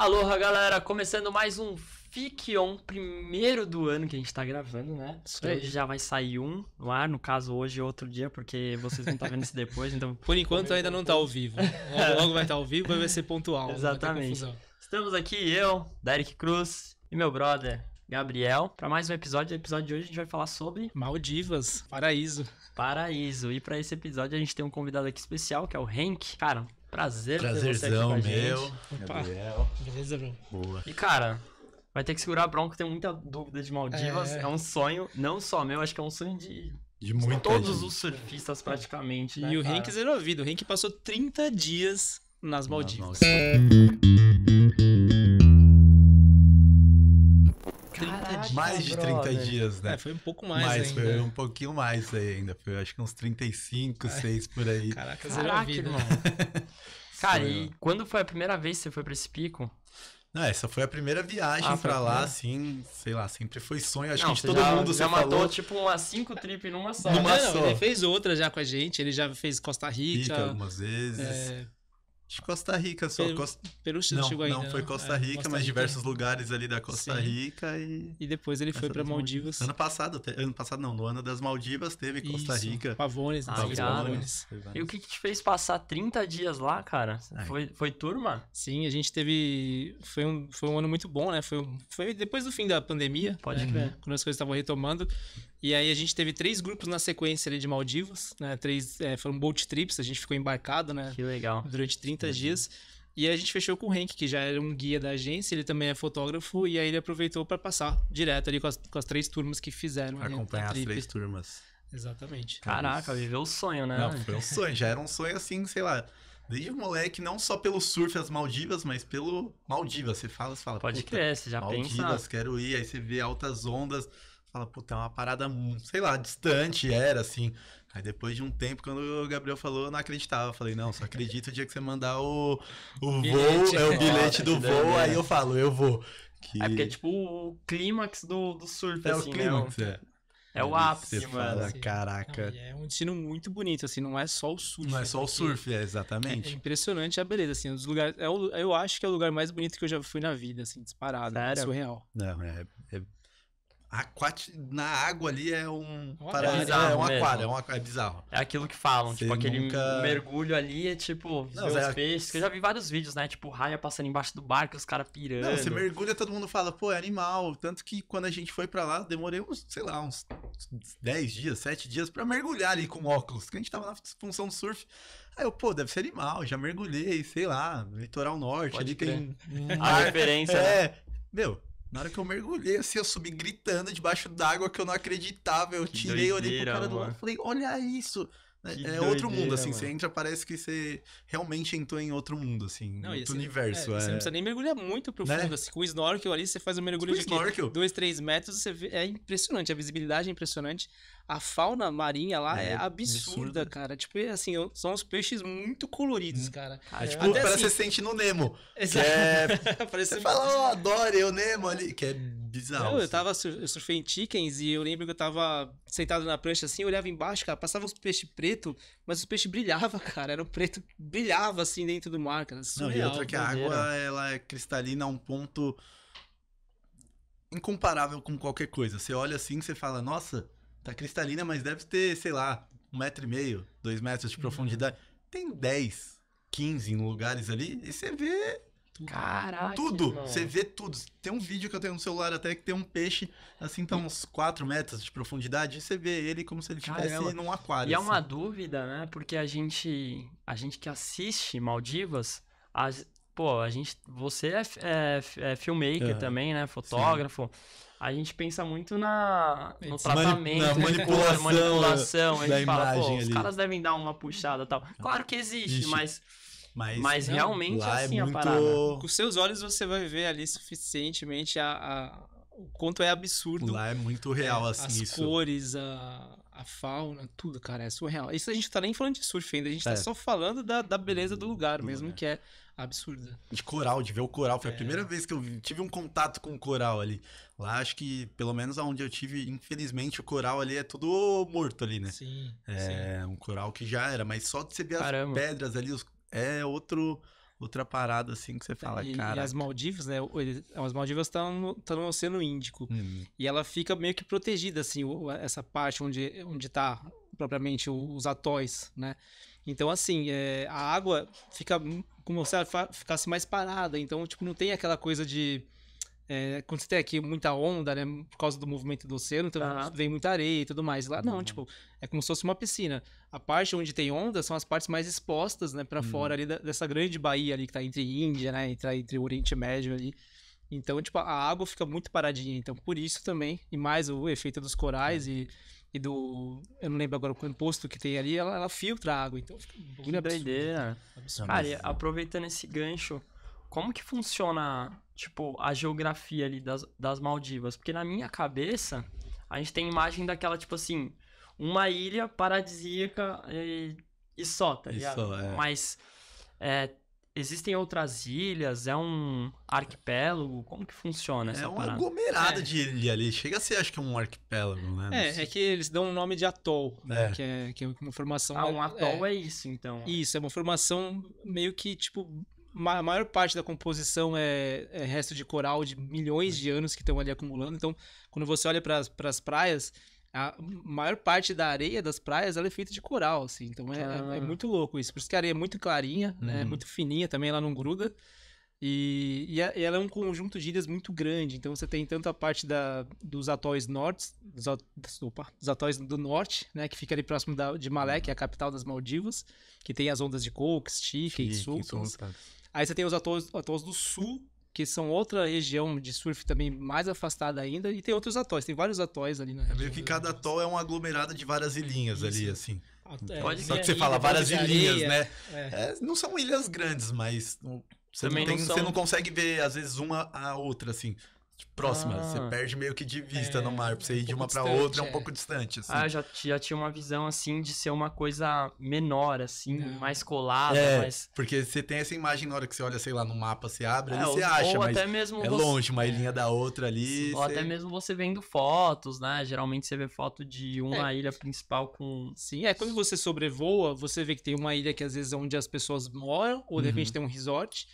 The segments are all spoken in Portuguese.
Aloha, galera! Começando mais um Fique On, primeiro do ano que a gente tá gravando, né? Hoje já vai sair um no ar, no caso hoje é outro dia, porque vocês vão estar tá vendo isso depois, então... Por enquanto ainda não tá ao vivo. Logo, logo vai estar tá ao vivo, vai ser pontual. Exatamente. Estamos aqui, eu, Derek Cruz e meu brother, Gabriel, para mais um episódio. O episódio de hoje a gente vai falar sobre... Maldivas, paraíso. Paraíso. E para esse episódio a gente tem um convidado aqui especial, que é o Henk. Cara, Prazer Prazerzão ter você aqui meu, gente. Gabriel. Beleza, meu. Boa. E cara, vai ter que segurar a bronca, tem muita dúvida de Maldivas. É... é, um sonho, não só meu, acho que é um sonho de. De muita Todos gente. os surfistas praticamente. E né, o Henk zerovido. O Henk passou 30 dias nas Maldivas. Nas Maldivas. mais de 30 brother. dias, né? É, foi um pouco mais, Mas ainda. foi um pouquinho mais aí ainda. Foi acho que uns 35, 6 é. por aí. Caraca, você Caraca, já mano. Cara, e quando foi a primeira vez que você foi para esse pico? Não, essa foi a primeira viagem ah, pra lá, assim, sei lá, sempre foi sonho, acho não, que todo já, mundo já matou falou... tipo umas cinco trips numa só. Numa não, só. Ele fez outra já com a gente, ele já fez Costa Rica. Rica algumas vezes. É... De Costa Rica só. Peru, Costa... Peru não, chegou ainda. Não, né? foi Costa é, Rica, mas diversos lugares ali da Costa Sim. Rica e. E depois ele foi para Maldivas. Maldivas. Ano passado, te... ano passado não, no ano das Maldivas teve Costa Isso. Rica. Pavones, né? Ah, Pavones. Pavones. E o que, que te fez passar 30 dias lá, cara? É. Foi, foi turma? Sim, a gente teve. Foi um, foi um ano muito bom, né? Foi, foi depois do fim da pandemia. Pode né? Quando as coisas estavam retomando. E aí a gente teve três grupos na sequência ali de Maldivas, né? Três, é, foram boat trips, a gente ficou embarcado, né? Que legal. Durante 30 uhum. dias. E a gente fechou com o Henk, que já era um guia da agência, ele também é fotógrafo, e aí ele aproveitou para passar direto ali com as, com as, três turmas que fizeram. acompanhar as três turmas. Exatamente. Caraca, viveu o sonho, né? Não, foi um sonho, já era um sonho assim, sei lá. Desde moleque, não só pelo surf as Maldivas, mas pelo Maldivas. Você fala, você fala. Pode crer, você já pensa. Maldivas, quero ir. Aí você vê altas ondas, Fala, puta, é uma parada, sei lá, distante era, assim. Aí depois de um tempo, quando o Gabriel falou, eu não acreditava. Eu falei, não, só acredito o dia que você mandar o, o bilhete, voo, é o bilhete do voo, aí é. eu falo, eu vou. Que... É porque é tipo o clímax do, do surf, é assim, o né? clímax, né? É. É o ápice, mano. Fala, assim. caraca. é um destino muito bonito, assim, não é só o surf. Não é né? só o surf, é, exatamente. É, é, impressionante a beleza, assim, dos lugares. É o, eu acho que é o lugar mais bonito que eu já fui na vida, assim, disparado. Sério? Surreal. Não, é, é Aquat... Na água ali é um. Para... É, bizarro é, um aquário, é um aquário, é bizarro. É aquilo que falam, Você tipo, aquele nunca... mergulho ali é tipo, não, é... peixes. eu já vi vários vídeos, né? Tipo, raia passando embaixo do barco, os caras pirando. Não, você mergulha, todo mundo fala, pô, é animal. Tanto que quando a gente foi para lá, demorei uns, sei lá, uns 10 dias, 7 dias para mergulhar ali com óculos. Porque a gente tava na função surf. Aí eu, pô, deve ser animal, já mergulhei, sei lá, no litoral norte, Pode ali crer. tem. a referência. É, né? meu, na hora que eu mergulhei, assim, eu subi gritando debaixo d'água que eu não acreditava. Eu que tirei, doideira, olhei pro cara mano. do lado e falei, olha isso! Né, que é doideira, outro mundo, assim. Mano. Você entra, parece que você realmente entrou em outro mundo, assim. Não, outro assim, universo. É, é... Você não precisa nem mergulhar muito profundo. Né? Assim, com o snorkel ali, você faz um mergulho com tipo de 2, 3 metros. Você vê... É impressionante. A visibilidade é impressionante a fauna marinha lá é, é absurda, absurda, cara. Tipo, é assim, são uns peixes muito coloridos, uhum. cara. Ah, é. Tipo, Até parece assim... que você sente no Nemo. Exato. É... parece... Você fala, oh, adore eu é Nemo ali, que é bizarro. eu assim. tava eu surfei em Chickens e eu lembro que eu tava sentado na prancha assim, olhava embaixo, cara, passava os peixes preto, mas os peixes brilhava, cara. Era um preto brilhava assim dentro do mar, cara. Surreal, Não, e outra que a água ela é cristalina a um ponto incomparável com qualquer coisa. Você olha assim, você fala, nossa, Tá cristalina, mas deve ter, sei lá, um metro e meio, dois metros de uhum. profundidade. Tem 10, 15 lugares ali e você vê. Caraca, tudo, mano. você vê tudo. Tem um vídeo que eu tenho no celular até que tem um peixe, assim, tá uns 4 metros de profundidade, e você vê ele como se ele estivesse num aquário. E assim. é uma assim. dúvida, né? Porque a gente, a gente que assiste Maldivas, as, pô, a gente, você é, é, é filmmaker é. também, né? Fotógrafo. Sim a gente pensa muito na, no tratamento, na manipulação, manipulação. A gente fala, pô, ali. os caras devem dar uma puxada tal. Claro que existe, Ixi. mas. Mas, mas não, realmente é, é assim é muito... a parada. Com seus olhos você vai ver ali suficientemente a, a o quanto é absurdo. Lá é muito real, é, assim, as isso. As cores, a, a fauna, tudo, cara, é surreal. Isso a gente tá nem falando de surf ainda, a gente tá é. tá só falando da, da beleza do lugar, mesmo que é absurda. De coral, de ver o coral. Foi é. a primeira vez que eu tive um contato com o coral ali. Lá acho que, pelo menos aonde eu tive, infelizmente, o coral ali é tudo morto ali, né? Sim. É sim. um coral que já era, mas só de você ver Caramba. as pedras ali, os... é outro outra parada assim que você é, fala, cara. E as Maldivas, né? As Maldivas estão tá no, tão tá no Oceano Índico. Uhum. E ela fica meio que protegida, assim, essa parte onde, onde tá propriamente os atóis, né? Então, assim, é, a água fica como se ela ficasse mais parada. Então, tipo, não tem aquela coisa de é, quando você tem aqui muita onda, né? Por causa do movimento do oceano, então uhum. vem muita areia e tudo mais. Lá não, uhum. tipo, é como se fosse uma piscina. A parte onde tem onda são as partes mais expostas, né? Pra uhum. fora ali da, dessa grande baía ali que tá entre Índia, né? Tá entre o Oriente Médio ali. Então, tipo, a água fica muito paradinha. Então, por isso também, e mais o efeito dos corais e, e do. Eu não lembro agora o composto que tem ali, ela, ela filtra a água. Então, fica um que Absurdo. Cara, aproveitando esse gancho, como que funciona, tipo, a geografia ali das, das Maldivas? Porque na minha cabeça, a gente tem imagem daquela, tipo assim, uma ilha paradisíaca e, e só, tá ligado? Isso, é. Mas é, existem outras ilhas? É um arquipélago? Como que funciona essa É uma aglomerada é. de ilha ali. Chega a ser, acho que é um arquipélago, né? É, é que eles dão o um nome de atol, né? É. Que, é, que é uma formação... Ah, um é. atol é, isso, então. Isso, é uma formação meio que, tipo, a maior parte da composição é, é resto de coral de milhões de anos que estão ali acumulando. Então, quando você olha para as praias, a maior parte da areia das praias ela é feita de coral, assim. Então é, ah. é, é ah. muito louco isso. Por isso que a areia é muito clarinha, né, uhum. né? Muito fininha também, ela não gruda. E, e, a, é, e, ela é um conjunto de ilhas muito grande. Então você tem tanto a parte da, dos atóis norte, dos, opa, dos atóis do norte, né? Que fica ali próximo da, de Malé, uhum. que é a capital das Maldivas, que tem as ondas de coco, Chique, Chique Insultas. Aí você tem os atolls, atolls do sul, que são outra região de surf também mais afastada ainda, e tem outros atóis, tem vários atóis ali na é região. É meio que cada atol é um aglomerado de várias ilhinhas Isso. ali, assim. É, Pode Só que você fala várias ilhinhas, né? É. É, não são ilhas grandes, mas você, não, tem, não são... você não consegue ver, às vezes, uma a outra, assim próxima. Ah. Você perde meio que de vista é, no mar, pra você ir um de uma para outra é um é. pouco distante. Assim. Ah, já, já tinha uma visão assim de ser uma coisa menor, assim, mais colada. É, mas... Porque você tem essa imagem na hora que você olha, sei lá, no mapa, você abre, é, você ou, acha, ou mas até mesmo é você... longe, uma é. ilhinha da outra ali. Ou você... até mesmo você vendo fotos, né? Geralmente você vê foto de uma é. ilha principal com. Sim, é quando você sobrevoa, você vê que tem uma ilha que às vezes é onde as pessoas moram, ou de uhum. repente tem um resort.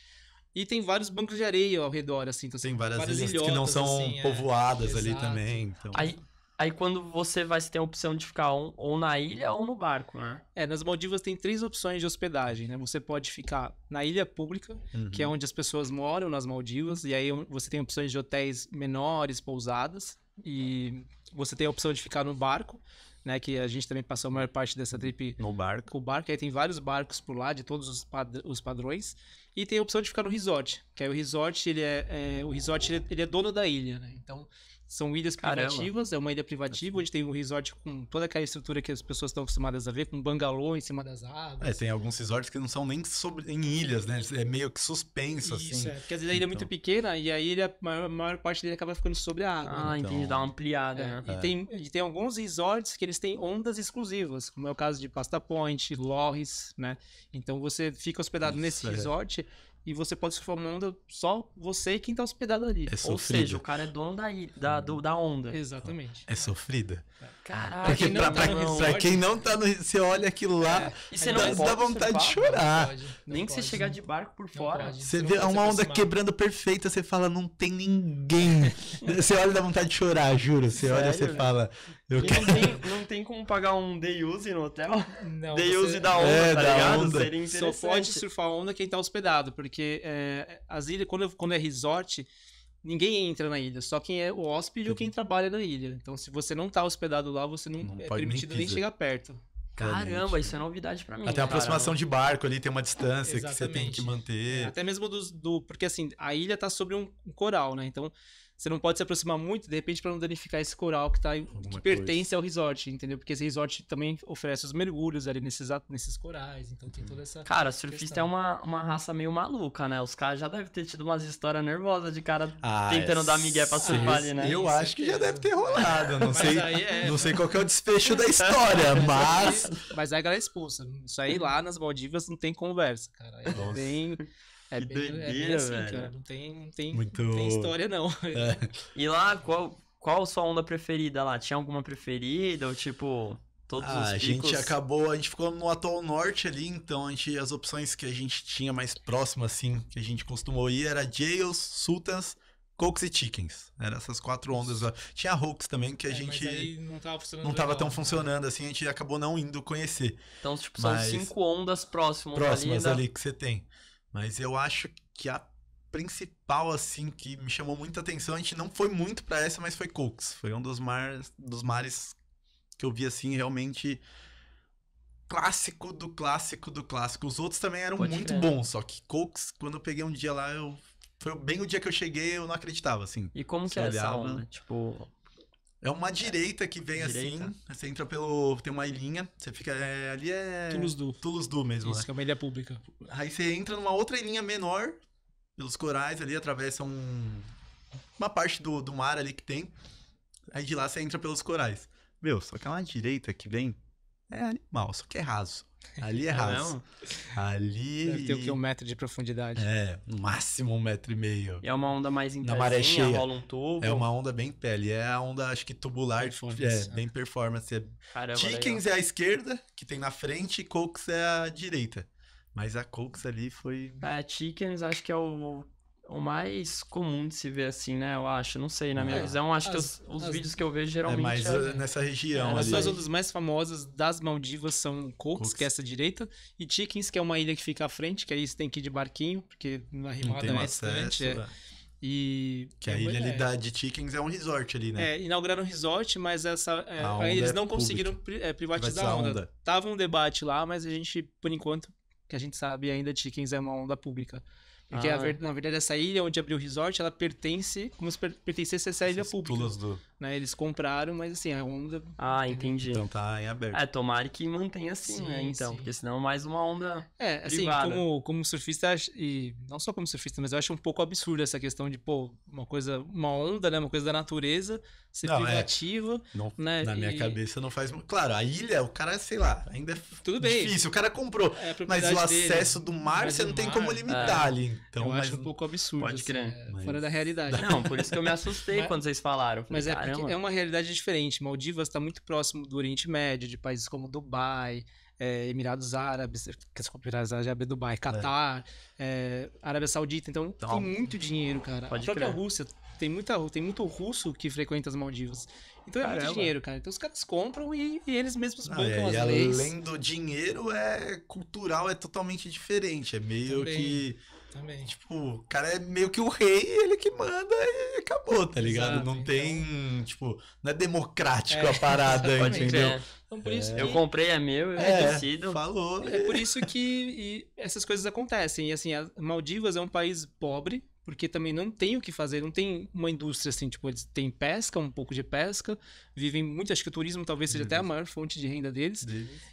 E tem vários bancos de areia ao redor, assim. Então, tem assim, várias, várias ilhas ilhotas, que não são assim, é. povoadas é, ali exato. também. Então... Aí, aí quando você vai, você tem a opção de ficar ou, ou na ilha ou no barco, né? É, nas Maldivas tem três opções de hospedagem, né? Você pode ficar na ilha pública, uhum. que é uhum. onde as pessoas moram nas Maldivas, e aí você tem opções de hotéis menores, pousadas, e você tem a opção de ficar no barco, né, que a gente também passou a maior parte dessa trip no barco. o barco, aí tem vários barcos por lá de todos os, padr os padrões. E tem a opção de ficar no resort, que aí o resort, ele é, é o resort ele é, ele é dono da ilha, né? Então, são ilhas Caramba. privativas, é uma ilha privativa assim. onde tem um resort com toda aquela estrutura que as pessoas estão acostumadas a ver, com bangalô em cima das águas. É, tem alguns resorts que não são nem sobre, em ilhas, né? É meio que suspenso, assim. Isso, assim. É, porque às vezes a ilha então... é muito então. pequena e a ilha, a maior, a maior parte dele acaba ficando sobre a água. Ah, então... entendi, dá uma ampliada, é, né? E, é. tem, e tem alguns resorts que eles têm ondas exclusivas, como é o caso de Pasta Point, Lorris, né? Então você fica hospedado Isso, nesse é. resort e você pode se onda só você e quem está hospedado ali. É Ou seja, o cara é dono da, da, do, da onda. Exatamente. É sofrida. É. Caraca, Porque pra, tá pra, pra quem não tá no. Você olha aquilo lá, é. e você não dá, pode, dá vontade de chorar. Não não Nem que você chegar de barco por fora. Você, você vê uma onda aproximar. quebrando perfeita, você fala, não tem ninguém. você olha e dá vontade de chorar, juro. Você Sério, olha e você fala. Eu quero... não, tem, não tem como pagar um day use no hotel? Não, day você... use da onda, é, tá da ligado? Onda. Seria interessante. Só pode surfar onda quem tá hospedado, porque é, as ilhas, quando, quando é resort ninguém entra na ilha, só quem é o hóspede ou quem trabalha na ilha. Então, se você não tá hospedado lá, você não, não é permitido nem, nem chegar perto. Caramba, isso é novidade para mim. Até a aproximação de barco ali tem uma distância que você tem que manter. É, até mesmo do, do, Porque assim, a ilha tá sobre um, um coral, né? Então, você não pode se aproximar muito, de repente, para não danificar esse coral que, tá, que pertence ao resort, entendeu? Porque esse resort também oferece os mergulhos ali nesses, nesses corais, então tem toda essa. Cara, surfista é uma, uma raça meio maluca, né? Os caras já devem ter tido umas histórias nervosas de cara ah, é tentando é... dar migué pra surfar ali, né? Eu acho que já deve ter rolado. Não, sei, é... não sei qual é o desfecho da história, mas. Mas aí a galera é expulsa. Isso aí lá nas Maldivas não tem conversa, cara. É bem. É que bem, é doideira, é assim, velho. Cara, não tem, não tem, Muito... não tem história, não. É. e lá, qual, qual sua onda preferida lá? Tinha alguma preferida? Ou tipo, todos ah, os picos? A gente acabou, a gente ficou no atual norte ali, então a gente, as opções que a gente tinha mais próximas, assim, que a gente costumou ir, era Jails, Sultans, Cokes e Chickens. Eram essas quatro ondas. Tinha a também, que a é, gente não tava, funcionando não tava legal, tão né? funcionando, né? assim, a gente acabou não indo conhecer. Então, tipo, são cinco ondas próximas. Próximas ali, da... ali que você tem. Mas eu acho que a principal, assim, que me chamou muita atenção, a gente não foi muito para essa, mas foi Cooks. Foi um dos, mar, dos mares que eu vi, assim, realmente clássico do clássico do clássico. Os outros também eram Pode muito crer. bons, só que Cooks, quando eu peguei um dia lá, eu foi bem o dia que eu cheguei, eu não acreditava, assim. E como que é essa onda? Tipo, é uma direita que vem assim, direita. assim. Você entra pelo. Tem uma ilhinha. Você fica. É, ali é. Tulus-Du. Tulus-Du mesmo. Isso, né? que é uma ilha pública. Aí você entra numa outra ilhinha menor. Pelos corais ali, atravessa um. Uma parte do, do mar ali que tem. Aí de lá você entra pelos corais. Meu, só que é uma direita que vem. É animal, só que é raso. Ali é raso. Não? É ali. Deve ter o que? Um metro de profundidade. É, no máximo um metro e meio. E é uma onda mais em Na maré cheia. rola um tubo. É uma onda bem pele. É a onda, acho que tubular. Tipo, é, né? bem performance. É Caramba, Chickens legal. é a esquerda, que tem na frente, e Cox é a direita. Mas a Cox ali foi. A é, Chickens acho que é o é o mais comum de se ver assim, né? Eu acho, não sei, na minha é, visão, acho as, que os, os as, vídeos que eu vejo geralmente. É mais é, eh, nessa região. É, ali. As ondas mais famosas das Maldivas são Cooks, que é essa direita, e Chickens, que é uma ilha que fica à frente, que aí você tem que ir de barquinho, porque na rimada não tem é acesso, é. Né. E. Que a é ilha ali da, de Chickens é um resort ali, né? É, inauguraram um resort, mas essa. É, eles não conseguiram pri, privatizar, a onda. onda. Tava um debate lá, mas a gente, por enquanto, que a gente sabe ainda, Chickens é uma onda pública. Porque, ah. a na verdade, essa ilha é onde abriu o resort, ela pertence, como se pertencesse a essa ilha pública. Do... Né? Eles compraram, mas assim, a onda. Ah, entendi. Então tá em aberto. É, tomara que mantenha assim, né, sim, né? Então, sim. porque senão mais uma onda. É, assim, como, como surfista, e não só como surfista, mas eu acho um pouco absurdo essa questão de, pô, uma coisa, uma onda, né? Uma coisa da natureza ser não, é. privativa. É. Não, né? Na minha e... cabeça não faz. Claro, a ilha, o cara, sei lá, ainda é Tudo difícil. O cara comprou. É mas o acesso do mar, você não tem como é. limitar é. ali. Então, eu mas acho um pouco absurdo. Pode assim, crer. Assim, é, mas... Fora da realidade. Não, por isso que eu me assustei quando vocês falaram. Falei, mas é cinema. É uma realidade diferente. Maldivas está muito próximo do Oriente Médio, de países como Dubai, é, Emirados Árabes, é, que são Emirados Árabes, Dubai, é. Catar, é. é, Arábia Saudita. Então, então, tem muito dinheiro, cara. Pode a própria criar. Rússia tem, muita, tem muito russo que frequenta as Maldivas. Então Caramba. é muito dinheiro, cara. Então os caras compram e, e eles mesmos bancam ah, é, as leis. Além do dinheiro, é cultural, é totalmente diferente. É meio Também. que também. Tipo, o cara é meio que o rei, ele que manda e acabou, tá ligado? Exato, não então... tem, tipo, não é democrático é, a parada, entendeu? É. Então, por isso é. que... Eu comprei é meu, eu é, decido. Falou. Né? É por isso que essas coisas acontecem. E assim, Maldivas é um país pobre, porque também não tem o que fazer, não tem uma indústria assim, tipo, eles têm pesca, um pouco de pesca, vivem muito, acho que o turismo talvez seja até a uhum. maior fonte de renda deles.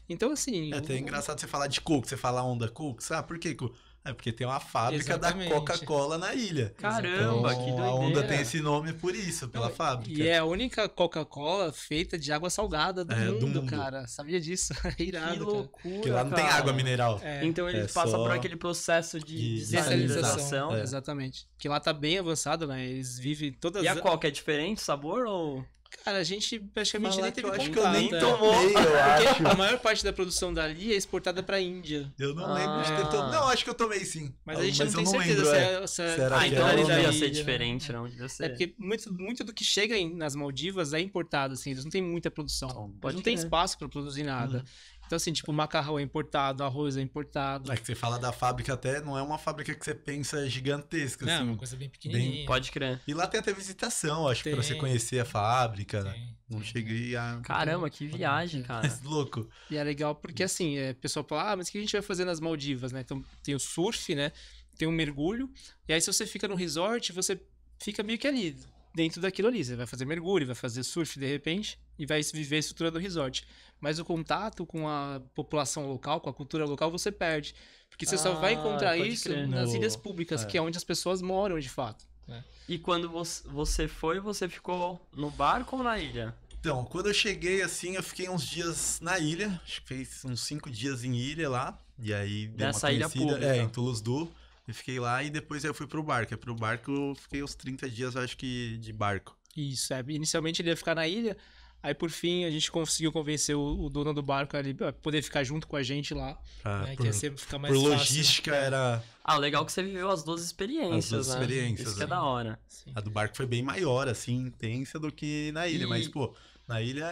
Então, assim. É até engraçado você falar de Cook você falar onda Cook sabe? Por que coco? É porque tem uma fábrica Exatamente. da Coca-Cola na ilha. Caramba, então, que doideira. A onda tem esse nome por isso, pela Não, fábrica. E é a única Coca-Cola feita de água salgada do, é, mundo, do mundo, cara. Sabia disso? É irado. Que loucura. Porque lá não cara. tem água mineral. É. Então ele é passa por aquele processo de desalinização. É. Exatamente. Que lá tá bem avançado, né? Eles vivem todas. E a Coca é diferente sabor ou? Cara, a gente praticamente Falar nem teve eu contato. Acho que eu nem então, tomei, eu é acho. A maior parte da produção dali é exportada pra Índia. Eu não ah. lembro de ter tomado. Ah. Não, acho que eu tomei sim. Mas a gente Mas não tem certeza lembro, se, é. é, se é... Será ah, então ali devia ser diferente, não devia ser. É porque muito, muito do que chega nas Maldivas é importado, assim. Eles não têm muita produção. Então, eles não têm espaço pra produzir nada. Uhum. Então, assim, tipo, macarrão é importado, arroz é importado. É que você fala da fábrica até, não é uma fábrica que você pensa gigantesca, não, é assim. uma coisa bem pequenininha. Bem... Pode crer. E lá tem até visitação, acho, tem. pra você conhecer a fábrica. Tem. Não cheguei a. Caramba, que viagem, é. cara. Mas louco. E é legal porque, assim, é, o pessoal fala, ah, mas o que a gente vai fazer nas Maldivas, né? Então, tem o surf, né? Tem o mergulho. E aí, se você fica no resort, você fica meio que ali, dentro daquilo ali. Você vai fazer mergulho, vai fazer surf de repente e vai viver a estrutura do resort. Mas o contato com a população local, com a cultura local, você perde. Porque você ah, só vai encontrar isso crer, nas ilhas públicas, é. que é onde as pessoas moram de fato. É. E quando você foi, você ficou no barco ou na ilha? Então, quando eu cheguei assim, eu fiquei uns dias na ilha, acho que fez uns cinco dias em ilha lá. E aí deu Nessa uma ilha pública. É, em Toulouse Du. Eu fiquei lá e depois eu fui pro barco. pro barco eu fiquei uns 30 dias, acho que, de barco. Isso, é. Inicialmente ele ia ficar na ilha, aí por fim a gente conseguiu convencer o, o dono do barco a poder ficar junto com a gente lá. Ah, né, por, que ia ser, ficar mais por fácil. logística né? era. Ah, legal é que você viveu as duas experiências. As duas né? experiências. Isso né? que é né? da hora. Sim. A do barco foi bem maior, assim, intensa do que na ilha, e... mas, pô. Na ilha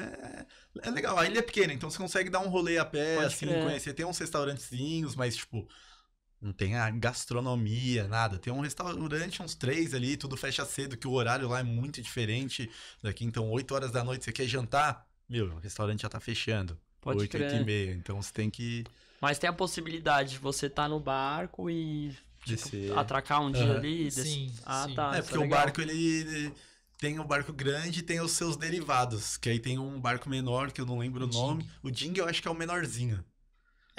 é... é legal, a ilha é pequena, então você consegue dar um rolê a pé, Pode assim, crer. conhecer. Tem uns restaurantezinhos, mas, tipo, não tem a gastronomia, nada. Tem um restaurante, uns três ali, tudo fecha cedo, que o horário lá é muito diferente daqui. Então, 8 horas da noite, você quer jantar? Meu, o restaurante já tá fechando. Pode 8, 8 e meia. Então, você tem que... Mas tem a possibilidade de você estar tá no barco e... Tipo, Atracar um dia uhum. ali. Des... Sim, ah, sim. tá. É, é porque o barco, ele tem o um barco grande e tem os seus derivados, que aí tem um barco menor, que eu não lembro o, o nome. O Ding eu acho que é o menorzinho.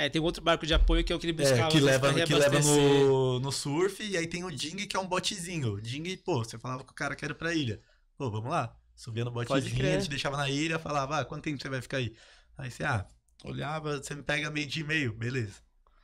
É, tem outro barco de apoio que é o que ele é, buscava. É, que leva, que leva no, no surf, e aí tem o Ding, que é um botezinho. O Ding, pô, você falava com o cara que era pra ilha. Pô, vamos lá. Subia no botezinho, a gente deixava na ilha, falava, ah, quanto tempo você vai ficar aí? Aí você, ah, olhava, você me pega meio dia e meio, beleza.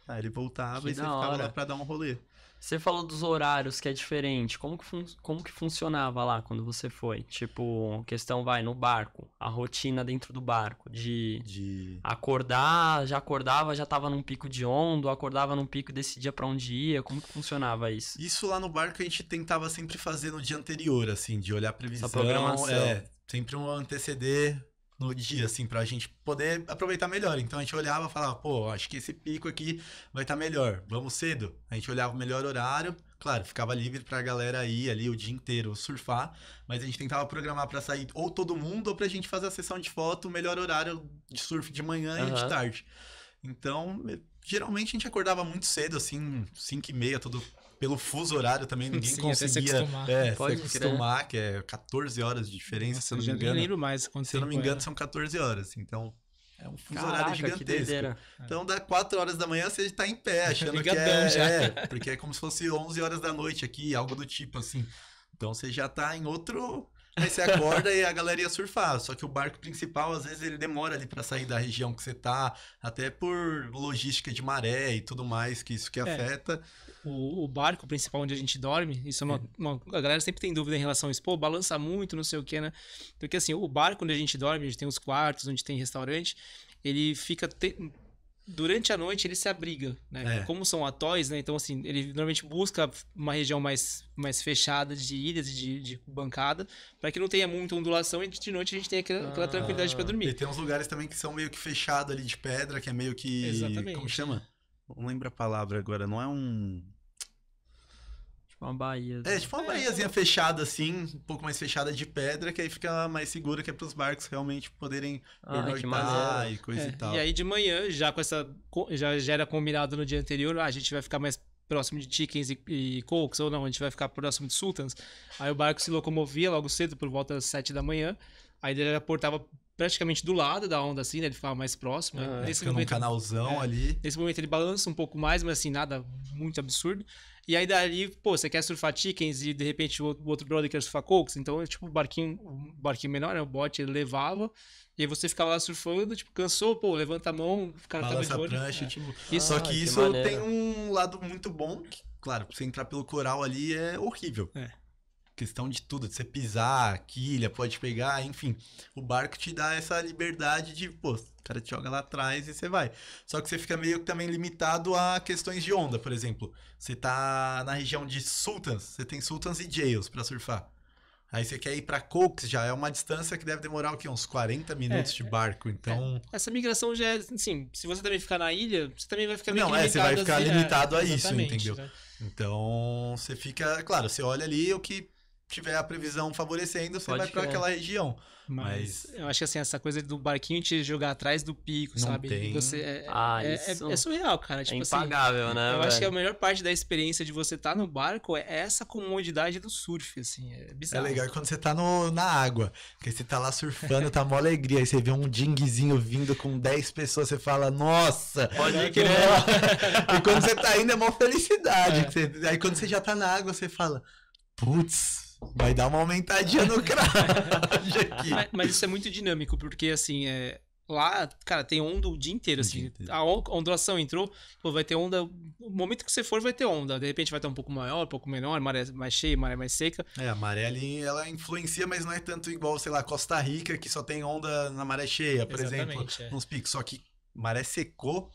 Aí ele voltava que e você ficava hora. lá pra dar um rolê. Você falou dos horários, que é diferente. Como que, como que funcionava lá quando você foi? Tipo, questão vai no barco, a rotina dentro do barco, de, de... acordar, já acordava, já tava num pico de onda, acordava num pico e decidia para onde ia. Como que funcionava isso? Isso lá no barco a gente tentava sempre fazer no dia anterior, assim, de olhar a previsão. Essa programação. É, sempre um anteceder no dia, assim, pra gente poder aproveitar melhor. Então a gente olhava e falava, pô, acho que esse pico aqui vai estar tá melhor, vamos cedo. A gente olhava o melhor horário, claro, ficava livre pra galera ir ali o dia inteiro surfar, mas a gente tentava programar para sair ou todo mundo ou pra gente fazer a sessão de foto, o melhor horário de surf de manhã uhum. e de tarde. Então, geralmente a gente acordava muito cedo, assim, 5 e meia, todo pelo fuso horário também, ninguém Sim, conseguia acostumar. É, Pode se acostumar, crer. que é 14 horas de diferença, Nossa, se eu não me engano. Eu mais Se eu não me engano, era. são 14 horas. Então, é um fuso Caraca, horário gigantesco. Então, dá 4 horas da manhã, você está em pé, achando que é, já. é. Porque é como se fosse 11 horas da noite aqui, algo do tipo assim. Então, você já está em outro Aí você acorda e a galera é surfar. Só que o barco principal, às vezes, ele demora ali para sair da região que você tá, até por logística de maré e tudo mais, que isso que é, afeta. O, o, barco principal onde a gente dorme, isso é uma, uhum. uma, A galera sempre tem dúvida em relação a isso, pô, balança muito, não sei o que, né? Porque assim, o barco onde a gente dorme, onde tem os quartos, onde tem restaurante, ele fica. Te durante a noite ele se abriga, né? É. Como são atóis, né? Então, assim, ele normalmente busca uma região mais, mais fechada de ilhas, de, de bancada, para que não tenha muita ondulação e de noite a gente tenha aquela, ah, aquela tranquilidade para ah. dormir. E tem uns lugares também que são meio que fechados ali de pedra, que é meio que. Exatamente. Como chama? Não lembro a palavra agora, não é um. Tipo uma baía. É, né? tipo uma é. baiazinha fechada assim, um pouco mais fechada de pedra, que aí fica mais segura, que é pros barcos realmente poderem ah, tá e coisa é. e tal. E aí de manhã, já com essa. Já, já era combinado no dia anterior, ah, a gente vai ficar mais próximo de Chickens e, e Cokes, ou não, a gente vai ficar próximo de Sultans. Aí o barco se locomovia logo cedo, por volta das 7 da manhã. Aí ele aportava praticamente do lado da onda, assim, né? Ele ficava mais próximo. Ah, nesse momento, um canalzão é, ali. Nesse momento ele balança um pouco mais, mas assim, nada muito absurdo. E aí dali, pô, você quer surfar chickens e de repente o outro brother quer surfar cokes, então é, tipo o barquinho, o barquinho menor, né, o bote, ele levava e aí você ficava lá surfando, tipo, cansou, pô, levanta a mão, o cara tá Balança tava de olho. Prancha, é. tipo, isso, ah, Só que, que isso maneiro. tem um lado muito bom, que, claro, pra você entrar pelo coral ali é horrível. É questão de tudo, de você pisar, quilha, pode pegar, enfim. O barco te dá essa liberdade de, pô, o cara te joga lá atrás e você vai. Só que você fica meio que também limitado a questões de onda, por exemplo. Você tá na região de sultans, você tem sultans e jails para surfar. Aí você quer ir para Cokes já, é uma distância que deve demorar o quê? Uns 40 minutos é, de barco, então... É. Essa migração já é, assim, se você também ficar na ilha, você também vai ficar meio Não, é, você vai ficar limitado a, a é, isso, entendeu? Né? Então, você fica... Claro, você olha ali o que tiver a previsão favorecendo, você Pode vai para aquela região. Mas, Mas, eu acho que assim, essa coisa do barquinho te jogar atrás do pico, não sabe? Tem. Você é, ah, é, é isso... é, é surreal, cara. É tipo, é impagável, assim, né? Eu velho? acho que a melhor parte da experiência de você estar tá no barco é essa comodidade do surf, assim. É, é bizarro. É legal quando você tá no, na água, porque você tá lá surfando, tá mó alegria. Aí você vê um dinguezinho vindo com 10 pessoas, você fala, nossa! Pode é, crer! e quando você tá indo é mó felicidade. Você, aí quando você já tá na água, você fala, putz, vai dar uma aumentadinha no crack aqui. Mas, mas, isso é muito dinâmico, porque assim, é, lá, cara, tem onda o dia inteiro, assim. Dia inteiro. A ondulação entrou, pô, vai ter onda. o momento que você for, vai ter onda. De repente vai estar um pouco maior, um pouco menor, maré mais cheia, maré mais seca. É, a maré ali, ela influencia, mas não é tanto igual, sei lá, Costa Rica, que só tem onda na maré cheia, por Exatamente, exemplo, é. nos picos. Só que maré secou,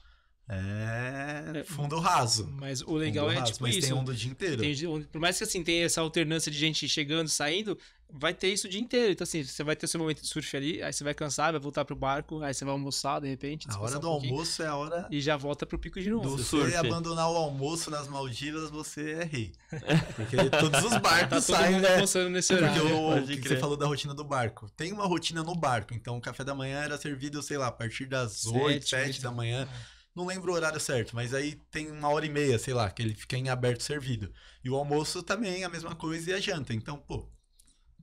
é, é fundo raso. Mas o legal fundo é raso, tipo mas isso. tem onda o dia inteiro. Tem, por mais que assim tenha essa alternância de gente chegando, saindo, vai ter isso o dia inteiro. Então assim, você vai ter seu momento de surf ali, aí você vai cansar, vai voltar pro barco, aí você vai almoçar de repente. A hora do um almoço é a hora e já volta pro pico de novo. Se você abandonar o almoço nas Maldivas, você é rei. Porque todos os barcos tá saem, né? almoçando nesse horário. Porque o, que você falou da rotina do barco. Tem uma rotina no barco, então o café da manhã era servido, sei lá, a partir das 8, 7, 7 da manhã. É. Não lembro o horário certo, mas aí tem uma hora e meia, sei lá, que ele fica em aberto servido. E o almoço também é a mesma coisa e a janta. Então, pô,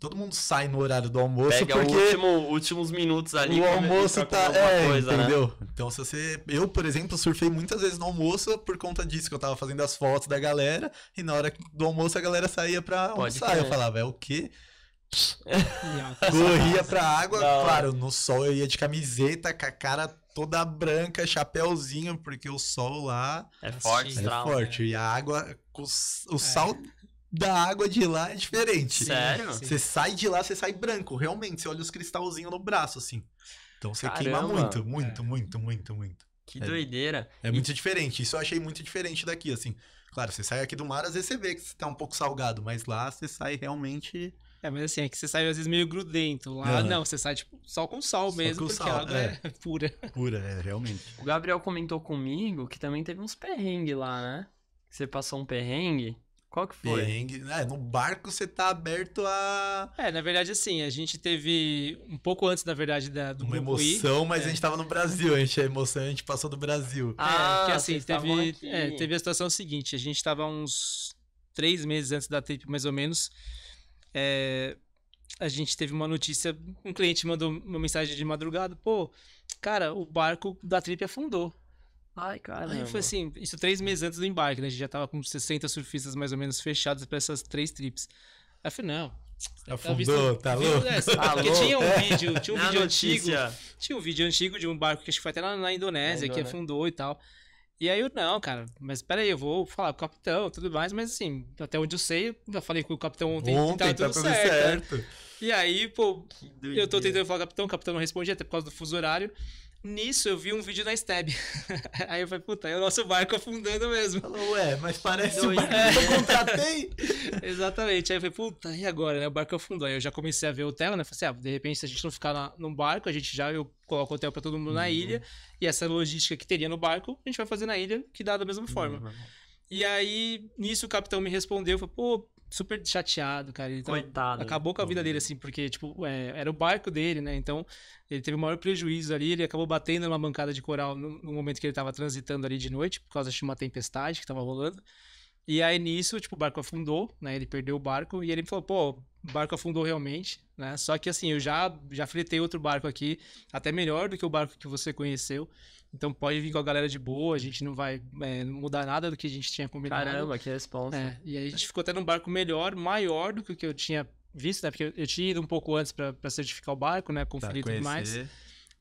todo mundo sai no horário do almoço Pega porque último, últimos minutos ali o almoço tá é, coisa, né? entendeu né? então se você eu por exemplo surfei muitas vezes no almoço por conta disso que eu tava fazendo as fotos da galera e na hora do almoço a galera saía para almoçar eu falava é o quê? Corria pra água, Não. claro, no sol eu ia de camiseta, com a cara toda branca, chapéuzinho, porque o sol lá é forte. É forte. Né? E a água, o, é. sal da água de lá é diferente. Sério? Sim. Você sai de lá, você sai branco, realmente. Você olha os cristalzinhos no braço, assim. Então você Caramba. queima muito, muito, é. muito, muito, muito. Que é, doideira. É e... muito diferente. Isso eu achei muito diferente daqui, assim. Claro, você sai aqui do mar, às vezes você vê que você tá um pouco salgado, mas lá você sai realmente. É, mas assim, é que você sai às vezes meio grudento. Lá uhum. não, você sai tipo, só com sal só mesmo, com porque sal, a água é. é. pura. Pura, é, realmente. O Gabriel comentou comigo que também teve uns perrengues lá, né? você passou um perrengue. Qual que foi? Perrengue. né? no barco você tá aberto a. É, na verdade, assim, a gente teve. Um pouco antes, na verdade, da, do Uma emoção, mas é. a gente tava no Brasil, a gente, a emoção a gente passou do Brasil. Ah, é, porque assim, teve, é, teve a situação seguinte: a gente tava uns três meses antes da trip, mais ou menos. É, a gente teve uma notícia, um cliente mandou uma mensagem de madrugada, pô, cara, o barco da trip afundou. Ai, cara. Aí foi assim, isso três meses antes do embarque, né? A gente já tava com 60 surfistas mais ou menos fechados para essas três trips. Aí eu falei, não. Tá afundou, tá, visto, tá louco? É, tá Essa, porque tinha um vídeo, tinha um vídeo antigo. Tinha um vídeo antigo de um barco que acho que foi até lá na Indonésia, na Indonésia. que afundou e tal. E aí eu, não, cara, mas peraí, eu vou falar com o capitão tudo mais, mas assim, até onde eu sei, eu falei com o capitão ontem, então ontem tá, tá tudo, tá tudo certo. certo. E aí, pô, eu tô tentando falar com o capitão, o capitão não respondia, até por causa do fuso horário. Nisso eu vi um vídeo na Stab. Aí eu falei, puta, é o nosso barco afundando mesmo. Falou, ué, mas parece então, o barco é... que eu é. contratei. Exatamente. Aí eu falei, puta, e agora, né? O barco afundou. Aí eu já comecei a ver o hotel, né? Falei assim, ah, de repente, se a gente não ficar na, num barco, a gente já eu coloco o hotel pra todo mundo uhum. na ilha. E essa logística que teria no barco, a gente vai fazer na ilha, que dá da mesma forma. Uhum. E aí, nisso, o capitão me respondeu, falou, pô, super chateado, cara. Ele então, Coitado. Tá, acabou com a vida dele, assim, porque, tipo, é, era o barco dele, né? Então, ele teve o maior prejuízo ali. Ele acabou batendo numa bancada de coral no, no momento que ele tava transitando ali de noite, por causa de uma tempestade que tava rolando. E aí, nisso, tipo, o barco afundou, né? Ele perdeu o barco e ele falou, pô, o barco afundou realmente, né? Só que, assim, eu já, já fritei outro barco aqui, até melhor do que o barco que você conheceu. Então pode vir com a galera de boa, a gente não vai é, mudar nada do que a gente tinha combinado. Caramba, que resposta. É, e aí a gente ficou até num barco melhor, maior do que o que eu tinha visto, né? Porque eu, eu tinha ido um pouco antes para certificar o barco, né? Conferir tá, tudo mais.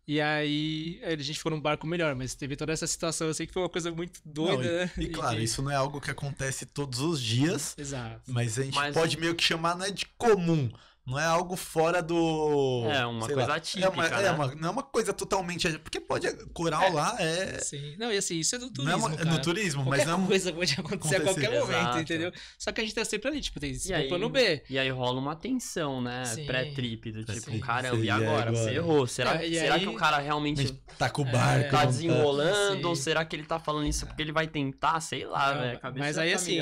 E aí a gente foi num barco melhor, mas teve toda essa situação, eu sei que foi uma coisa muito doida, não, e, né? E claro, e, isso não é algo que acontece todos os dias. Exato. Mas a gente mas pode um... meio que chamar, né, de comum. Não é algo fora do. É, uma coisa lá, É uma, é né? é uma, não é uma coisa totalmente. Porque pode. Coral é, lá é. Sim. Não, e assim, isso é do turismo. Não é, uma, turismo, é qualquer mas não. Uma coisa pode acontecer, acontecer. a qualquer Exato. momento, entendeu? Só que a gente tá sempre ali, tipo, tem esse aí, plano B. E aí rola uma tensão, né? Pré-trip, do tipo, sim. caramba, e é agora? Você errou. Será, será aí... que o cara realmente. Tá com o barco. Tá, tá. desenrolando? Ou será que ele tá falando isso porque ele vai tentar? Sei lá, velho. Mas aí, tá assim,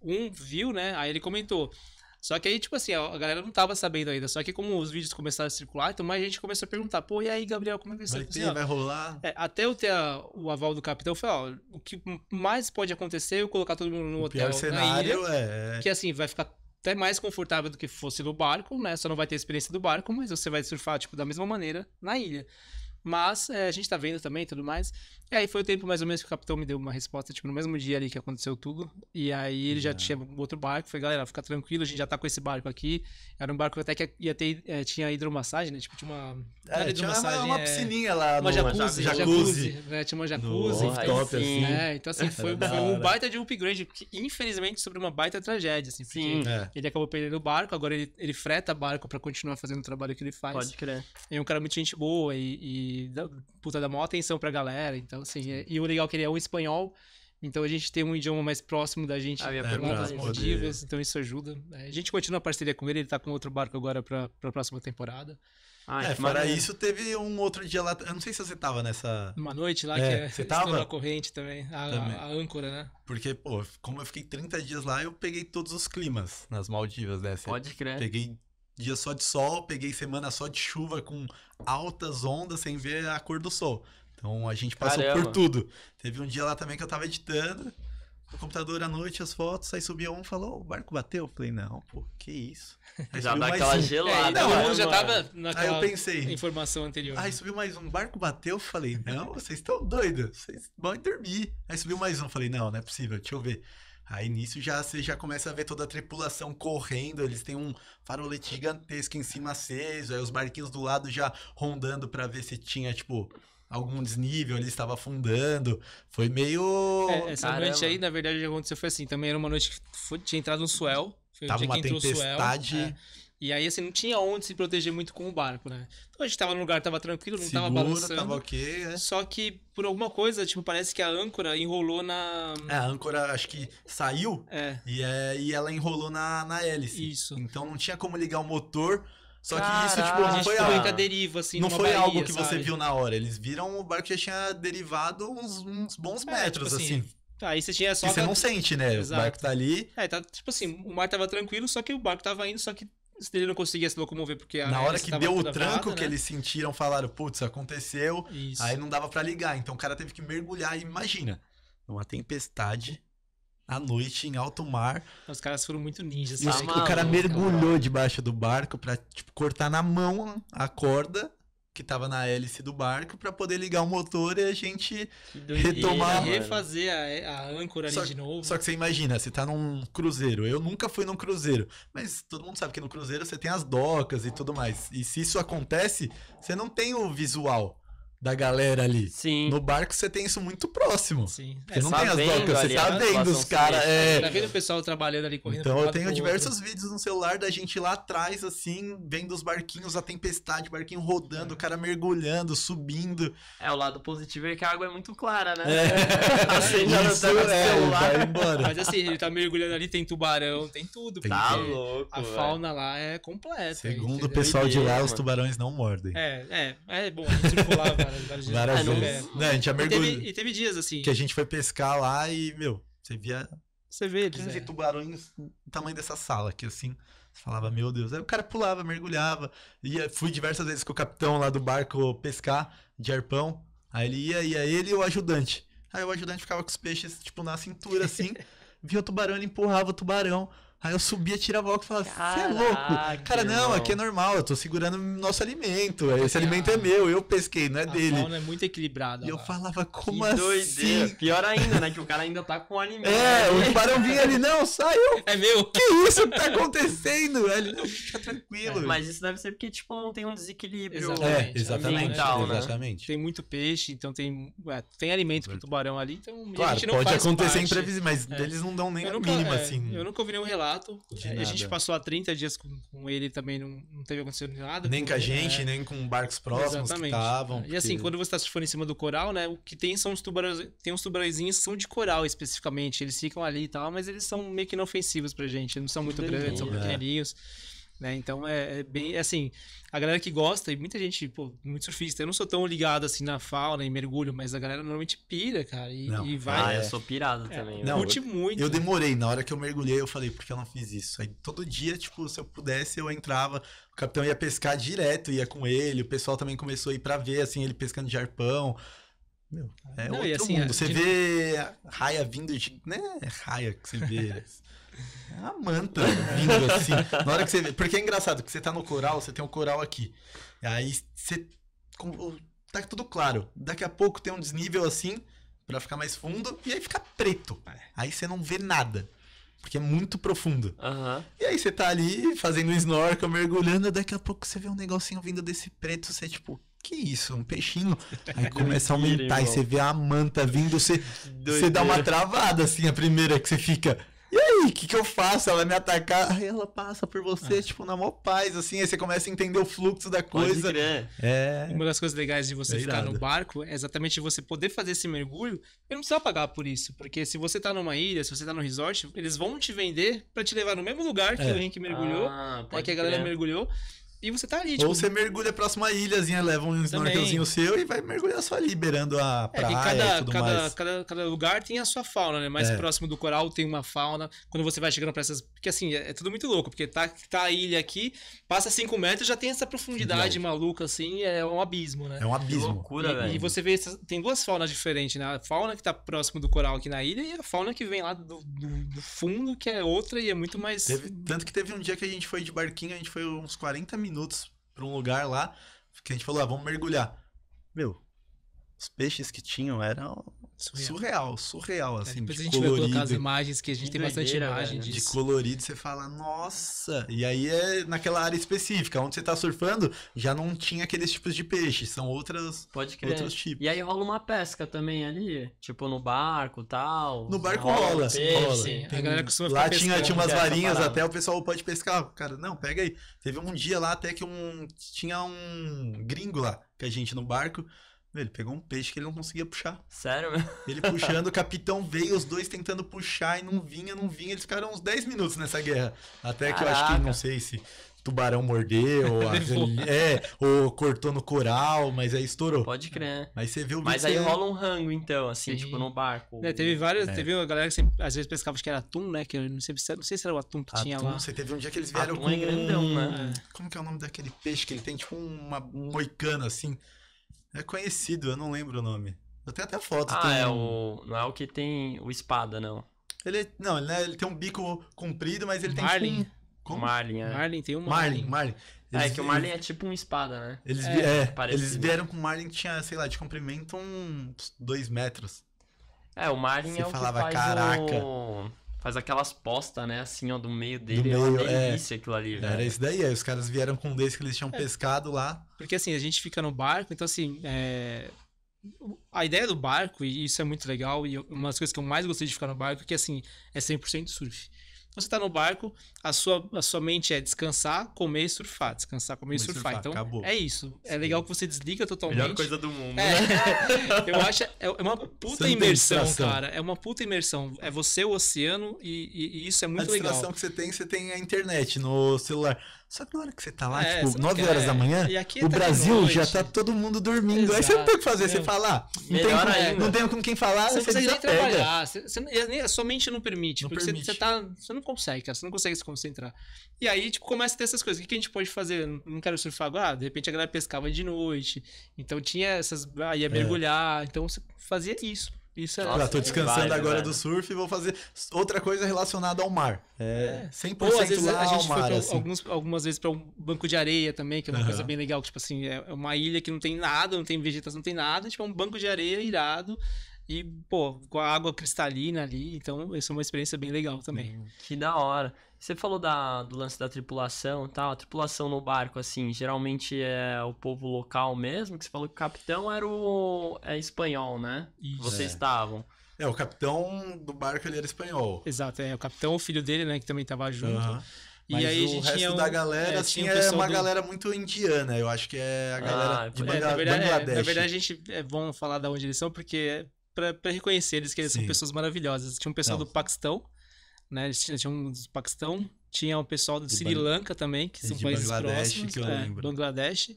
um viu, né? Aí ele comentou. Só que aí, tipo assim, a galera não tava sabendo ainda. Só que como os vídeos começaram a circular, então mais gente começou a perguntar, pô, e aí, Gabriel, como é que isso vai tá? ter, assim, vai rolar? É, até eu ter a, o aval do capitão, eu falei, ó, o que mais pode acontecer é eu colocar todo mundo no o hotel. Pior cenário na ilha, é, é... Que assim, vai ficar até mais confortável do que fosse no barco, né? Só não vai ter a experiência do barco, mas você vai surfar, tipo, da mesma maneira na ilha. Mas é, a gente tá vendo também e tudo mais. E aí foi o tempo mais ou menos que o capitão me deu uma resposta, tipo, no mesmo dia ali que aconteceu tudo. E aí ele já tinha outro barco. Falei, galera, fica tranquilo, a gente já tá com esse barco aqui. Era um barco até que ia ter, é, tinha hidromassagem, né? Tipo, tinha uma. É, tinha uma, uma é, piscininha lá, uma jacuzzi, jacuzzi, né? jacuzzi. Né? Tinha uma jacuzzi. No, top, assim. É, então, assim, foi, foi um baita de upgrade, que, infelizmente, sobre uma baita tragédia, assim. Sim. É. Ele acabou perdendo o barco, agora ele, ele freta barco pra continuar fazendo o trabalho que ele faz. Pode crer. E é um cara muito gente boa e, e e dá, puta, dá maior atenção pra galera. Então, assim, e o legal é que ele é um espanhol, então a gente tem um idioma mais próximo da gente. A é, então isso ajuda. É, a gente continua a parceria com ele, ele tá com outro barco agora pra, pra próxima temporada. Ah, é, fora isso, teve um outro dia lá. Eu não sei se você tava nessa. Uma noite lá é, que você tava? a corrente também a, também a, âncora, né? Porque, pô, como eu fiquei 30 dias lá, eu peguei todos os climas nas Maldivas, né? Você Pode crer. Peguei dia só de sol, peguei semana só de chuva com altas ondas sem ver a cor do sol. Então a gente passou Caramba. por tudo. Teve um dia lá também que eu tava editando, no computador à noite, as fotos, aí subiu um e falou, o barco bateu? Eu falei, não, pô, que isso. Aí já dá aquela um. gelada. É, não, né, já tava naquela aí eu pensei, informação anterior. Aí né? subiu mais um, barco bateu, eu falei, não, vocês estão doidos, vocês vão dormir. Aí subiu mais um, falei, não, não é possível, deixa eu ver. Aí nisso já você já começa a ver toda a tripulação correndo, eles têm um farolete gigantesco em cima aceso, aí os barquinhos do lado já rondando para ver se tinha, tipo, algum desnível, ele estava afundando. Foi meio. É, essa Caramba. noite aí, na verdade, o que aconteceu foi assim: também era uma noite que foi, tinha entrado um swell. Foi Tava uma tempestade. É. E aí, assim, não tinha onde se proteger muito com o barco, né? Então a gente tava num lugar, tava tranquilo, não Segura, tava balançando. Tava ok, né? Só que por alguma coisa, tipo, parece que a âncora enrolou na. É, a âncora acho que saiu é. E, é, e ela enrolou na, na hélice. Isso. Então não tinha como ligar o motor. Só que Caraca, isso, tipo, não foi, a... a deriva, assim, Não foi algo que sabe? você viu na hora. Eles viram o barco já tinha derivado uns, uns bons é, metros, tipo assim. assim. Aí você tinha só. Que você não sente, né? Exato. O barco tá ali. É, tá, tipo assim, o mar tava tranquilo, só que o barco tava indo, só que ele não conseguia se locomover porque a Na hora que deu o tranco que né? eles sentiram, falaram, putz, aconteceu. Isso. Aí não dava para ligar. Então o cara teve que mergulhar. E imagina, uma tempestade à noite em alto mar. Então, os caras foram muito ninjas. Tá o cara mergulhou debaixo do barco pra tipo, cortar na mão a corda que estava na hélice do barco para poder ligar o motor e a gente retomar. retomar. Refazer a, a âncora ali de novo. Só que você imagina, você tá num cruzeiro. Eu nunca fui num cruzeiro, mas todo mundo sabe que no cruzeiro você tem as docas e tudo mais. E se isso acontece, você não tem o visual da galera ali. Sim. No barco você tem isso muito próximo. Sim. Você é, não tá tem as docas, você tá né, vendo os caras. É... Tá vendo o pessoal trabalhando ali correndo. Então eu tenho diversos outro. vídeos no celular da gente lá atrás, assim, vendo os barquinhos, a tempestade, barquinho rodando, é. o cara mergulhando, subindo. É, o lado positivo é que a água é muito clara, né? É. Assim, já isso, não tá é, celular. vai embora. Mas assim, ele tá mergulhando ali, tem tubarão, tem tudo. tá louco. A véio. fauna lá é completa. Segundo o é pessoal de lá, os tubarões não mordem. É, é. É bom, a gente várias, várias ah, vezes. É, não, a gente é mergulhou. E teve, e teve dias assim. Que a gente foi pescar lá e, meu, você via você vê eles. 15 é. tubarões do tamanho dessa sala aqui, assim. Você falava, meu Deus. Aí o cara pulava, mergulhava. Ia, fui diversas vezes com o capitão lá do barco pescar de arpão. Aí ele ia, ia ele e o ajudante. Aí o ajudante ficava com os peixes, tipo, na cintura, assim. via o tubarão, ele empurrava o tubarão. Aí eu subia, tirava o óculos e falava, você é louco? Cara, não, irmão. aqui é normal, eu tô segurando nosso alimento. Esse é alimento é meu, eu pesquei, não é a dele. A é muito equilibrada. E eu falava, como que assim? Doideira. Pior ainda, né? Que o cara ainda tá com o alimento. É, né? tubarão barão vinha ali, não, saiu. É meu. Que isso que tá acontecendo? Ele, não, fica tranquilo. É, mas isso deve ser porque, tipo, não tem um desequilíbrio exatamente. É, exatamente, ambiental, né? exatamente. Tem muito peixe, então tem, tem alimento pro tubarão ali, então claro, a gente não pode acontecer imprevisível, mas é. eles não dão nem o mínimo é, assim. Eu nunca ouvi nenhum relato contato. De é, a gente passou há 30 dias com, com ele também não, não teve acontecido nada. Nem com a gente, é... nem com barcos próximos Exatamente. que estavam. Porque... E assim, quando você está surfando em cima do coral, né? O que tem são os tubarões. Tem uns tubarõezinhos que são de coral especificamente. Eles ficam ali e tal, mas eles são meio que inofensivos pra gente. não são muito grandes, são é. pequenininhos. É. Né? Então é, é, bem é assim, a galera que gosta, e muita gente, pô, muito surfista, eu não sou tão ligado assim na fauna e mergulho, mas a galera normalmente pira, cara, e, não. e vai. Ah, é. eu sou pirado é, também. Não, curte eu, muito. Eu demorei, na hora que eu mergulhei, eu falei, por que eu não fiz isso? Aí todo dia, tipo, se eu pudesse, eu entrava, o capitão ia pescar direto, ia com ele, o pessoal também começou a ir pra ver, assim, ele pescando de arpão. Meu, é não, outro assim, mundo. Você de... vê raia vindo de. Né? Raia que você vê. É uma manta vindo assim. Na hora que você vê. Porque é engraçado, que você tá no coral, você tem um coral aqui. Aí você. Tá tudo claro. Daqui a pouco tem um desnível assim, para ficar mais fundo, e aí fica preto. Aí você não vê nada. Porque é muito profundo. Uhum. E aí você tá ali fazendo snorkel, mergulhando, daqui a pouco você vê um negocinho vindo desse preto, você é tipo, que isso? Um peixinho? Aí começa a aumentar e você vê a manta vindo, você, você dá uma travada assim, a primeira que você fica o que, que eu faço? Ela me atacar. Aí ela passa por você, ah. tipo, na maior paz, assim. Aí você começa a entender o fluxo da coisa. É. Uma das coisas legais de você é ficar no barco é exatamente você poder fazer esse mergulho e não precisar pagar por isso. Porque se você tá numa ilha, se você tá no resort, eles vão te vender para te levar no mesmo lugar que é. o Henrique mergulhou, ah, é que a galera mergulhou. E você tá ali, tipo... Ou você mergulha próximo próxima ilhazinha, leva um snorkelzinho seu e vai mergulhar só ali, beirando a é, praia é, cada, e tudo cada, mais. Cada, cada lugar tem a sua fauna, né? Mais é. próximo do coral tem uma fauna. Quando você vai chegando pra essas... Porque assim, é, é tudo muito louco, porque tá, tá a ilha aqui, passa 5 metros, já tem essa profundidade maluca, assim, é um abismo, né? É um abismo. Que loucura, e, velho. E você vê, essas... tem duas faunas diferentes, né? A fauna que tá próximo do coral aqui na ilha e a fauna que vem lá do, do, do fundo, que é outra e é muito mais... Teve... tanto que teve um dia que a gente foi de barquinho, a gente foi uns 40 minutos minutos para um lugar lá, que a gente falou, ah, vamos mergulhar. Meu, os peixes que tinham eram surreal, surreal, surreal é, assim. É, depois de a gente colorido. vai colocar as imagens, que a gente que tem bastante imagem disso. De colorido, você fala, nossa! E aí é naquela área específica, onde você tá surfando, já não tinha aqueles tipos de peixe, são outras, Pode crer. outros tipos. E aí rola uma pesca também ali, tipo no barco tal. No barco rola, rola. Peixe, rola. Tem, a galera costuma Lá tinha, tinha umas varinhas, até o pessoal pode pescar. Cara, não, pega aí. Teve um dia lá até que um tinha um gringo lá, que a gente no barco ele pegou um peixe que ele não conseguia puxar. Sério mesmo? Ele puxando, o capitão veio, os dois tentando puxar e não vinha, não vinha. Eles ficaram uns 10 minutos nessa guerra. Até Caraca. que eu acho que, não sei se tubarão mordeu, ou, é, ou cortou no coral, mas aí estourou. Pode crer. Né? Mas você viu Mas aí é... rola um rango, então, assim, Sim. tipo, no barco. É, teve várias, é. teve uma galera que sempre, às vezes pescava que era atum, né? Que eu não sei, não sei se era o atum que atum, tinha lá. Você teve um dia que eles vieram atum é com... é grandão, né? Como que é o nome daquele peixe que ele tem? Tipo uma moicana, assim. É conhecido, eu não lembro o nome. Eu tenho até foto. Ah, tem... é o. Não é o que tem o espada, não. Ele. Não, ele, né, ele tem um bico comprido, mas ele Marlin. tem. Marlin. Tipo como? Marlin, é. Marlin, tem um Marlin. Marlin, Marlin. É, eles, é que o Marlin é tipo um espada, né? Eles, é, é, eles vieram com o Marlin que tinha, sei lá, de comprimento uns dois metros. É, o Marlin Você é o falava, que faz caraca. o... Faz aquelas postas, né? Assim, ó, do meio dele. Do é meio, é uma delícia é, aquilo ali, velho. Era isso daí. Aí é, os caras vieram com um que eles tinham é, pescado lá. Porque assim, a gente fica no barco, então assim. É... A ideia do barco, e isso é muito legal, e uma das coisas que eu mais gostei de ficar no barco é que assim, é 100% surf. Você está no barco, a sua, a sua mente é descansar, comer e surfar. Descansar, comer e surfar. surfar. Então, acabou. é isso. É legal que você desliga totalmente. Melhor coisa do mundo. É, né? eu acho. É, é uma puta imersão, distração. cara. É uma puta imersão. É você, o oceano, e, e, e isso é muito a legal. A distração que você tem, você tem a internet no celular. Só que na hora que você tá lá, é, tipo, 9 horas da manhã, o tá Brasil já tá todo mundo dormindo. Exato, Aí você não tem o que fazer, você falar. Ah, não, tem com, não tem com quem falar, você, você precisa nem trabalhar. Você, você, a sua mente não permite. Não permite. Você, você, tá, você não consegue, cara. Você não consegue se concentrar. E aí, tipo, começa a ter essas coisas. O que, que a gente pode fazer? Não quero surfar agora. Ah, de repente a galera pescava de noite. Então tinha essas. Ah, ia é. mergulhar. É. Então você fazia isso. Isso é Nossa, tô descansando agora né? do surf e vou fazer outra coisa relacionada ao mar. É, 100% é. Ou, às vezes, lá a gente foi mar, pra, assim. alguns, algumas vezes para um banco de areia também, que é uma uhum. coisa bem legal, tipo assim, é, é uma ilha que não tem nada, não tem vegetação, não tem nada, tipo é um banco de areia irado. E, pô, com a água cristalina ali, então isso é uma experiência bem legal também. Uhum. Que da hora. Você falou da, do lance da tripulação e tal. A tripulação no barco, assim, geralmente é o povo local mesmo, que você falou que o capitão era o é espanhol, né? Isso. Vocês é. estavam. É, o capitão do barco ele era espanhol. Exato, é. O capitão, o filho dele, né, que também estava junto. Uhum. E aí o resto tinha um, da galera, é, assim, é uma do... galera muito indiana. Eu acho que é a ah, galera ah, de é, Bangla... na verdade, Bangladesh. É, na verdade, a gente é bom falar da onde eles são, porque é para reconhecer eles, que eles Sim. são pessoas maravilhosas. Tinha um pessoal Não. do Paquistão, né? Eles tinham um do Paquistão, tinha o pessoal do de Sri Lanka também, que são de países Bangladesh, próximos, que eu é, lembro. Bangladesh.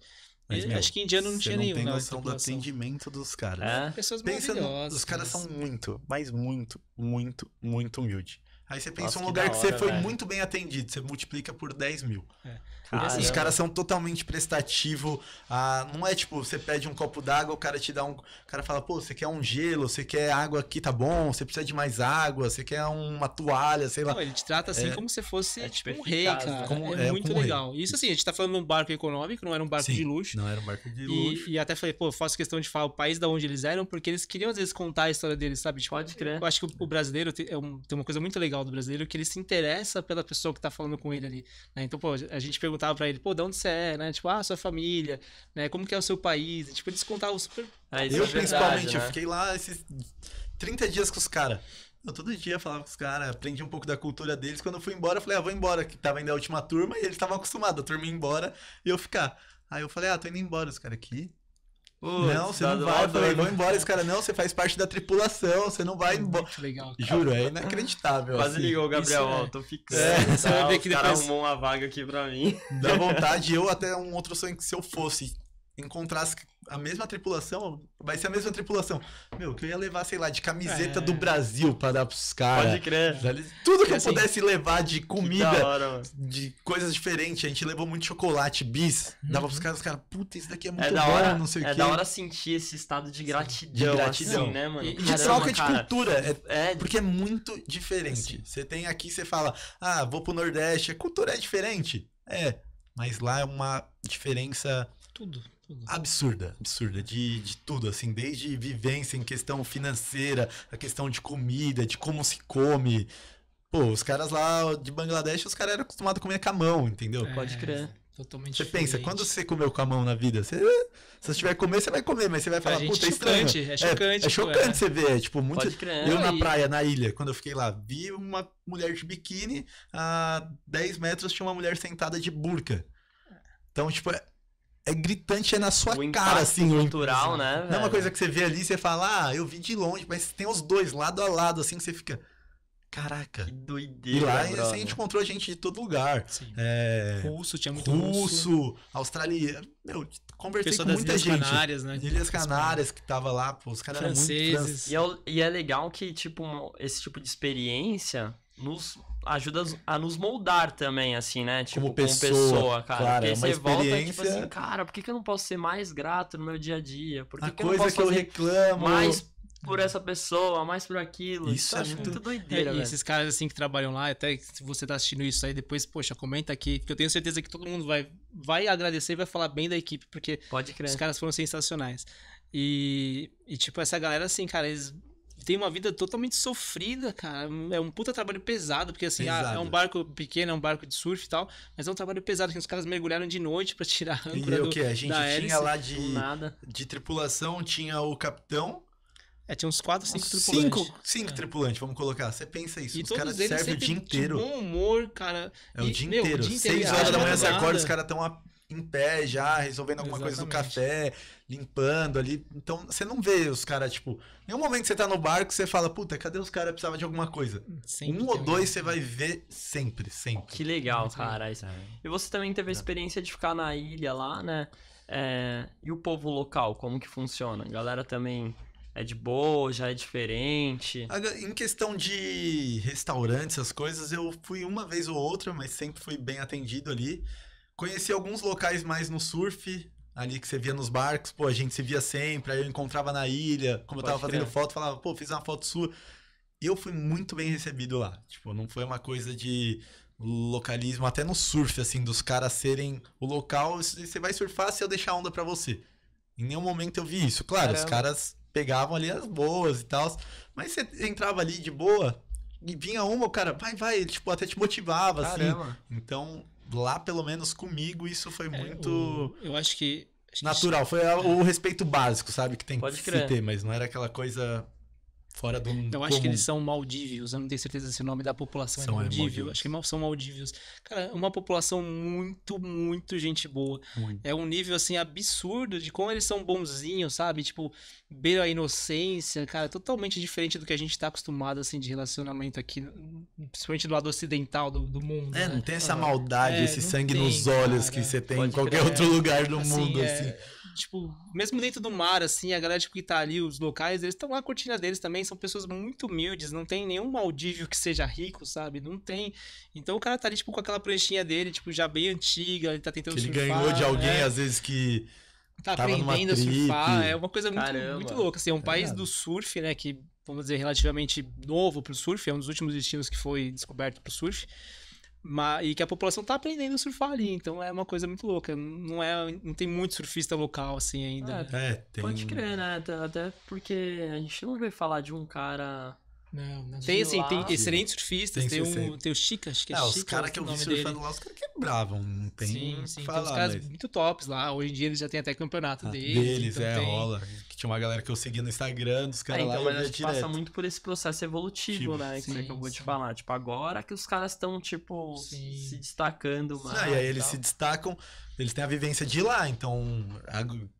Mas, meu, acho que indiano não tinha não nenhum. Tem noção do atendimento dos caras. É? Pessoas Pensa maravilhosas. No, os caras são muito, mas muito, muito, muito humilde. Aí você pensa Nossa, um lugar que, hora, que você foi velho. muito bem atendido, você multiplica por 10 mil. É. Ah, os caras são totalmente prestativos. Ah, não é tipo, você pede um copo d'água, o cara te dá um. O cara fala, pô, você quer um gelo, você quer água aqui, tá bom, você precisa de mais água, você quer uma toalha, sei lá. Não, ele te trata assim é... como se fosse é, tipo, um tipo rei, cara. Como, é, é muito legal. Rei. Isso assim, a gente tá falando de um barco econômico, não era um barco Sim, de luxo. Não era um barco de luxo. E, e até falei, pô, faço questão de falar o país da onde eles eram, porque eles queriam às vezes contar a história deles, sabe? Tipo, Pode crer. Eu acho que o brasileiro é tem uma coisa muito legal social do brasileiro que ele se interessa pela pessoa que tá falando com ele ali. Né? Então, pô, a gente perguntava para ele, pô, de onde você é, né? Tipo, ah, sua família, né? Como que é o seu país? E, tipo, eles contavam super. Ah, eu, é verdade, principalmente, né? eu fiquei lá esses 30 dias com os caras. Eu todo dia falava com os caras, aprendi um pouco da cultura deles. Quando eu fui embora, eu falei, ah, vou embora, que tava ainda a última turma, e eles estavam acostumados, a turma ia embora e eu ficar. Aí eu falei, ah, tô indo embora, os caras aqui. Putz, não, você não tá vai. Eu falei, vou embora. Esse cara, não, você faz parte da tripulação, você não vai embora. legal. Cara. Juro, é inacreditável. Quase assim. ligou o Gabriel, ó, é. tô ficando. É, tá, você vai ver que depois... arrumou uma vaga aqui pra mim. Dá vontade, eu até um outro sonho que se eu fosse encontrar a mesma tripulação, vai ser a mesma tripulação. Meu, que eu ia levar, sei lá, de camiseta é. do Brasil para dar pros caras. Pode crer. Tudo que, eu assim, pudesse levar de comida, hora, de coisas diferentes. A gente levou muito chocolate, bis. Dava pros uhum. caras, os caras, puta, isso daqui é muito é da bom, hora, não sei o é quê. É da hora sentir esse estado de gratidão, de gratidão. Assim, né, mano? E, Caramba, de troca cara. de cultura. É, é, porque é muito diferente. Assim. Você tem aqui, você fala, ah, vou pro Nordeste, a cultura é diferente. É, mas lá é uma diferença... Tudo Absurda, absurda. De, de tudo, assim, desde vivência em questão financeira, a questão de comida, de como se come. Pô, os caras lá de Bangladesh, os caras eram acostumados a comer com a mão, entendeu? É, Pode crer. Totalmente Você diferente. pensa, quando você comeu com a mão na vida, você, se você tiver comer, você vai comer, mas você vai é falar, puta, é estranho. É, é chocante. É, é chocante pô, você vê ver, é, tipo, muito... Eu na praia, na ilha, quando eu fiquei lá, vi uma mulher de biquíni, a 10 metros tinha uma mulher sentada de burca. Então, tipo, é, é gritante, é na sua o cara, assim. cultural, né? Não é uma coisa que você vê ali e você fala, ah, eu vi de longe, mas tem os dois lado a lado, assim, que você fica. Caraca. Que doideira. E lá assim, a gente encontrou gente de todo lugar. Sim. É... Russo, tinha muito russo. russo australiano. Meu, conversei Pessoa com muita Ilhas gente. Canárias, né? Ilhas Canárias que tava lá, pô, os caras eram muito franceses. É e é legal que, tipo, esse tipo de experiência nos ajuda a nos moldar também, assim, né? Tipo, como pessoa, como pessoa cara. É porque é você experiência... volta tipo assim, cara, por que, que eu não posso ser mais grato no meu dia a dia? Por que, a que coisa eu não posso que eu reclamo. Mais por essa pessoa, mais por aquilo. Isso, isso é muito, muito doideira, é, velho. esses caras assim que trabalham lá, até se você tá assistindo isso aí, depois, poxa, comenta aqui, porque eu tenho certeza que todo mundo vai, vai agradecer e vai falar bem da equipe, porque Pode crer. os caras foram sensacionais. E, e tipo, essa galera assim, cara, eles tem uma vida totalmente sofrida, cara. É um puta trabalho pesado, porque assim, pesado. Ah, é um barco pequeno, é um barco de surf e tal, mas é um trabalho pesado, que os caras mergulharam de noite para tirar a âncora E o que? A gente tinha lá de, de tripulação, tinha o capitão, é, tinha uns 4, 5 tripulantes. 5, 5 é. tripulantes, vamos colocar. Você pensa isso. E os caras servem o dia inteiro. De bom humor, cara. É o dia meu, inteiro. seis horas da manhã você acorda, os caras estão em pé já, resolvendo alguma Exatamente. coisa do café, limpando ali. Então, você não vê os caras, tipo, nenhum momento você tá no barco, você fala, puta, cadê os caras? Precisava de alguma coisa. Sempre um ou dois você vai ver sempre, sempre. Que legal, Muito cara. É. E você também teve a é. experiência de ficar na ilha lá, né? É... E o povo local, como que funciona? A galera também é de boa, já é diferente. Em questão de restaurantes, essas coisas, eu fui uma vez ou outra, mas sempre fui bem atendido ali. Conheci alguns locais mais no surf, ali que você via nos barcos, pô, a gente se via sempre, aí eu encontrava na ilha, como Pode eu tava fazendo criar. foto, falava, pô, fiz uma foto sua. Eu fui muito bem recebido lá. Tipo, não foi uma coisa de localismo, até no surf, assim, dos caras serem o local, você vai surfar se eu deixar onda para você. Em nenhum momento eu vi isso. Claro, Caramba. os caras pegavam ali as boas e tal, mas você entrava ali de boa, e vinha uma, o cara, vai, vai, ele, tipo, até te motivava, assim. Caramba. assim. Então, lá, pelo menos comigo, isso foi é, muito. O... eu acho que. Acho natural, que... foi o respeito básico, sabe? Que tem Pode que crer. se ter, mas não era aquela coisa fora do. Eu comum. acho que eles são maldívios. Eu não tenho certeza se o nome da população é são é maldívio. É acho que é são maldívios. Cara, é uma população muito, muito gente boa. Muito. É um nível, assim, absurdo de como eles são bonzinhos, sabe? Tipo, beira a inocência, cara. Totalmente diferente do que a gente tá acostumado, assim, de relacionamento aqui, principalmente do lado ocidental do, do mundo. É, né? não tem essa maldade, é, esse sangue tem, nos olhos cara. que você tem em qualquer crer. outro lugar do assim, mundo, é. assim tipo, mesmo dentro do mar, assim, a galera tipo, que tá ali, os locais, eles estão lá cortina deles também, são pessoas muito humildes, não tem nenhum maldívio que seja rico, sabe? Não tem. Então o cara tá ali, tipo, com aquela pranchinha dele, tipo, já bem antiga, ele tá tentando que surfar. Ele ganhou de alguém, né? às vezes, que. Tá aprendendo a surfar, é uma coisa muito, muito louca. Assim, é um tá país do surf, né? Que, vamos dizer, relativamente novo pro surf, é um dos últimos destinos que foi descoberto pro surf. Mas, e que a população tá aprendendo a surfar ali, então é uma coisa muito louca. Não, é, não tem muito surfista local assim ainda. É, né? é tem... Pode crer, né? Até porque a gente não vai falar de um cara não, tem, assim, lá. tem excelentes surfistas, tem, tem, um, tem o Chica, acho que é ah, Chica, Os caras que eu vi surfando dele. lá, os caras quebravam, não tem. Sim, sim, falar, tem uns caras mas... muito tops lá. Hoje em dia eles já têm até campeonato ah, deles. Deles, então é, tem... rola. Que tinha uma galera que eu seguia no Instagram, dos caras é, então, lá. Mas passa muito por esse processo evolutivo, tipo, né? Sim, que, é que eu vou sim. te falar. Tipo, agora que os caras estão, tipo, sim. se destacando mais. Ah, e aí eles se destacam eles têm a vivência de ir lá. Então,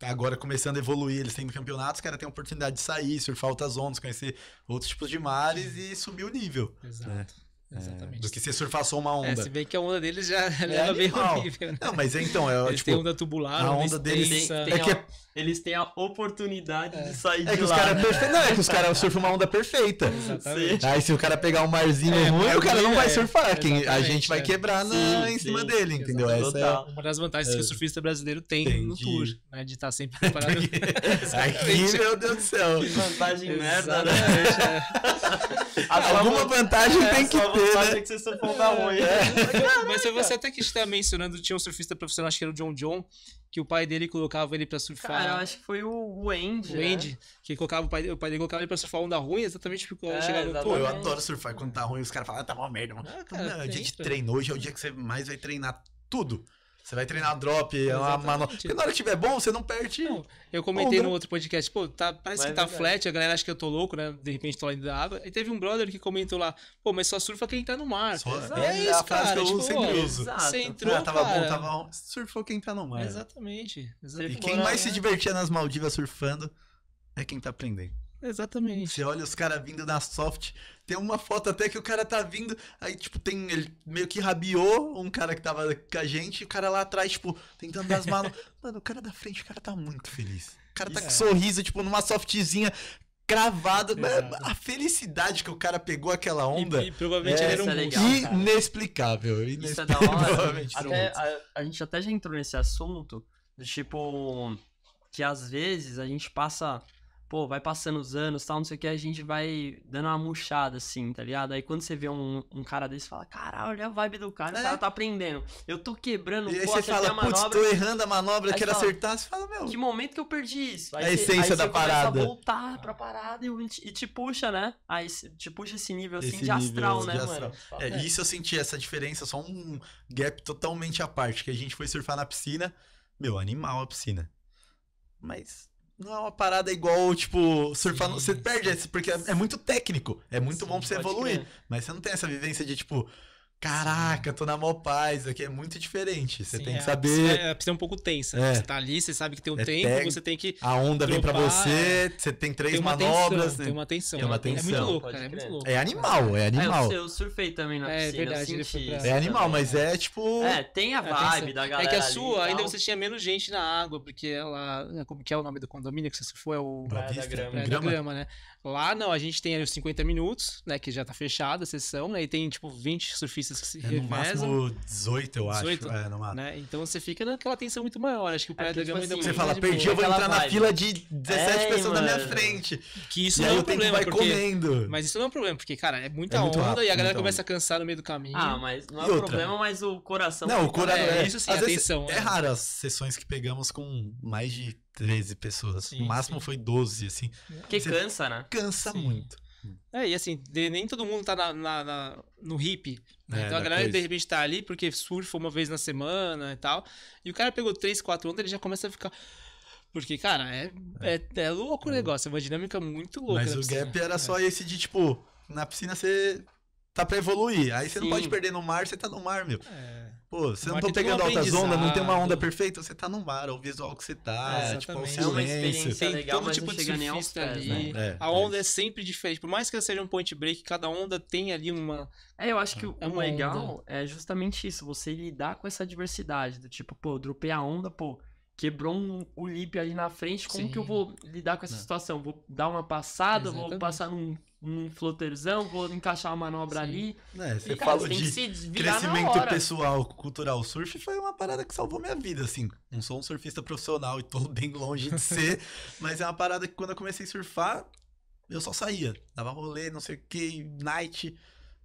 agora começando a evoluir, eles têm campeonatos, cara, tem a oportunidade de sair, surfar outras ondas, conhecer outros tipos de mares e subir o nível. Exato. Né? É, exatamente. É, do que se surfar só uma é, onda. É, se bem que a onda deles já é, é bem horrível. Né? Não, mas então, é, eles tipo, têm onda tubular, a onda deles tem, tem é que a, eles têm a oportunidade é. de sair é de que lá. Os cara né? perfe... Não, é que os caras surfam uma onda perfeita. Exatamente. Aí se o cara pegar um marzinho ruim, o cara não vai surfar. Quem, a gente vai quebrar sim, em cima sim, dele, entendeu? Essa é uma das vantagens que o surfista brasileiro tem Entendi. no tour, né? De estar tá sempre preparado. Aqui, meu Deus do céu. Que vantagem merda, né? Alguma vantagem tem que ter ver, né? Achei que vocês tá ruim. É. é. Mas você até que está mencionando, tinha um surfista profissional, acho que era o John John, que o pai dele colocava ele pra surfar. Cara, eu acho que foi o Andy. O né? Andy, que colocava o pai, o pai dele colocava ele pra surfar onda ruim, exatamente porque é, chegava. Pô, eu adoro surfar quando tá ruim, os caras falam, ah, tá uma merda, mano. Ah, cara, não, é o dia que treino hoje é o dia que você mais vai treinar tudo. Você vai treinar drop, é uma mano... Porque na hora que tiver bom, você não perde. Não, eu comentei no né? outro podcast, pô, tá, parece que tá é flat, a galera acha que eu tô louco, né? De repente tô lá dentro da água. E teve um brother que comentou lá, pô, mas só surfa quem tá no mar. Só... É, é, isso, a cara. Que eu tipo, sempre uso. Exato. Você entrou, ah, tava cara. bom, tava bom. Surfou quem tá no mar. Exatamente. exatamente. E quem mais se né? divertia nas Maldivas surfando é quem tá aprendendo. Exatamente. Você olha os caras vindo na soft. Tem uma foto até que o cara tá vindo. Aí, tipo, tem. Ele meio que rabiou um cara que tava com a gente. E o cara lá atrás, tipo, tentando dar as malas. Mano, o cara da frente, o cara tá muito feliz. O cara tá com é. sorriso, tipo, numa softzinha cravado. A felicidade que o cara pegou aquela onda. E, e provavelmente é, era um é legal, inexplicável. inexplicável. Isso é da hora. Até, a, a, gente até já entrou nesse assunto. Tipo, que às vezes a gente passa pô, vai passando os anos, tal, não sei o que, a gente vai dando uma murchada, assim, tá ligado? Aí quando você vê um, um cara desse, fala, caralho, olha a vibe do cara, é. o cara tá aprendendo. Eu tô quebrando o E aí você fala, putz, tô errando a manobra, eu quero fala, acertar, você fala, meu... Que momento que eu perdi isso? Aí a essência aí da parada. Aí voltar pra parada e, e, te puxa, né? Aí te puxa esse nível, assim, esse de astral, nível, né, de astral. mano? Tipo, é, é, isso eu senti, essa diferença, só um gap totalmente à parte, que a gente foi surfar na piscina, meu, animal a piscina. Mas não é uma parada igual, tipo, surfar. No... Você perde esse, porque é, é muito técnico. É muito Sim, bom pra você evoluir. Mas você não tem essa vivência de, tipo, Caraca, tô na mó paz, aqui é muito diferente. Você Sim, tem que é, saber. A pista é, é um pouco tensa. É. Você tá ali, você sabe que tem um é tempo, você tem que. A onda dropar, vem pra você, é. você tem três tem manobras. Tensão, né? Tem uma tensão. Tem uma tensão. É muito louco, cara, é muito louco. É animal, é animal. eu, surfei também na piscina. É verdade, eu senti pra... É animal, mas né? é tipo. É, tem a vibe da galera. É que a sua, ainda você tinha menos gente na água, porque ela. Como que é o nome do condomínio que você surfou? É o. Praia da Grama. Praia da Grama, né? Lá não, a gente tem ali os 50 minutos, né? Que já tá fechada a sessão, né? E tem, tipo, 20 surfistas que se é, revezam. No máximo 18, eu 18, acho. É, no máximo. Né? Então você fica naquela tensão muito maior. Acho que o é Praia da tipo Gama ainda assim, Você fala, perdi, eu vou entrar vibe. na fila de 17 é, pessoas mano. na minha frente. Que isso e não é um problema. Vai porque... comendo. Mas isso não é um problema, porque, cara, é muita é onda rápido, e a galera começa rápido. a cansar no meio do caminho. Ah, mas não é um problema, mas o coração. Não, o coração. É, é, isso sim, atenção. É, é raro as sessões que pegamos com mais de 13 pessoas. Sim, no máximo sim. foi 12, assim. Que Você cansa, né? Cansa sim. muito. É, e assim, nem todo mundo tá na, na, na no hip. Né? É, então a galera coisa. de repente tá ali porque surfa uma vez na semana e tal. E o cara pegou 3, 4 ondas, ele já começa a ficar. Porque, cara, é, é. é, é louco o é. negócio, é uma dinâmica muito louca. Mas né, o gap era só é. esse de, tipo, na piscina você tá pra evoluir. Aí você não pode perder no mar, você tá no mar, meu. É. Pô, você não tá pegando altas ondas, não tem uma onda perfeita, você tá num mar, é o visual que você tá, é, tipo, o silêncio, é uma experiência tem legal, todo tipo de surfista pés, ali. Né? É, a onda é. é. sempre diferente. Por mais que seja um point break, cada onda tem ali uma. É, eu acho que ah, o é legal onda. é justamente isso, você lidar com essa diversidade, do tipo, pô, dropei a onda, pô, quebrou um, o lip ali na frente, como Sim. que eu vou lidar com essa não. É. situação? Vou dar uma passada, Exatamente. vou passar num um flutterzão, vou encaixar uma manobra Sim. ali. É, você fala falou de crescimento pessoal, cultural. O surf foi uma parada que salvou minha vida, assim. Não sou um surfista profissional e tô bem longe de ser, mas é uma parada que quando eu comecei a surfar, eu só saía. Dava rolê, não sei o que, night.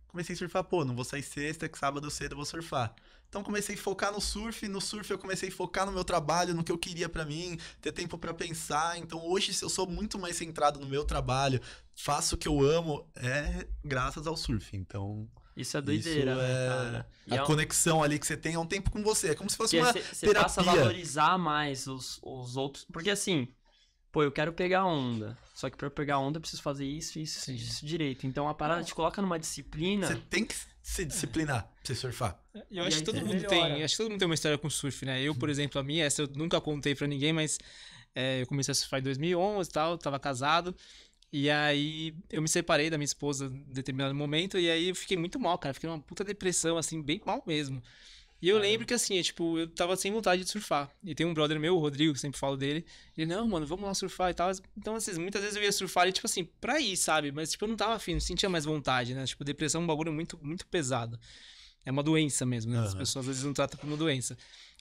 Comecei a surfar, pô, não vou sair sexta, que sábado cedo eu vou surfar. Então comecei a focar no surf, no surf eu comecei a focar no meu trabalho, no que eu queria para mim, ter tempo para pensar. Então hoje eu sou muito mais centrado no meu trabalho, faço o que eu amo, é graças ao surf. Então isso é doideira, Isso né, é... cara. E a é um... conexão ali que você tem é um tempo com você. É como se fosse uma cê, cê terapia. Você passa a valorizar mais os, os outros. Porque assim, pô, eu quero pegar onda. Só que para pegar onda eu preciso fazer isso, isso, Sim. isso direito. Então a parada te coloca numa disciplina. Você tem que se disciplinar pra você surfar. Eu acho aí, que todo mundo melhora. tem. Acho que todo mundo tem uma história com surf, né? Eu, por uhum. exemplo, a minha, essa eu nunca contei para ninguém, mas é, eu comecei a surfar em 2011 e tal, tava casado. E aí eu me separei da minha esposa em determinado momento e aí eu fiquei muito mal, cara. Fiquei numa puta depressão, assim, bem mal mesmo. E eu lembro que assim, é, tipo, eu tava sem vontade de surfar. E tem um brother meu, o Rodrigo, que sempre falo dele. Ele, não, mano, vamos lá surfar e tal. Então, assim, muitas vezes eu ia surfar e, tipo assim, pra ir, sabe? Mas, tipo, eu não tava afim, não sentia mais vontade, né? Tipo, depressão é um bagulho muito, muito pesado. É uma doença mesmo, né? As pessoas às vezes não tratam como doença.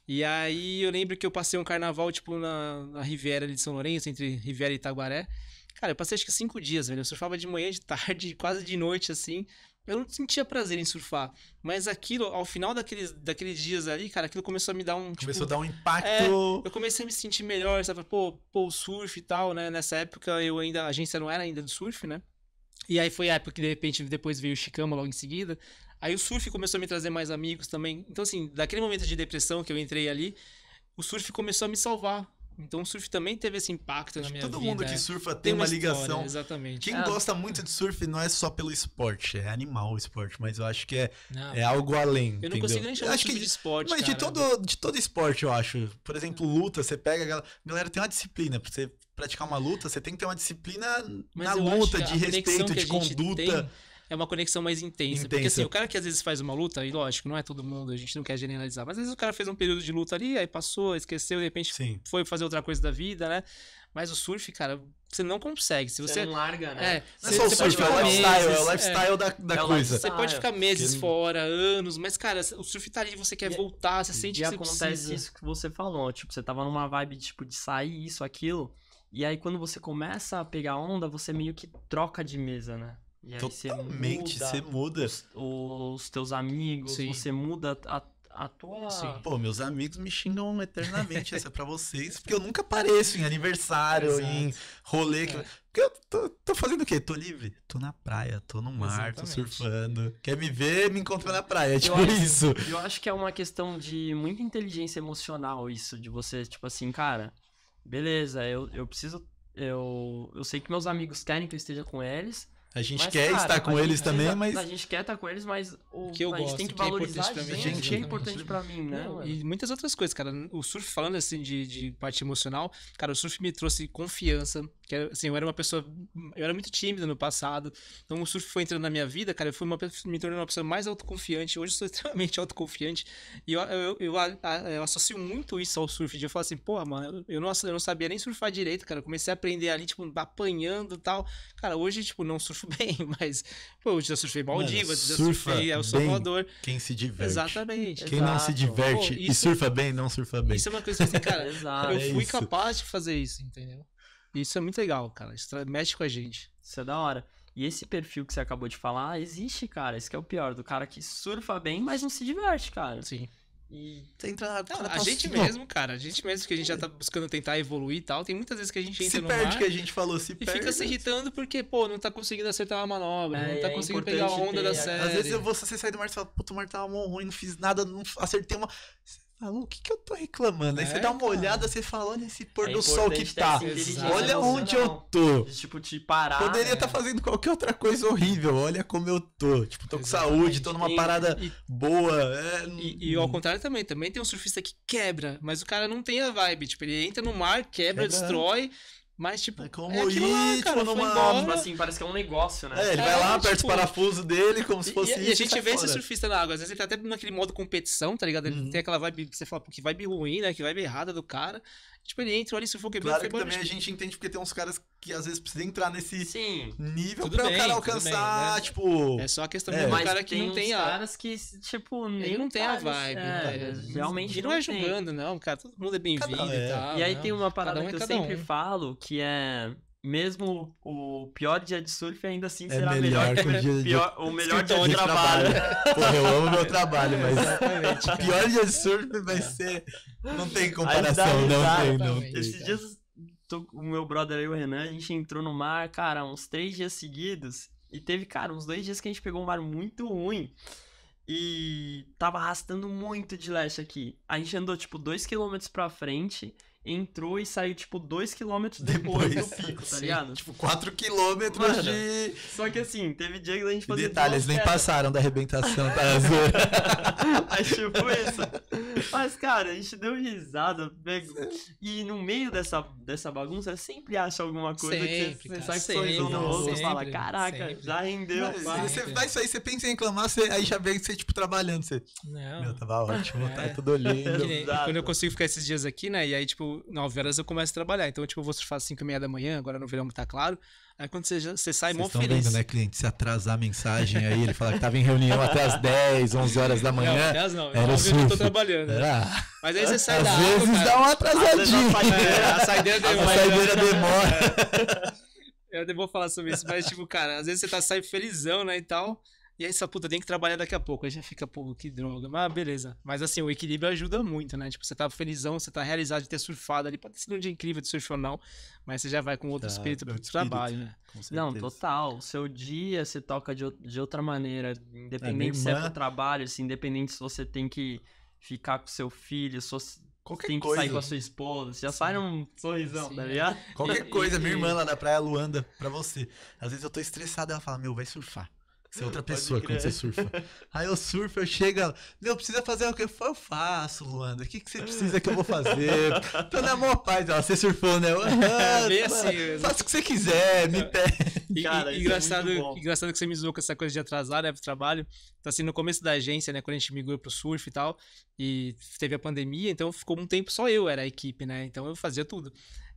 E aí eu lembro que eu passei um carnaval, tipo, na, na Riviera de São Lourenço, entre Riviera e Itaguaré. Cara, eu passei acho que cinco dias, velho. Eu surfava de manhã, de tarde, quase de noite, assim eu não sentia prazer em surfar. Mas aquilo, ao final daqueles, daqueles dias ali, cara, aquilo começou a me dar um. Tipo, começou a dar um é, impacto. É, eu comecei a me sentir melhor, sabe? Pô, pô, surf e tal, né? Nessa época eu ainda. A agência não era ainda do surf, né? E aí foi a época que de repente depois veio o Chicama logo em seguida. Aí o surf começou a me trazer mais amigos também. Então, assim, daquele momento de depressão que eu entrei ali, o surf começou a me salvar. Então o surf também teve esse impacto Acho na minha todo vida. Todo mundo que surfa tem, tem uma, uma ligação. História, exatamente. Quem ah. gosta muito de surf não é só pelo esporte, é animal o esporte, mas eu acho que é, não, é algo além. Eu não consigo nem chamar acho que de, esporte. Mas cara, de, todo, de todo esporte, eu acho. Por exemplo, luta, você pega a galera. Galera, tem uma disciplina. Pra você praticar uma luta, você tem que ter uma disciplina mas na luta, de respeito, de conduta. Tem é uma conexão mais intensa. intensa. Porque assim, o cara que às vezes faz uma luta, e lógico, não é todo mundo, a gente não quer generalizar, mas às vezes o cara fez um período de luta ali, aí passou, esqueceu, de repente Sim. foi fazer outra coisa da vida, né? Mas o surf, cara, você não consegue. Se você, você não larga, né? É, não é só o surf, é o lifestyle, é meses, é o lifestyle é, da, da é coisa. Lifestyle. Você pode ficar meses Porque... fora, anos, mas, cara, o surf tá ali, você quer e, é- voltar, você sente que você acontece precisa. isso que você falou, tipo, você tava numa vibe, tipo, de sair, isso, aquilo, e aí quando você começa a pegar onda, você meio que troca de mesa, né? E Totalmente, você muda. muda. Os, os, teus amigos, Sim. você muda a, a tua. Sim. Pô, meus amigos me xingam eternamente, essa é pra vocês, porque eu nunca apareço em aniversário, Exato. em rolê. É. Que... Porque eu tô, tô, fazendo o quê? Tô livre? Tô na praia, tô no mar, Exatamente. tô surfando. Quer me ver, me encontra na praia, tipo eu acho, isso. Eu acho que é uma questão de muita inteligência emocional isso, de você, tipo assim, cara, beleza, eu, eu preciso. Eu, eu sei que meus amigos querem que eu esteja com eles, a gente mas, quer cara, estar com eles também, mas. A gente quer estar com eles, mas o que eu a gente gosto, tem que, que é valorizar é a gente, gente, é importante pra mim, né? Não, e muitas outras coisas, cara. O surf, falando assim de, de parte emocional, cara, o surf me trouxe confiança, que era, assim, eu era uma pessoa. Eu era muito tímida no passado. Então o surf foi entrando na minha vida, cara. Eu fui uma, me tornando uma pessoa mais autoconfiante. Hoje eu sou extremamente autoconfiante. E eu, eu, eu, eu associo muito isso ao surf. De eu falo assim, porra, mano, eu não, eu não sabia nem surfar direito, cara. Eu comecei a aprender ali, tipo, apanhando e tal. Cara, hoje, tipo, não surfo bem, mas. Pô, hoje eu surfei Maldivas, eu surfei é, El Salvador. Quem se diverte. Exatamente. Quem Exato. não se diverte pô, isso, e surfa bem, não surfa bem. Isso é uma coisa assim, cara. eu fui é capaz de fazer isso, entendeu? Isso é muito legal, cara. Isso mexe com a gente. Isso é da hora. E esse perfil que você acabou de falar existe, cara. Esse é o pior, do cara que surfa bem, mas não se diverte, cara. Sim. E entra na, não, a gente mesmo, cara. A gente mesmo, que a gente já tá buscando tentar evoluir e tal. Tem muitas vezes que a gente entra se no perde, mar que a gente falou, se e perde. E fica se irritando porque, pô, não tá conseguindo acertar uma manobra, é, não tá é conseguindo pegar a onda da série. Às vezes eu vou, você sai do mar e fala, pô, o mar tava tá mão ruim, não fiz nada, não acertei uma. Alô, o que, que eu tô reclamando? Aí você é, dá uma cara. olhada, você fala, olha esse pôr é do sol que tá. Olha onde eu tô. De, tipo, te parar. Poderia estar é. Né? tá fazendo qualquer outra coisa horrível. Olha como eu tô. Tipo, tô Exatamente. com saúde, tô numa parada e, boa. E, é, e, hum. ao contrário também, também tem um surfista que quebra, mas o cara não tem a vibe. Tipo, ele entra no mar, quebra, quebra. destrói. Mas, tipo. É como é ir, lá, cara, tipo, numa. Tipo assim, parece que é um negócio, né? É, ele é, vai lá, aperta tipo, o parafuso dele, como se fosse. E, e a gente vê fora. esse surfista na água. Às vezes ele tá até naquele modo competição, tá ligado? Ele uhum. tem aquela vibe que você fala, que vibe ruim, né? Que vibe errada do cara. Tipo, ele entrou ali, sufocou, quebrou. Claro que também a gente entende porque tem uns caras que às vezes precisam entrar nesse Sim, nível pra bem, o cara alcançar, bem, né? tipo... É só a questão é, do cara que tem não tem a... caras que, tipo, nem ele não tem a vibe. É, né? Realmente não, não, não é julgando, não, cara. Todo mundo é bem-vindo é. e tal. E aí tem uma parada um é que eu sempre um. falo, que é mesmo o pior dia de surf, ainda assim é será melhor, melhor que o, dia pior, de... o melhor dia de, trabalho. Porra, eu amo meu trabalho, mas o pior dia de surf vai é. ser. Não tem comparação, não tem, não tem. Esses dias, tô, o meu brother aí, o Renan, a gente entrou no mar, cara, uns três dias seguidos. E teve, cara, uns dois dias que a gente pegou um mar muito ruim. E tava arrastando muito de leste aqui. A gente andou, tipo, dois quilômetros pra frente entrou e saiu, tipo, 2km depois, depois do pico, tá ligado? tipo, 4km de. Só que assim, teve dia que a gente fazia. Detalhes, nem passaram da arrebentação, tá azul. Mas tipo, tipo isso. Mas, cara, a gente deu risada. Pegou... E no meio dessa, dessa bagunça, sempre acha alguma coisa sempre, que você, cara, você sai com no e fala: Caraca, sempre. já rendeu. Mas, vai, você faz isso aí, você pensa em reclamar, você, aí já vem você, tipo, trabalhando. Você. Não. Meu, tava ótimo, tá é. tá tudo lindo. É quando eu consigo ficar esses dias aqui, né? E aí, tipo, 9 horas eu começo a trabalhar. Então, tipo, eu vou surfar às 5 e meia da manhã, agora no verão que tá claro. Aí quando você, você sai Vocês mó estão feliz. vendo, né, cliente? Se atrasar a mensagem aí, ele fala que tava em reunião até as 10, 11 horas da manhã. Não, até não. Era surf. eu tô trabalhando. Era... Né? Ah, mas aí você sai às da vezes água, vezes dá uma atrasadinha. Né? A saideira demora. A saideira demora. É. Eu vou falar sobre isso, mas tipo, cara, às vezes você tá saindo felizão, né, e tal... E aí essa puta tem que trabalhar daqui a pouco. Aí já fica, pô, que droga. Mas ah, beleza. Mas assim, o equilíbrio ajuda muito, né? Tipo, você tá felizão, você tá realizado de ter surfado ali. Pode ser um dia incrível de surfar, não, mas você já vai com outro tá, espírito é pro trabalho, né? Não, total. O seu dia você toca de, de outra maneira. Independente é, se é pro trabalho, assim, independente se você tem que ficar com seu filho, se Qualquer tem que sair com a sua esposa, você já sai num sorrisão, tá ligado? Qualquer coisa, minha irmã lá na praia, Luanda, pra você. Às vezes eu tô estressado, ela fala, meu, vai surfar. Você é outra pessoa quando você surfa. Aí eu surfo, eu chego, eu precisa fazer o que eu faço, Luanda. O que, que você precisa que eu vou fazer? Tô na maior paz, ó, você surfou, né? Ah, é bem assim, né? faça o que você quiser, me pede. Cara, e, é engraçado, é engraçado que você me zoou com essa coisa de atrasar, né, pro trabalho. Então, assim, no começo da agência, né, quando a gente migrou pro surf e tal, e teve a pandemia, então ficou um tempo só eu, era a equipe, né? Então eu fazia tudo.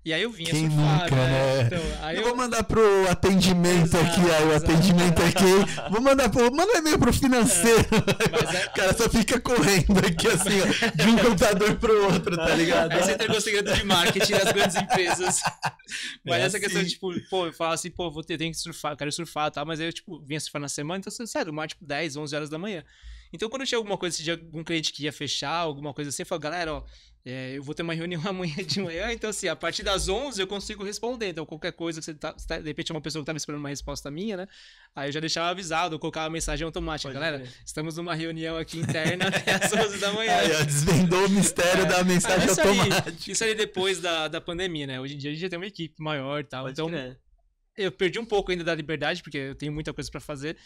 E aí eu vinha Quem surfar, nunca, né? né? Então, eu, eu, vou mandar pro atendimento exato, aqui, aí o exato. atendimento aqui. É vou mandar pro. Manda e-mail pro financeiro. É, é o cara só fica correndo aqui assim, ó, de um computador pro outro, tá ligado? Aí você entregou o segredo de marketing das grandes empresas. Mas é essa assim. questão, tipo, pô, eu falo assim, pô, vou ter, tenho que surfar, quero surfar e tal, mas aí eu, tipo, vinha surfar na semana, então, sério, mais tipo 10, 11 horas da manhã. Então, quando tinha alguma coisa, se tinha algum cliente que ia fechar, alguma coisa assim, eu falo, galera, ó, é, eu vou ter uma reunião amanhã de manhã, então assim, a partir das 11 eu consigo responder. Então qualquer coisa que você tá, tá de repente uma pessoa que tá estava esperando uma resposta minha, né? Aí eu já deixava avisado, eu colocava a mensagem automática. Pode Galera, ver. estamos numa reunião aqui interna até as 11 da manhã. Aí, ó, desvendou o mistério é. da mensagem ah, isso automática. Aí, isso aí depois da, da pandemia, né? Hoje em dia a gente já tem uma equipe maior e tal. Pode então, crer. eu perdi um pouco ainda da liberdade, porque eu tenho muita coisa para fazer.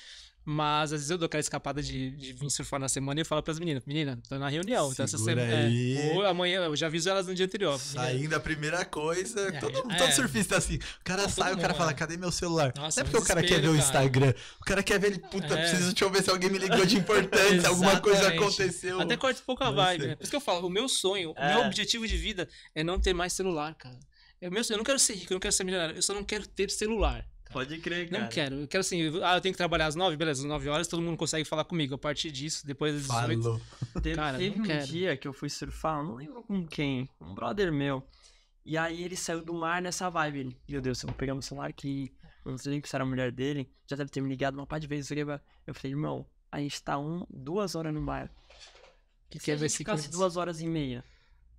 Mas às vezes eu dou aquela escapada de, de vir surfar na semana e eu falo pras meninas, menina, tô na reunião, tá Segura então essa semana. É, aí. É, ou amanhã, eu já aviso elas no dia anterior. Saindo a primeira coisa, é, todo, é, todo surfista é assim. O cara sai, o cara fala, é. cadê meu celular? Nossa, não é porque o cara quer ver o Instagram. O cara quer ver ele, puta, preciso deixa eu ver se alguém me ligou de importante, alguma coisa aconteceu. Até corta um pouco a vibe, né? Por isso que eu falo, o meu sonho, o meu objetivo de vida é não ter mais celular, cara. É meu sonho, eu não quero ser rico, eu não quero ser milionário, eu só não quero ter celular. Pode crer, cara. Não quero. Eu quero assim. Ah, eu tenho que trabalhar às nove, beleza, às nove horas todo mundo consegue falar comigo. A partir disso, depois das 18. cara, teve um quero. dia que eu fui surfar, eu não lembro com quem, um brother meu. E aí ele saiu do mar nessa vibe. Ele, meu Deus, eu vou pegar meu celular que não sei nem que era a mulher dele. Já deve ter me ligado uma par de vezes. Eu falei, irmão, a gente tá um, duas horas no mar. Que é se que a gente ficasse duas horas e meia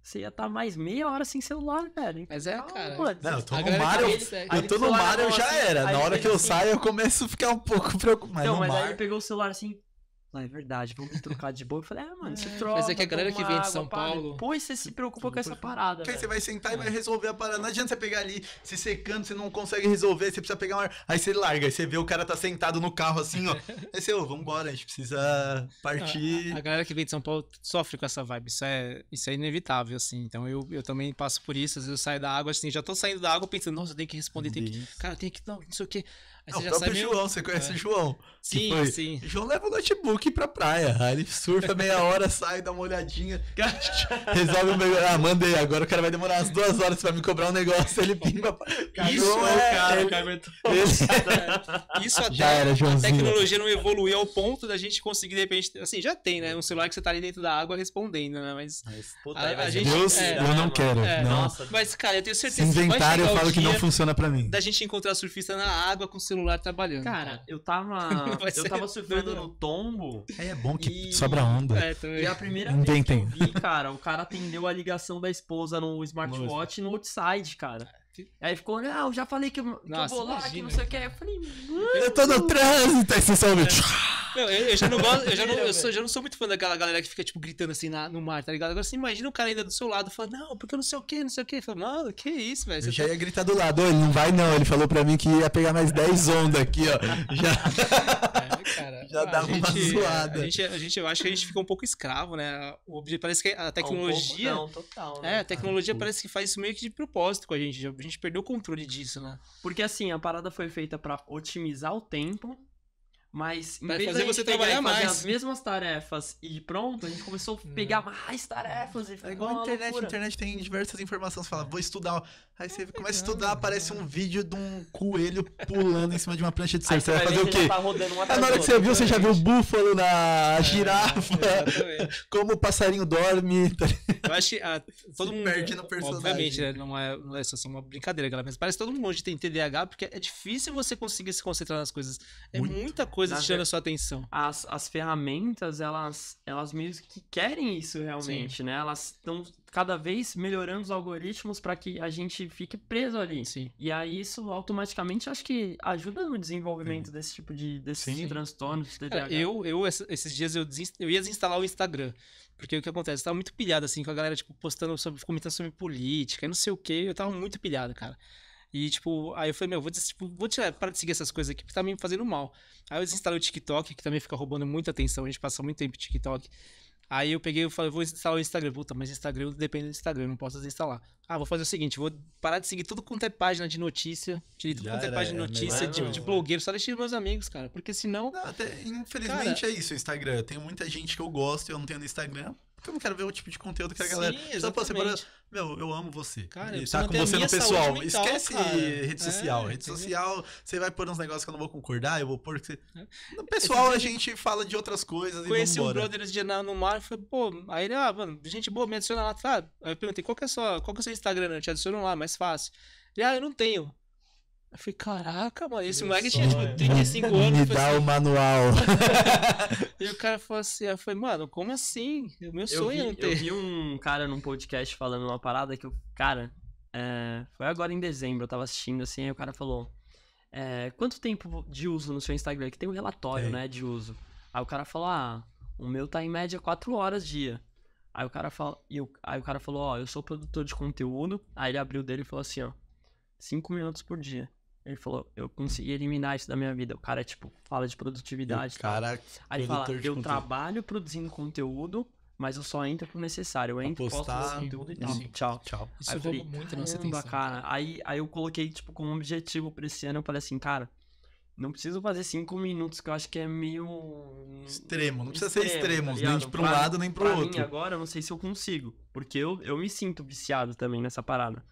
você ia estar tá mais meia hora sem celular, velho. Mas é, então, cara. não, eu tô no Mario, tá eu, eu tô tá no Mario, já assim, era. Na hora que eu assim, saio, eu começo a ficar um pouco preocupado. Não, mas, mas mar... aí ele pegou o celular assim, não, é verdade, vamos trocar de bobo. Eu falei, ah, mano, você é. troca. Mas é que a galera que vem de São Paulo. Depois você se preocupa com essa parada. Aí você vai sentar e vai é. resolver a parada. Não adianta você pegar ali, se secando, você não consegue resolver, você precisa pegar uma. Aí você larga, aí você vê o cara tá sentado no carro assim, ó. Aí você, ô, oh, vambora, a gente precisa partir. A, a, a, galera que vem de São Paulo sofre com essa vibe. Isso é, isso é inevitável, assim. Então eu, eu também passo por isso. Às vezes eu saio da água, assim, já tô saindo da água pensando, nossa, eu tenho que responder, tem que. Cara, tem que. Não, não sei o quê. Aí não, já João, você conhece é. o João. Sim, foi... sim. João leva o notebook pra praia. Aí ele surfa meia hora, sai, dá uma olhadinha. resolve o meu. Ah, mandei. Agora o cara vai demorar umas duas horas pra me cobrar um negócio. Ele pimba. Isso João é o cara, ele... cara ele... Isso até já era, a tecnologia não evoluiu ao ponto da gente conseguir, de repente. Assim, já tem, né? Um celular que você tá ali dentro da água respondendo, né? Mas. Mas puta, a, a gente, Deus, é, eu não quero. É, não. Nossa. Mas, cara, eu tenho certeza que. Inventário, eu falo que não funciona pra mim. Da gente encontrar surfista na água com seu celular trabalhando. Cara, eu tava. eu tava surfando no tombo. É, é bom que e... sobra onda. É, e a primeira vez que eu vi, cara, o cara atendeu a ligação da esposa no smartwatch no outside, cara. É, aí ficou, ah eu já falei que eu, Nossa, que eu vou lá, que não sei o que. Eu falei, mano. Eu tô no trânsito, aí você soube. Meu, eu, eu, já não gosto, eu já não, eu sou, já não sou muito fã daquela galera que fica, tipo, gritando assim na, no mar, tá ligado? Agora você assim, imagina o cara ainda do seu lado falando, não, porque eu não sei o que, não sei o que. Fala, não, que isso, velho. Eu já tá... ia gritar do lado, ele não vai não. Ele falou pra mim que ia pegar mais 10 ondas aqui, ó. Já, é, já dava uma zoada. A gente, a gente, eu acho que a gente fica um pouco escravo, né? O objeto parece que a tecnologia. Ah, um pouco, não, total, né? É, a tecnologia ah, parece que faz isso meio que de propósito com a gente. A gente perdeu o controle disso, né? Porque assim, a parada foi feita para otimizar o tempo mas em Vai vez fazer de você trabalhar mais. as mesmas tarefas e pronto, a gente começou a hum. pegar mais tarefas. E é igual a internet, a internet tem diversas informações. Você fala, vou estudar. Aí você começa a estudar, aparece um vídeo de um coelho pulando em cima de uma prancha de surf. Você vai fazer o quê? Tá na hora que você viu, você já viu o búfalo na é, girafa, como o passarinho dorme. Tá Eu acho que a, ah, todo mundo perde no personagem. Obviamente, né? não, é, não é só assim, uma brincadeira, galera, mas parece que todo mundo hoje tem TDAH, porque é difícil você conseguir se concentrar nas coisas. É muita coisa coisas tirando a sua atenção. As, as ferramentas, elas, elas meio que querem isso realmente, Sim. né? Elas estão cada vez melhorando os algoritmos para que a gente fique preso ali. Sim. E aí isso automaticamente acho que ajuda no desenvolvimento Sim. desse tipo de desses transtornos. De eu, eu, esses dias eu, desinst... eu ia desinstalar o Instagram. Porque o que acontece? Eu tava muito pilhado, assim, com a galera, tipo, postando sobre, comentando sobre política e não sei o que. Eu tava muito pilhado, cara. E, tipo, aí eu falei, meu, vou, tipo, vou tirar, para de seguir essas coisas aqui, porque tá me fazendo mal. Aí eu desinstalei o TikTok, que também fica roubando muita atenção, a gente passa muito tempo no TikTok. Aí eu peguei e falei, vou instalar o Instagram. Puta, mas Instagram depende do Instagram, não posso desinstalar. Ah, vou fazer o seguinte, vou parar de seguir tudo quanto é página de notícia. Tirei tudo Já quanto é era, é página de é notícia, de, de, né? blogueiro, só deixei meus amigos, cara. Porque senão. Não, até, infelizmente cara, é isso o Instagram. Eu tenho muita gente que eu gosto e eu não tenho no Instagram eu não quero ver o tipo de conteúdo que a galera. Sim, exatamente. Você, meu, eu amo você. Cara, e tá com você no pessoal. Mental, Esquece cara. rede é, social. É, rede social, você vai pôr uns negócios que eu não vou concordar, eu vou pôr. você... É. No pessoal, a gente fala de outras coisas. Conheci um brother de dia no mar e falei, pô, aí ele, ah, mano, gente boa, me adiciona lá. Ah. Aí eu perguntei, qual que é, sua, qual que é o seu Instagram? Eu te adiciono lá, mais fácil. Ele, ah, eu não tenho. Eu falei, caraca, mano, esse moleque tinha tipo 35 anos. Me dá assim, o manual. e o cara falou assim, eu falei, mano, como assim? O meu sonho eu vi, é não ter. Eu vi um cara num podcast falando uma parada que o cara, é, foi agora em dezembro, eu tava assistindo assim, aí o cara falou, é, quanto tempo de uso no seu Instagram? Que tem um relatório, né, de uso. Aí o cara falou, ah, o meu tá em média 4 horas dia. Aí o cara falou, e aí o cara falou, ó, eu sou produtor de conteúdo. Aí ele abriu dele e falou assim, ó, 5 minutos por dia. Ele falou, eu consegui eliminar isso da minha vida. O cara, tipo, fala de produtividade. O cara, Aí ele fala, eu conteúdo. trabalho produzindo conteúdo, mas eu só entro pro necessário. Eu entro, Apostar, posto conteúdo e tal. Tchau. tchau. Isso aí eu falei, muito nossa Cara. Aí, aí eu coloquei, tipo, como objetivo pra esse ano, eu falei assim, cara, não preciso fazer cinco minutos, que eu acho que é meio... Extremo, não precisa extremo, ser extremo tá nem pra, pra um lado, nem pro pra outro. Mim, agora, eu não sei se eu consigo, porque eu, eu me sinto viciado também nessa parada.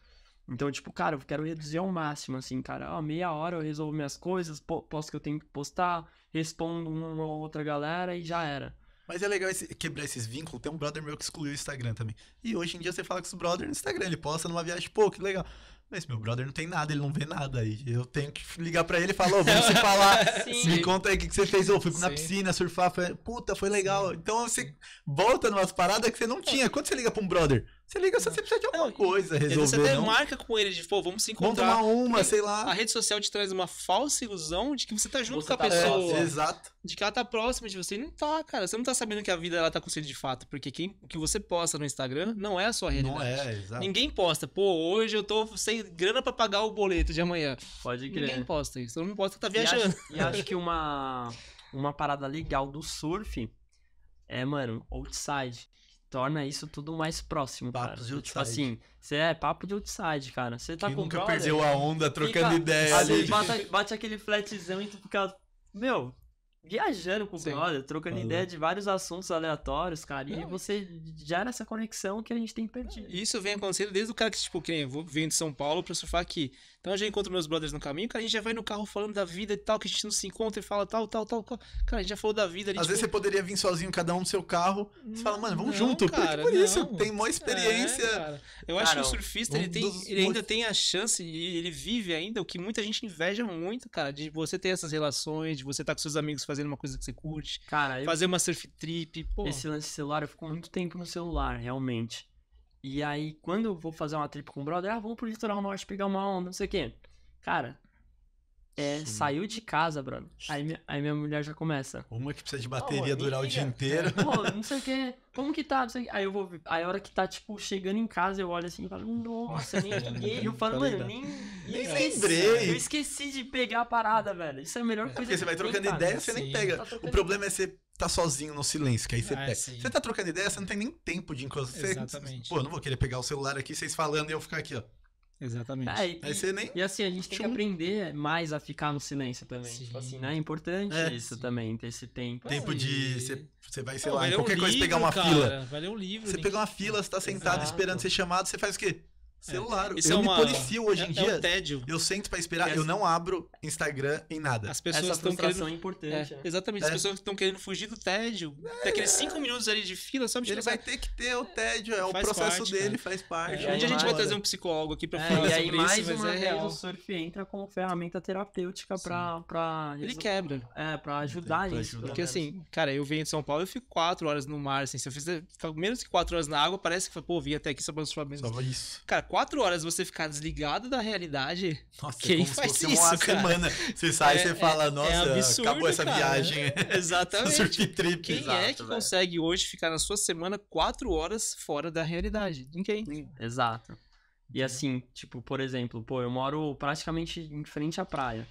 Então, tipo, cara, eu quero reduzir ao máximo, assim, cara, ó, ah, meia hora eu resolvo minhas coisas, posto que eu tenho que postar, respondo uma ou outra galera e já era. Mas é legal esse, quebrar esses vínculos. Tem um brother meu que excluiu o Instagram também. E hoje em dia você fala com os brother no Instagram, ele posta numa viagem, pô, que legal. Mas meu brother não tem nada, ele não vê nada aí. Eu tenho que ligar para ele e falar, vamos se falar. Sim. Me conta aí o que, que você fez. Eu fui Sim. na piscina surfar, foi... puta, foi legal. Sim. Então você volta numas paradas que você não tinha. Quando você liga para um brother, você liga você precisa de alguma não, coisa, resolver. Você até não. marca com ele de, tipo, pô, vamos se encontrar. Vamos tomar uma, sei lá. A rede social te traz uma falsa ilusão de que você tá junto você com a tá pessoa. É, exato. De que ela tá próxima de você. E não tá, cara. Você não tá sabendo que a vida ela tá com você de fato. Porque quem, o que você posta no Instagram não é a sua realidade. Não é, exato. Ninguém posta, pô, hoje eu tô sem grana para pagar o boleto de amanhã. Pode crer. Ninguém posta isso. Todo mundo posta que tá viajando. E acho, e acho que uma, uma parada legal do surf é, mano, outside torna isso tudo mais próximo, papo cara. De tipo outside. tipo assim, você é papo de outside, cara. Você tá Quem com nunca brother, perdeu a onda trocando fica, ideia ali. Bate, bate, aquele flatzão e tu fica, meu, viajando com o Sim, brother, trocando valeu. ideia de vários assuntos aleatórios, cara. Não, e você gera essa conexão que a gente tem perdido. Isso vem acontecendo desde o cara que, tipo, que nem eu vim de São Paulo pra surfar aqui. Então eu já encontro meus brothers no caminho, cara, a gente já vai no carro falando da vida e tal, que a gente não se encontra e fala tal, tal, tal. Cara, a gente já falou da vida. Às vezes você poderia vir sozinho, cada um no seu carro. Você fala, mano, vamos não, junto. Cara, por não. isso, tem maior é, experiência. É, cara. Eu acho ah, que o surfista, ele, tem, dos... ele ainda tem a chance, ele vive ainda, o que muita gente inveja muito, cara, de você ter essas relações, de você estar tá com seus amigos fazendo uma coisa que você curte. Cara, eu... fazer uma surf trip, pô. Esse lance de celular, eu fico muito tempo no celular, realmente. E aí, quando eu vou fazer uma trip com o brother, ah, vamos pro litoral norte pegar uma onda, não sei o quê. Cara, é, saiu de casa, brother. Aí, minha- aí minha mulher já começa. Uma que precisa de bateria durar o dia inteiro. É, pô, não sei o que, como que tá? Não sei o quê. Aí eu vou Aí a hora que tá, tipo, chegando em casa, eu olho assim e falo, nossa, nem liguei. Eu falo, mano, nem, nem esqueci. lembrei. Eu esqueci de pegar a parada, velho. Isso é a melhor é, coisa Porque você vai trocando ideia, você nem pega. Tá o problema é você tá sozinho no silêncio, que aí você Ah, pega. sim. Você tá trocando ideia, você não tem nem tempo de encostar. Exatamente. Pô, eu não vou querer pegar o celular aqui, vocês falando e eu ficar aqui, ó. Exatamente. Ah, e, Aí você nem... e assim, a gente tem que aprender mais a ficar no silêncio também. Sim. Tipo assim, né? É importante é, isso sim. também, ter esse tempo. Tempo de. Você vai, sei Não, lá, em qualquer um livro, coisa pegar uma cara. fila. Vai ler um livro. Você pegar uma fila, você tá sentado Exato. esperando ser chamado, você faz o quê? Celular. É. Isso eu é uma, polifio hoje é, em é dia. um tédio. Eu sento para esperar, eu não abro Instagram em nada. As pessoas estão querendo... é importante. É, é. Exatamente, as é. pessoas estão querendo fugir do tédio. É, Daqueles cinco minutos ali de fila, só Ele tipo, vai ter que ter o tédio, é o faz processo parte, dele, né? faz parte. Um dia a gente vai trazer um psicólogo aqui para falar e aí, mais isso, uma vez o surf entra como ferramenta terapêutica para Ele quebra. É, para ajudar pra isso. Porque assim, cara, eu venho de São Paulo, eu fico quatro horas no mar, assim, se eu fizer menos que quatro horas na água, parece que, pô, vim até aqui só para os Só isso. Cara, quatro horas você ficar desligado da realidade. Nossa, quem é faz se isso, uma cara? semana. Você sai e é, você fala, é, é nossa, absurdo, acabou essa cara. viagem. Exatamente. trip. Quem Exato, é que consegue hoje ficar na sua semana quatro horas fora da realidade? Ninguém. Exato. E uhum. assim, tipo, por exemplo, pô, eu moro praticamente em frente à praia.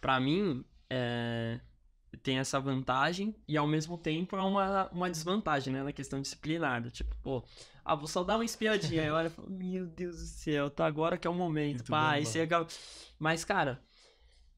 Pra mim, é, tem essa vantagem e ao mesmo tempo é uma, uma desvantagem, né? Na questão disciplinar. Tipo, pô, ah, vou só dar uma espiadinha. Aí eu olho e falo, meu Deus do céu, tá agora que é o momento. pai pá, bom, você... Mas, cara,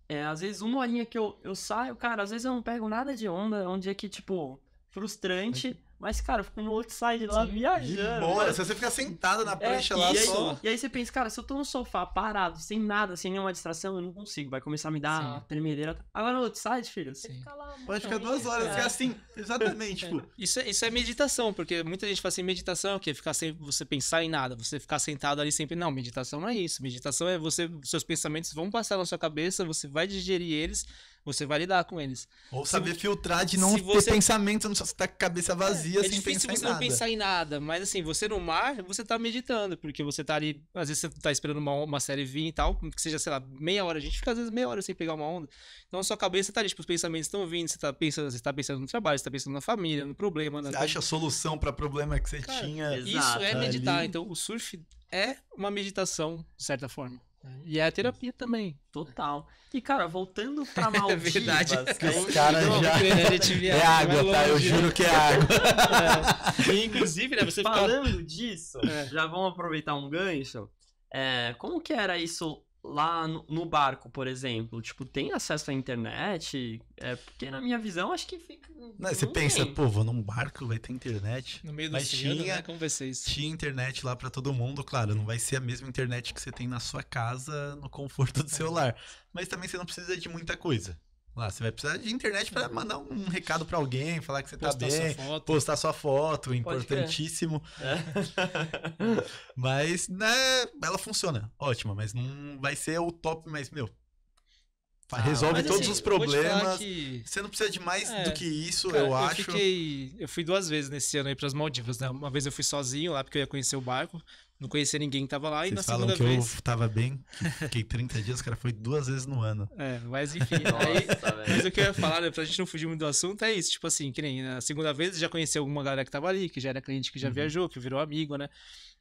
é, às vezes uma horinha que eu, eu saio, cara, às vezes eu não pego nada de onda. É um dia que, tipo, frustrante. Mas, cara, eu fico no outside lá Sim. viajando. Boa, se você ficar é. sentado na é, prancha é, lá e aí, só. E aí você pensa, cara, se eu tô no sofá parado, sem nada, sem nenhuma distração, eu não consigo. Vai começar a me dar Sim. tremedeira. Agora no outside, filho, Sim. você fica lá. Pode ficar duas horas, é. assim, exatamente. É. Tipo. Isso, é, isso é meditação, porque muita gente fala assim, meditação é o quê? Ficar sem você pensar em nada, você ficar sentado ali sempre. Não, meditação não é isso. Meditação é você, seus pensamentos vão passar na sua cabeça, você vai digerir eles você vai lidar com eles. Ou se saber filtrar de não ter você, pensamento, não só estar com a cabeça é, vazia é, é difícil pensar você em nada. não pensar em nada, mas assim, você no mar, você tá meditando, porque você tá ali, às vezes você tá esperando uma, uma série vir e tal, que seja, sei lá, meia hora, a gente fica às vezes meia hora sem pegar uma onda. Então a sua cabeça tá ali, tipo, os pensamentos estão vindo, você tá pensando, você tá pensando no trabalho, você tá pensando na família, no problema, na Você né? acha a solução para problema que você Cara, tinha. Isso é exato, é meditar, ali. então o surf é uma meditação, de certa forma. Né? E é a terapia também. Total. E, cara, voltando pra Maldivas... é verdade. Que os é caras já... É água, tá? Eu juro que é água. É. E, inclusive, né, você Falando disso, é. já vamos aproveitar um gancho. É, como que era isso lá no barco, por exemplo, tipo, tem acesso à internet? É porque na minha visão acho que fica. Não, você pensa, pô, vou num barco, vai ter internet. No meio do Mas tinha, né? Como vai ser isso? Tinha internet lá para todo mundo, claro, não vai ser a mesma internet que você tem na sua casa, no conforto do celular. É. Mas também você não precisa de muita coisa. Lá, você vai precisar de internet para mandar um recado para alguém, falar que você tá postar tá bem, sua postar sua foto, importantíssimo. É. mas, né, ela funciona, ótima, mas não vai ser o top, mas, meu, ah, resolve mas, todos assim, os problemas. Que... Você não precisa de mais é, do que isso, cara, eu, eu, acho. Fiquei... Eu fui duas vezes nesse ano aí para as Maldivas, né? Uma vez eu fui sozinho lá porque eu ia conhecer o barco. Não conhecia ninguém que tava lá Vocês e na falam que vez. Eu tava bem, que fiquei 30 dias, cara, foi duas vezes no ano. É, mas enfim. aí, mas o que eu ia falar, né, pra gente não fugir muito do assunto, é isso. Tipo assim, que nem na segunda vez já conheceu alguma galera que tava ali, que já era cliente, que já uhum. viajou, que virou amigo, né?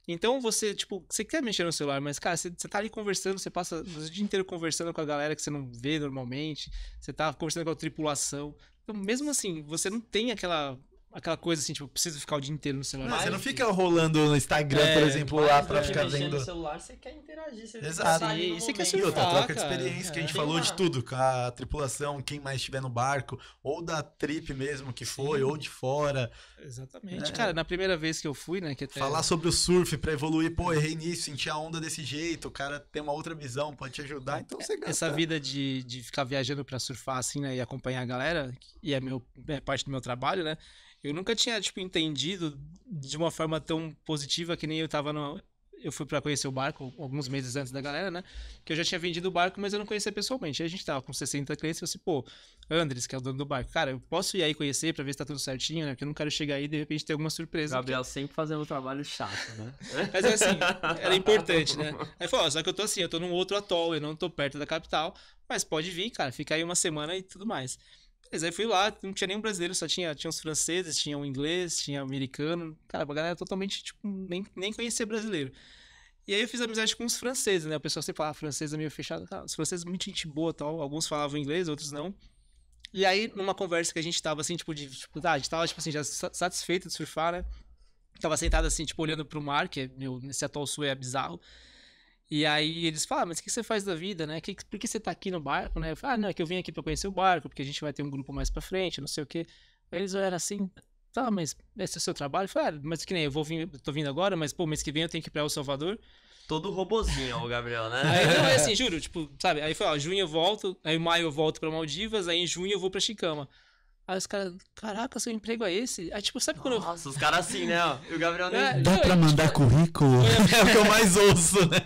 Então você, tipo, você quer mexer no celular, mas, cara, você, você tá ali conversando, você passa o dia inteiro conversando com a galera que você não vê normalmente, você tá conversando com a tripulação. Então, mesmo assim, você não tem aquela aquela coisa assim, tipo, precisa ficar o dia inteiro no celular. Mas você não fica rolando no Instagram, é, por exemplo, lá pra ficar vendo. no celular, você quer interagir, você Exato. quer Você quer se outra troca de experiência, que a gente Tem falou uma... de tudo, com a tripulação, quem mais estiver no barco, ou da trip mesmo que foi, Sim. ou de fora. Exatamente. É. Cara, na primeira vez que eu fui, né, que até... Falar sobre o surf pra evoluir, pô, errei nisso, senti a onda desse jeito, o cara tem uma outra visão, pode te ajudar, então você gasta. Essa vida de, de ficar viajando pra surfar, assim, né, e acompanhar a galera, e é, meu, é parte do meu trabalho, né, eu nunca tinha, tipo, entendido de uma forma tão positiva que nem eu tava no. Eu fui para conhecer o barco alguns meses antes da galera, né? Que eu já tinha vendido o barco, mas eu não conhecia pessoalmente. Aí a gente tava com 60 clientes e eu assim, pô, Andres, que é o dono do barco, cara, eu posso ir aí conhecer para ver se tá tudo certinho, né? Porque eu não quero chegar aí e de repente ter alguma surpresa. Gabriel sempre fazendo um trabalho chato, né? mas é assim, era importante, né? Aí falou, só que eu tô assim, eu tô num outro atol, eu não tô perto da capital, mas pode vir, cara, fica aí uma semana e tudo mais mas aí fui lá, não tinha nenhum brasileiro, só tinha, tinha uns franceses, tinha um inglês, tinha um americano. Cara, a galera totalmente, tipo, nem, nem conhecia brasileiro. E aí eu fiz amizade com os franceses, né? O pessoal sempre falava francês é meio fechado. Tá? Os franceses muito gente boa tal. Alguns falavam inglês, outros não. E aí, numa conversa que a gente tava assim, tipo, de. Tipo, tá, a gente tava, tipo assim, já satisfeito de surfar, né? Tava sentado assim, tipo, olhando pro mar, que é, meu, nesse atual sul é bizarro. E aí eles falam, ah, mas o que você faz da vida, né? Que, por que você tá aqui no barco, né? Eu falo, ah, não, é que eu vim aqui para conhecer o barco, porque a gente vai ter um grupo mais para frente, não sei o quê. Eles olharam assim, tá, mas esse é o seu trabalho? Eu falei, ah, mas que nem, eu vou vir, tô vindo agora, mas pô, mês que vem eu tenho que ir pra El Salvador. Todo robozinho, o Gabriel, né? Aí, não, é assim, juro, tipo, sabe? Aí foi, ó, junho eu volto, aí em maio eu volto pra Maldivas, aí em junho eu vou pra Chicama. Aí os caras, caraca, seu emprego é esse? Aí, tipo, sabe quando. Nossa, os caras assim, né? E o Gabriel nem. É, Dá não, pra tipo, mandar tipo, currículo? A... É o que eu mais ouço, né?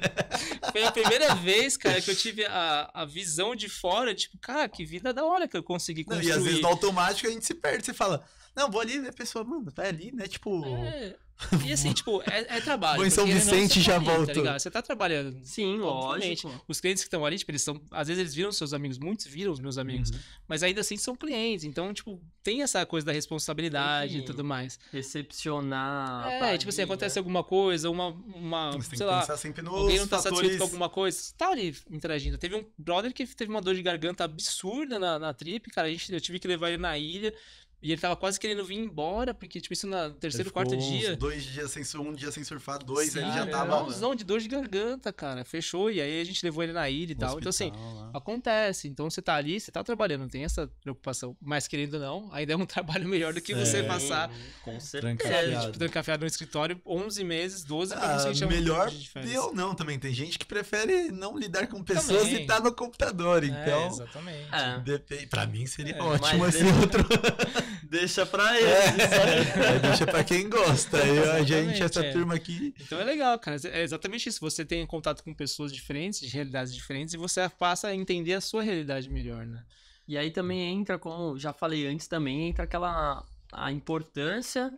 Foi a primeira vez, cara, que eu tive a, a visão de fora, tipo, cara, que vida da hora que eu consegui construir. Não, e às vezes no automático a gente se perde, você fala, não, vou ali, a né, pessoa, mano, tá ali, né? Tipo. É. E assim, tipo, é, é trabalho. Foi São Vicente já volta. Tá você tá trabalhando. Sim, obviamente. lógico. Os clientes que estão ali, tipo, eles são. Às vezes eles viram seus amigos, muitos viram os meus uhum. amigos. Uhum. Mas ainda assim são clientes. Então, tipo, tem essa coisa da responsabilidade e tudo mais. Recepcionar. É, tipo assim, acontece né? alguma coisa, uma. uma você sei lá, sempre nos alguém não tá fatores... satisfeito com alguma coisa. Você tá ali interagindo. Teve um brother que teve uma dor de garganta absurda na, na trip, cara. A gente, eu tive que levar ele na ilha. E ele tava quase querendo vir embora, porque, tipo, isso no terceiro, quarto dia. Dois dias sem um dia sem surfar, dois, Sim, ele já é, tava. Não, é de dor de garganta, cara. Fechou, e aí a gente levou ele na ilha e no tal. Hospital, então, assim, lá. acontece. Então você tá ali, você tá trabalhando, não tem essa preocupação. Mas querendo ou não, ainda é um trabalho melhor do que você passar. Com certeza. tipo, trancafiado no escritório 11 meses, 12 pra ah, você Melhor eu não também. Tem gente que prefere não lidar com pessoas também. e tá no computador. É, então. É, exatamente. Ah. Pra mim seria é, ótimo esse assim, outro. Deixa pra eles. É, é, deixa pra quem gosta. Eu, a gente, essa é. turma aqui. Então é legal, cara. É exatamente isso. Você tem contato com pessoas diferentes, de realidades diferentes, e você passa a entender a sua realidade melhor, né? E aí também entra, como já falei antes, também entra aquela a importância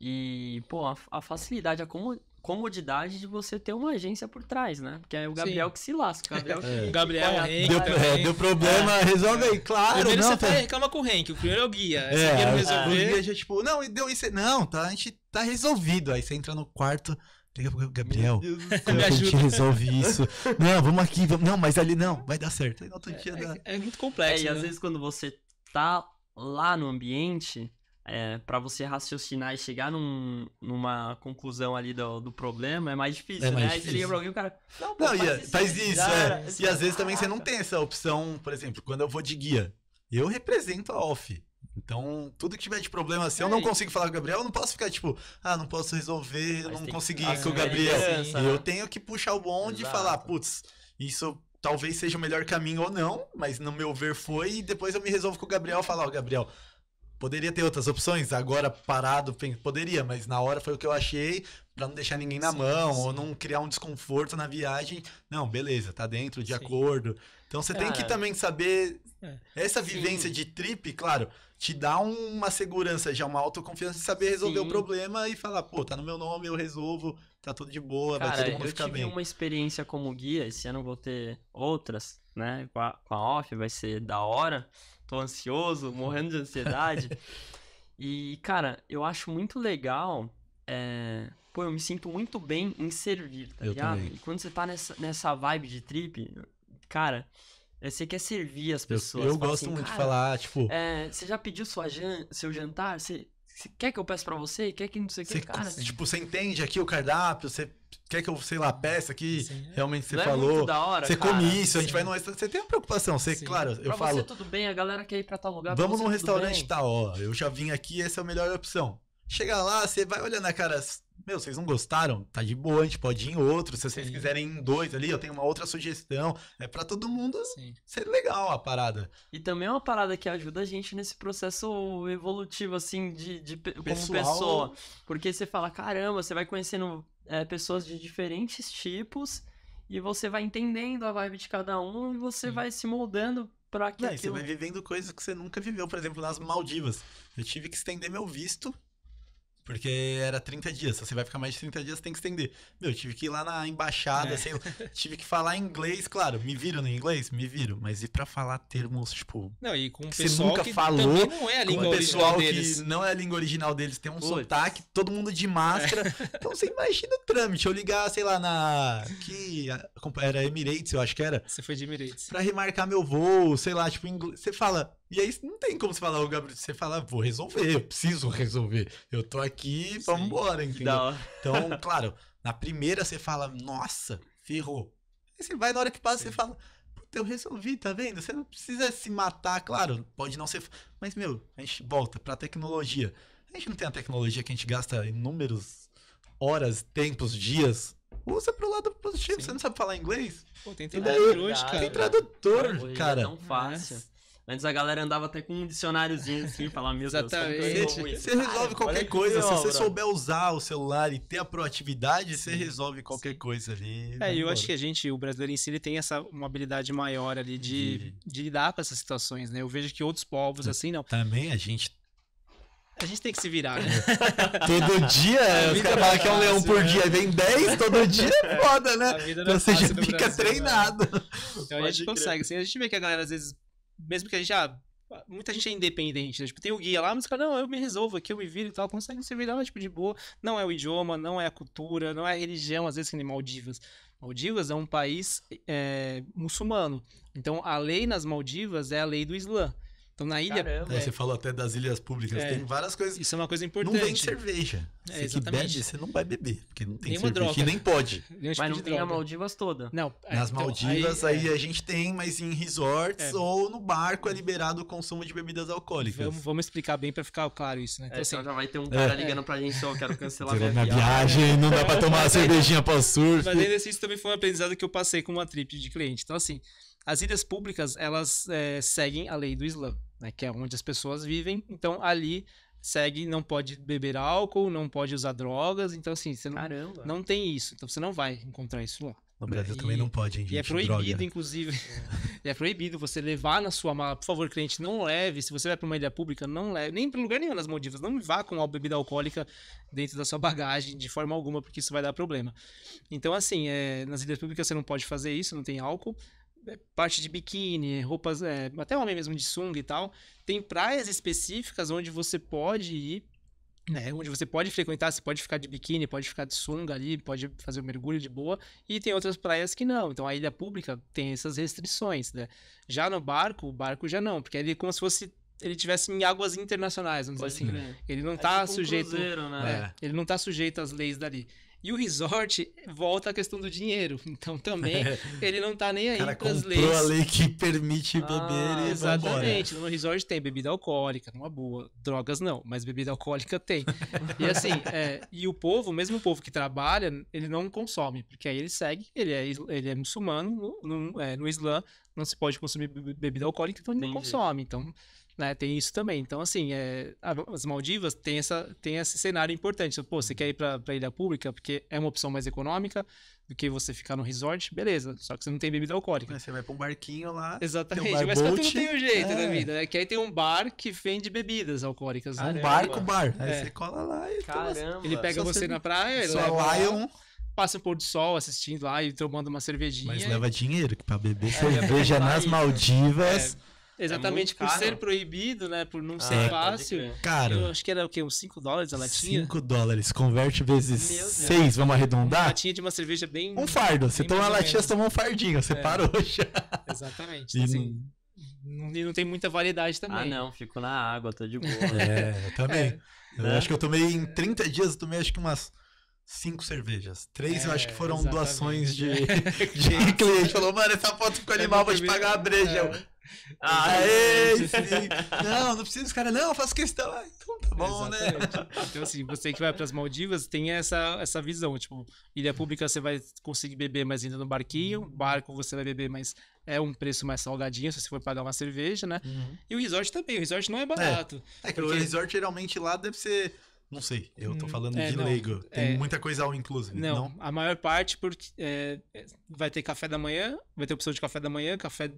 e, pô, a, a facilidade, a, como, comodidade de você ter uma agência por trás, né? Porque é o Gabriel Sim. que se lasca. Né? É é. Gabriel é. que... Gabriel, deu, é, deu, problema, é. resolve aí, claro. Primeiro não, você tá... reclama com o Henk, o primeiro é o guia. É, guia é, não O guia já, tipo, não, deu isso. Não, tá, a gente tá resolvido. Aí você entra no quarto. pro Gabriel. Como a gente resolve isso? Não, vamos aqui, vamos... Não, mas ali não, vai dar certo. Aí no outro dia dá. é muito complexo. É, né? e às né? vezes quando você tá lá no ambiente, é, para você raciocinar e chegar num, numa conclusão ali do, do problema é mais difícil, é né? mais né? Difícil. Aí você liga pra alguém e o cara. Não, pô, não é, faz, e, isso, faz isso, é. Isso, e às vezes também você não tem essa opção, por exemplo, quando eu vou de guia, eu represento a off. Então, tudo que tiver de problema, se é eu não é. consigo falar com o Gabriel, eu não posso ficar tipo, ah, não posso resolver, Mas não consegui com o Gabriel. Né? Eu tenho que puxar o bonde Exato. e falar, putz, isso talvez seja o melhor caminho ou não, mas no meu ver foi, e depois eu me resolvo com o Gabriel e falar, ó, oh, Gabriel, Poderia ter outras opções, agora parado, poderia, mas na hora foi o que eu achei, para não deixar ninguém na sim, mão, sim. ou não criar um desconforto na viagem. Não, beleza, tá dentro, de sim. acordo. Então você ah, tem que é. também saber. É. Essa vivência de trip, claro, te dá uma segurança, já uma autoconfiança de saber resolver o problema e falar, pô, tá no meu nome, eu resolvo, tá tudo de boa, Cara, vai todo mundo ficar bem. Eu tive uma experiência como guia, esse ano vou ter outras né? Com a, com a off, vai ser da hora. Tô ansioso, morrendo de ansiedade. e, cara, eu acho muito legal. É... Pô, eu me sinto muito bem em servir, tá eu ligado? Também. E quando você tá nessa, nessa vibe de trip, cara, eh, você quer servir as pessoas. Eu, eu gosto assim, muito de falar, tipo. É, você já pediu sua jan seu jantar? Você, você, quer que eu peça para você? Quer que não sei o que, cara? Tipo, você entende aqui o cardápio, você quer que eu, sei lá, peça que Sim, realmente você não é falou. É hora, você cara. come isso, Sim. a gente vai num Você tem uma preocupação, você, Sim. claro, eu pra falo. Você tudo bem, a galera quer ir pra tal lugar. Vamos num restaurante tal, tá, ó. Eu já vim aqui, essa é a melhor opção. Chega lá, você vai olhando a cara meu, vocês não gostaram? Tá de boa, a gente pode ir em outro. Se vocês Sim. quiserem ir em dois ali, eu tenho uma outra sugestão. É para todo mundo Sim. ser legal a parada. E também é uma parada que ajuda a gente nesse processo evolutivo, assim, de, de como Pessoal... pessoa. Porque você fala, caramba, você vai conhecendo é, pessoas de diferentes tipos e você vai entendendo a vibe de cada um e você Sim. vai se moldando para que. É, aquilo... Você vai vivendo coisas que você nunca viveu, por exemplo, nas Maldivas. Eu tive que estender meu visto porque era 30 dias. Se você vai ficar mais de 30 dias, tem que estender. Meu, eu tive que ir lá na embaixada, é. sei lá, tive que falar inglês, claro. Me viram no inglês? Me viram. Mas e para falar termos, tipo. Não, e com o pessoal nunca que falou. Não é a língua com o pessoal deles. que não é a língua original deles, tem um sotaque, todo mundo de máscara. É. Então você imagina o trâmite. Eu ligar, sei lá, na. Que. Era Emirates, eu acho que era. Você foi de Emirates. Pra remarcar meu voo, sei lá, tipo, inglês. Você fala e aí não tem como você falar, o Gabriel, você fala, vou resolver, eu preciso resolver. Eu tô aqui, Sim, vambora, entendeu? Então, claro, na primeira você fala, nossa, ferrou. Aí você vai, na hora que passa, Sim. você fala, puta, eu resolvi, tá vendo? Você não precisa se matar, claro, pode não ser. Mas, meu, a gente volta pra tecnologia. A gente não tem a tecnologia que a gente gasta inúmeros horas, tempos, dias usa pro lado positivo. Sim. Você não sabe falar inglês? Pô, tem tradutor hoje, cara. Tem tradutor, é cara. É tão fácil. Antes a galera andava até com um dicionáriozinho assim, falar, meu Exatamente. Deus, você resolve qualquer Olha coisa. Se você souber usar o celular e ter a proatividade, Sim. você resolve qualquer Sim. coisa ali. É, eu embora. acho que a gente, o brasileiro em si, ele tem essa uma habilidade maior ali de, de lidar com essas situações, né? Eu vejo que outros povos, assim, não. Também a gente a gente tem que se virar, né? todo dia, os caras é falam que é um leão né? por dia, vem 10, todo dia é foda, né? É então você já fica Brasil, né? treinado. Né? Então Pode a gente crer. consegue, assim, a gente vê que a galera às vezes mesmo que a gente, ah, muita gente é independente, né? tipo, tem o guia lá, mas o cara, não, eu me resolvo aqui, eu me viro e tal, consegue se virar, tipo, de boa, não é o idioma, não é a cultura, não é a religião, às vezes que nem Maldivas. Maldivas é um país é, muçulmano, então a lei nas Maldivas é a lei do Islã. Então na ilha. Caramba, é, é, você falou até das ilhas públicas, é, tem várias coisas. Isso é uma coisa importante. Não tem cerveja. É, você exatamente. que bebe, você não vai beber, porque não tem Nenhuma cerveja. Droga. nem pode. Nenhum tipo mas tipo não tem droga. a Maldivas toda. Não. É, Nas então, Maldivas aí, aí é. a gente tem, mas em resorts ou no barco é liberado o consumo de bebidas alcoólicas. Vamos, vamos explicar bem para ficar claro isso, né? Então, assim, já vai ter um cara ligando pra gente só, quero cancelar minha, minha viagem. Não dá pra tomar uma cervejinha pra surf. Mas ainda isso também foi um aprendizado que eu passei com uma trip de cliente. Então assim, as ilhas públicas, elas é, seguem a lei do Islã, né, que é onde as pessoas vivem. Então, ali segue, não pode beber álcool, não pode usar drogas. Então, assim, você não, não tem isso. Então, você não vai encontrar isso lá. No Brasil e, também não pode, hein, gente, E é proibido, droga. inclusive. e é proibido você levar na sua mala. Por favor, cliente, não leve. Se você vai para uma ilha pública, não leve. Nem para lugar nenhum nas Maldivas. Não vá com a bebida alcoólica dentro da sua bagagem de forma alguma, porque isso vai dar problema. Então, assim, é, nas ilhas públicas você não pode fazer isso, não tem álcool. É, parte de biquíni, roupas, é, até homem mesmo de sunga e tal. Tem praias específicas onde você pode ir, né? Onde você pode frequentar, você pode ficar de biquíni, pode ficar de sunga ali, pode fazer um mergulho de boa. E tem outras praias que não. Então a ilha pública tem essas restrições, né? Já no barco, o barco já não, porque ele é como se fosse ele tivesse em águas internacionais, vamos dizer assim. Ele não está é tá tipo um cruzeiro, né? é, ele não tá sujeito às leis dali. E o resort volta à questão do dinheiro. Então também é. ele não tá nem aí com as leis. a lei que permite ah, beber ah, e Exatamente. No resort tem bebida alcoólica, numa boa. Drogas não, mas bebida alcoólica tem. e assim, é, e o povo, mesmo o povo que trabalha, ele não consome, porque aí ele segue, ele é, ele é muçulmano, no, no, é, no Islã não se pode consumir bebida alcoólica, então ele não consome. Então né? Tem isso também. Então, assim, é, ah, as Maldivas tem, essa, tem esse cenário importante. Pô, você quer ir para ilha pública porque é uma opção mais econômica do que você ficar no resort, beleza. Só que você não tem bebida alcoólica. Mas é, você vai para um barquinho lá. Exatamente. Um mas boat, tu não tem o um jeito é. da vida, né? Que aí tem um bar que vende bebidas alcoólicas. Caramba. Né? Um barco é. bar. Aí é. você cola lá e Caramba. Ele pega você, na praia. Só lá um passa o pôr do sol assistindo lá e tomando uma cervejinha. Mas leva dinheiro, que pra beber é, cerveja nas Maldivas. É. É exatamente, é por ser proibido, né? Por não ah, ser fácil. Cara. Eu acho que era o quê? Uns 5 dólares a latinha? 5 dólares. Converte vezes 6, vamos arredondar? Uma latinha de uma cerveja bem. Um fardo. Você toma uma latinha, você toma um fardinho. Você é. parou já. Exatamente. E então, assim, não... não... não tem muita variedade ah, também. Ah, não. Fico na água, tô de boa. é, eu também. É. Eu né? acho que eu tomei em 30 dias, eu tomei acho que umas cinco cervejas. Três é, eu acho que é, foram exatamente. doações de, de cliente. Falou, mano, essa foto ficou é animal, é vou te pagar a breja. Aê, Não, não precisa dos caras, não, eu faço questão. Ah, então tá bom, né? Exatamente. né? Então, assim, você que vai para as Maldivas tem essa, essa visão. Tipo, ilha pública você vai conseguir beber mais ainda no barquinho, barco você vai beber mais. É um preço mais salgadinho se você for pagar uma cerveja, né? Uhum. E o resort também, o resort não é barato. É, é que porque... o resort geralmente lá deve ser não sei, eu tô hum, falando é, de não, leigo. Tem é, muita coisa ao inclusive. Não, não, a maior parte porque, é, é, vai ter café da manhã, vai ter opção de café da manhã, café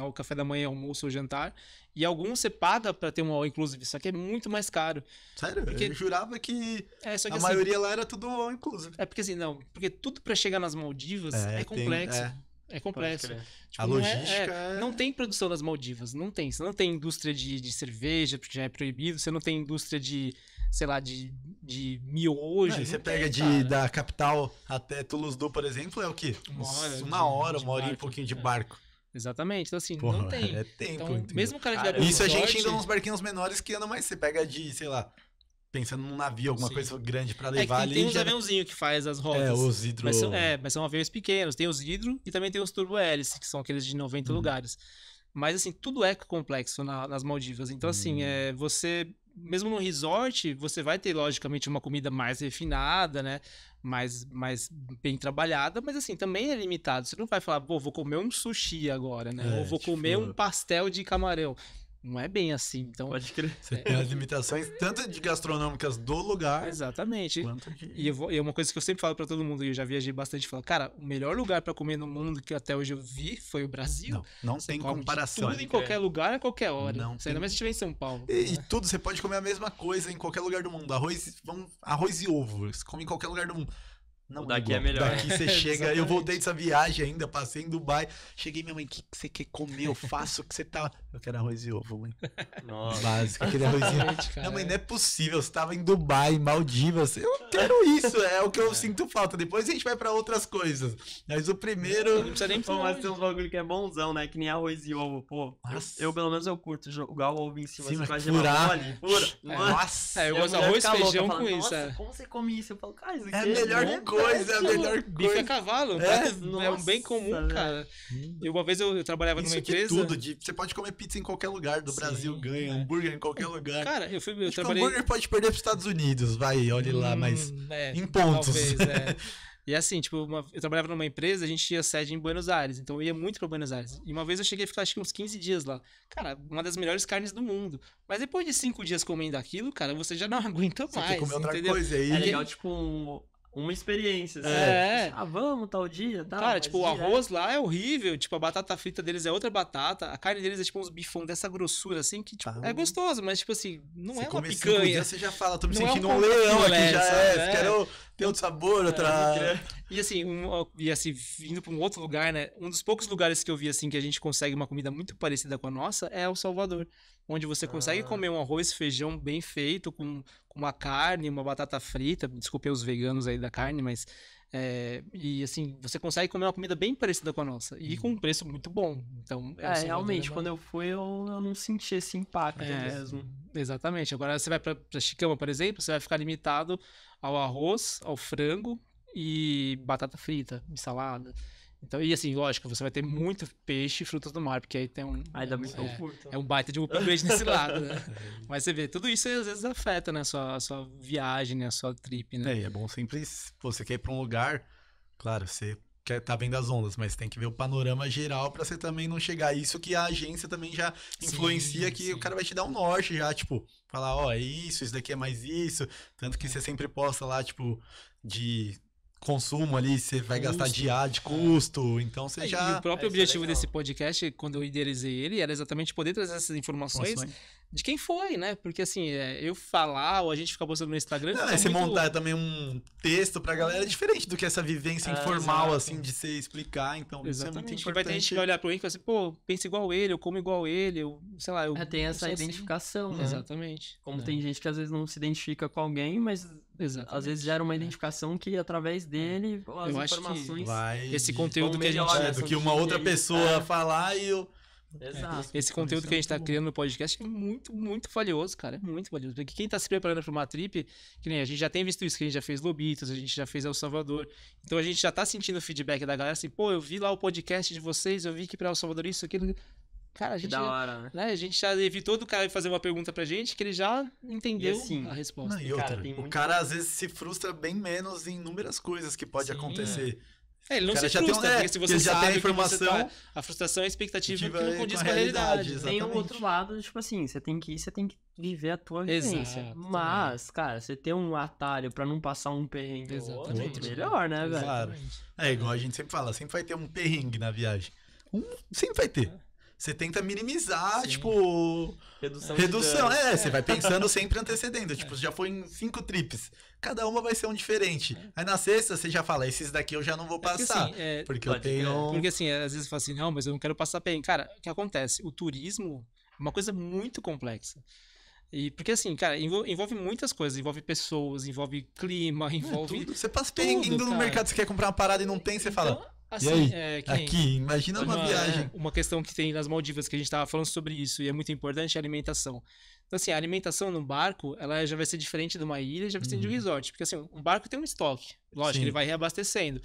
ao é, café da manhã, almoço ou jantar. E alguns você paga para ter um all inclusive, só que é muito mais caro. Sério? Porque... Eu jurava que, é, que a assim, maioria lá era tudo all inclusive. É porque assim, não, porque tudo para chegar nas Maldivas é, é complexo. Tem, é complexo. Tipo, a é- logística. Não, é, é, não, tem produção nas Maldivas, não tem. Você não tem indústria de, de cerveja, porque já é proibido. Você não tem indústria de, sei lá, de, de miojo. Não, você não pega tem, de, da capital até Toulouse, por exemplo, é o quê? Uma hora, uma hora, uma hora e um pouquinho de é. barco. Exatamente. Então, assim, Porra, não tem. É tempo, então, mesmo o cara que Isso a gente ainda é nos barquinhos menores que anda mais. Você pega de, sei lá, pensando num navio, alguma Sim. coisa grande para é levar é, tem, ali. Tem um aviãozinho aviãozinhos que faz as rodas. É, os hidro... Mas são, é, mas são aviões pequenos. Tem os hidro e também tem os turbo-hélices, que são aqueles de 90 uhum. lugares. Mas, assim, tudo é complexo na, nas Maldivas. Então, assim, uhum. é, você... Mesmo no resort, você vai ter, logicamente, uma comida mais refinada, né? mais, mais bem trabalhada, mas assim, também é limitado. Você não vai falar, pô, vou comer um sushi agora, né? É, Ou vou tipo... comer um pastel de camarão não é bem assim. Então, Pode crer. Você é, tem as limitações, tanto de gastronômicas do lugar. Exatamente. De... E, vou, e, é uma coisa que eu sempre falo para todo mundo, e eu já viajei bastante, falo, cara, o melhor lugar para comer no mundo que até hoje eu vi foi o Brasil. Não, não você tem comparação. Tudo em né? qualquer lugar, a qualquer hora. Não você ainda mais se estiver em São Paulo. E, e, tudo, você pode comer a mesma coisa em qualquer lugar do mundo. Arroz, vamos, arroz e ovo. Você come em qualquer lugar do mundo. Não, o daqui é, igual. é melhor. Daqui você é, chega. eu voltei dessa viagem ainda, passei em Dubai. Cheguei, minha mãe, o que, você quer comer? Eu faço o que você tá. Eu quero arroz e ovo, mãe. Nossa. Básico, aquele arroz e ovo. Minha mãe, não é possível. Você tava em Dubai, Maldivas. Eu quero isso. É o que eu é. sinto falta. Depois a gente vai pra outras coisas. Mas o primeiro. Não precisa nem precisar ter uns bagulho que é bonzão, né? Que nem arroz e ovo, pô. Nossa. Eu, pelo menos, eu curto jogar o ovo em cima. Sim, você faz furar. Mole, pura. É. Nossa. É, eu gosto arroz e feijão com isso. É. como você come isso? Eu falo, cara, isso é aqui é a melhor coisa coisa, é a melhor coisa. Bife a cavalo, é, é um bem comum, cara. E uma vez eu, eu trabalhava Isso numa é empresa. De tudo, de, você pode comer pizza em qualquer lugar do Sim, Brasil, ganha é. hambúrguer em qualquer lugar. Cara, eu fui. Eu Acho trabalhei... hambúrguer pode perder para os Estados Unidos, vai, olhe lá, hum, mas é, em pontos. Talvez, é. E assim, tipo, uma, eu trabalhava numa empresa, a gente tinha sede em Buenos Aires, então eu ia muito para Buenos Aires. E uma vez eu cheguei a ficar acho que uns 15 dias lá. Cara, uma das melhores carnes do mundo. Mas depois de 5 dias comendo aquilo, cara, você já não aguenta mais. Você comeu outra entendeu? coisa aí. É legal, tipo, um, uma experiência. Assim. É. Ah, vamos tal dia, tal. Cara, tipo, o arroz lá é horrível, tipo, a batata frita deles é outra batata, a carne deles é tipo uns bifão dessa grossura, assim, que tipo, ah. é gostoso, mas tipo assim, não é uma picanha. você já fala, tô me não é sentindo é um, um leão aqui, já né? é, é. quero ter outro sabor, outra... É, e assim, um, e assim, vindo pra um outro lugar, né, um dos poucos lugares que eu vi, assim, que a gente consegue uma comida muito parecida com a nossa é o Salvador onde você consegue ah. comer um arroz feijão bem feito, com, com uma carne, uma batata frita. Desculpe os veganos aí da carne, mas. É, e assim, você consegue comer uma comida bem parecida com a nossa. E com um uhum. preço muito bom. Então, é, é assim, realmente, quando eu fui, eu, eu não senti esse impacto é, mesmo. Exatamente. Agora você vai para a Chicama, por exemplo, você vai ficar limitado ao arroz, ao frango e batata frita, ensalada. salada. Então, e assim, lógico, você vai ter muito peixe e frutas do mar, porque aí tem um. Aí dá muito é, é um baita de um upgrade nesse lado, né? Mas você vê, tudo isso às vezes afeta, né? A sua, a sua viagem, né? A sua trip, né? É, e é bom sempre. Você quer ir pra um lugar, claro, você quer tá vendo as ondas, mas tem que ver o panorama geral para você também não chegar. Isso que a agência também já influencia, sim, que sim. o cara vai te dar um norte já, tipo, falar, ó, oh, é isso, isso daqui é mais isso. Tanto que é. você sempre posta lá, tipo, de consumo ali, você vai custo. gastar de ar, de custo, então você é, já... E o próprio é, objetivo é desse podcast, quando eu idealizei ele, era exatamente poder trazer essas informações. informações de quem foi, né? Porque assim, é, eu falar ou a gente ficar postando no Instagram. Não, é você muito... montar também um texto pra galera é diferente do que essa vivência ah, informal, assim, de você explicar. Então, Exatamente. isso é muito importante. Tipo, vai ter gente que vai olhar pro Henrique e falar assim, pô, pensa igual ele, eu como igual ele, eu, sei lá. Eu, é, tem essa assim. identificação, assim. né? Exatamente. Como é. tem gente que às vezes não se identifica com alguém, mas Exatamente. às vezes gera uma é. identificação que através é. dele as eu informações. Acho que vai esse conteúdo que a gente. É, do que uma outra pessoa falar e eu. Exato. esse conteúdo que a gente está criando no tá podcast é muito, muito valioso, cara. É muito valioso. Porque quem está se preparando para uma trip, que nem a gente já tem visto isso, que a gente já fez Lobitos, a gente já fez El Salvador. Então a gente já está sentindo o feedback da galera assim, pô, eu vi lá o podcast de vocês, eu vi que para El Salvador isso, aquilo. Cara, a gente, da hora, né? né? A gente já evitou do cara fazer uma pergunta pra gente que ele já entendeu assim, a resposta. Não, cara, o cara às vezes se frustra bem menos em inúmeras coisas que pode sim, acontecer. É. É, ele não se frustra, é, se você já tem a tá- informação, tá, a frustração é a expectativa que é não condiz com a realidade. realidade tem um outro lado, tipo assim, você tem que ir, você tem que viver a tua vivência. Mas, cara, você ter um atalho para não passar um perrengue exatamente. outro, melhor, né, velho? Claro. É igual a gente sempre fala, sempre vai ter um perrengue na viagem. Um, sempre vai ter. É. Você tenta minimizar, Sim. tipo. Redução. Redução, de é, é, Você é. vai pensando sempre antecedendo. Tipo, já foi em cinco trips. Cada uma vai ser um diferente. É. Aí na sexta você já fala, esses daqui eu já não vou é assim, passar. porque, assim, é, porque eu tenho. Porque assim, às vezes você fala assim, não, mas eu não quero passar bem. Cara, o que acontece? O turismo é uma coisa muito complexa. E porque assim, cara, envolve muitas coisas, envolve pessoas, envolve clima, envolve. É, tudo. Você passa tudo, indo no mercado, você quer comprar uma parada e não tem, você então, fala. Assim, e aí, é, quem... aqui, imagina uma, uma viagem. É, uma questão que tem nas Maldivas, que a gente estava falando sobre isso, e é muito importante, é a alimentação. Então, assim, a alimentação no barco, ela já vai ser diferente de uma ilha, já vai ser uhum. de um uhum. resort. Porque, assim, um barco tem um estoque. Lógico, Sim. ele vai reabastecendo.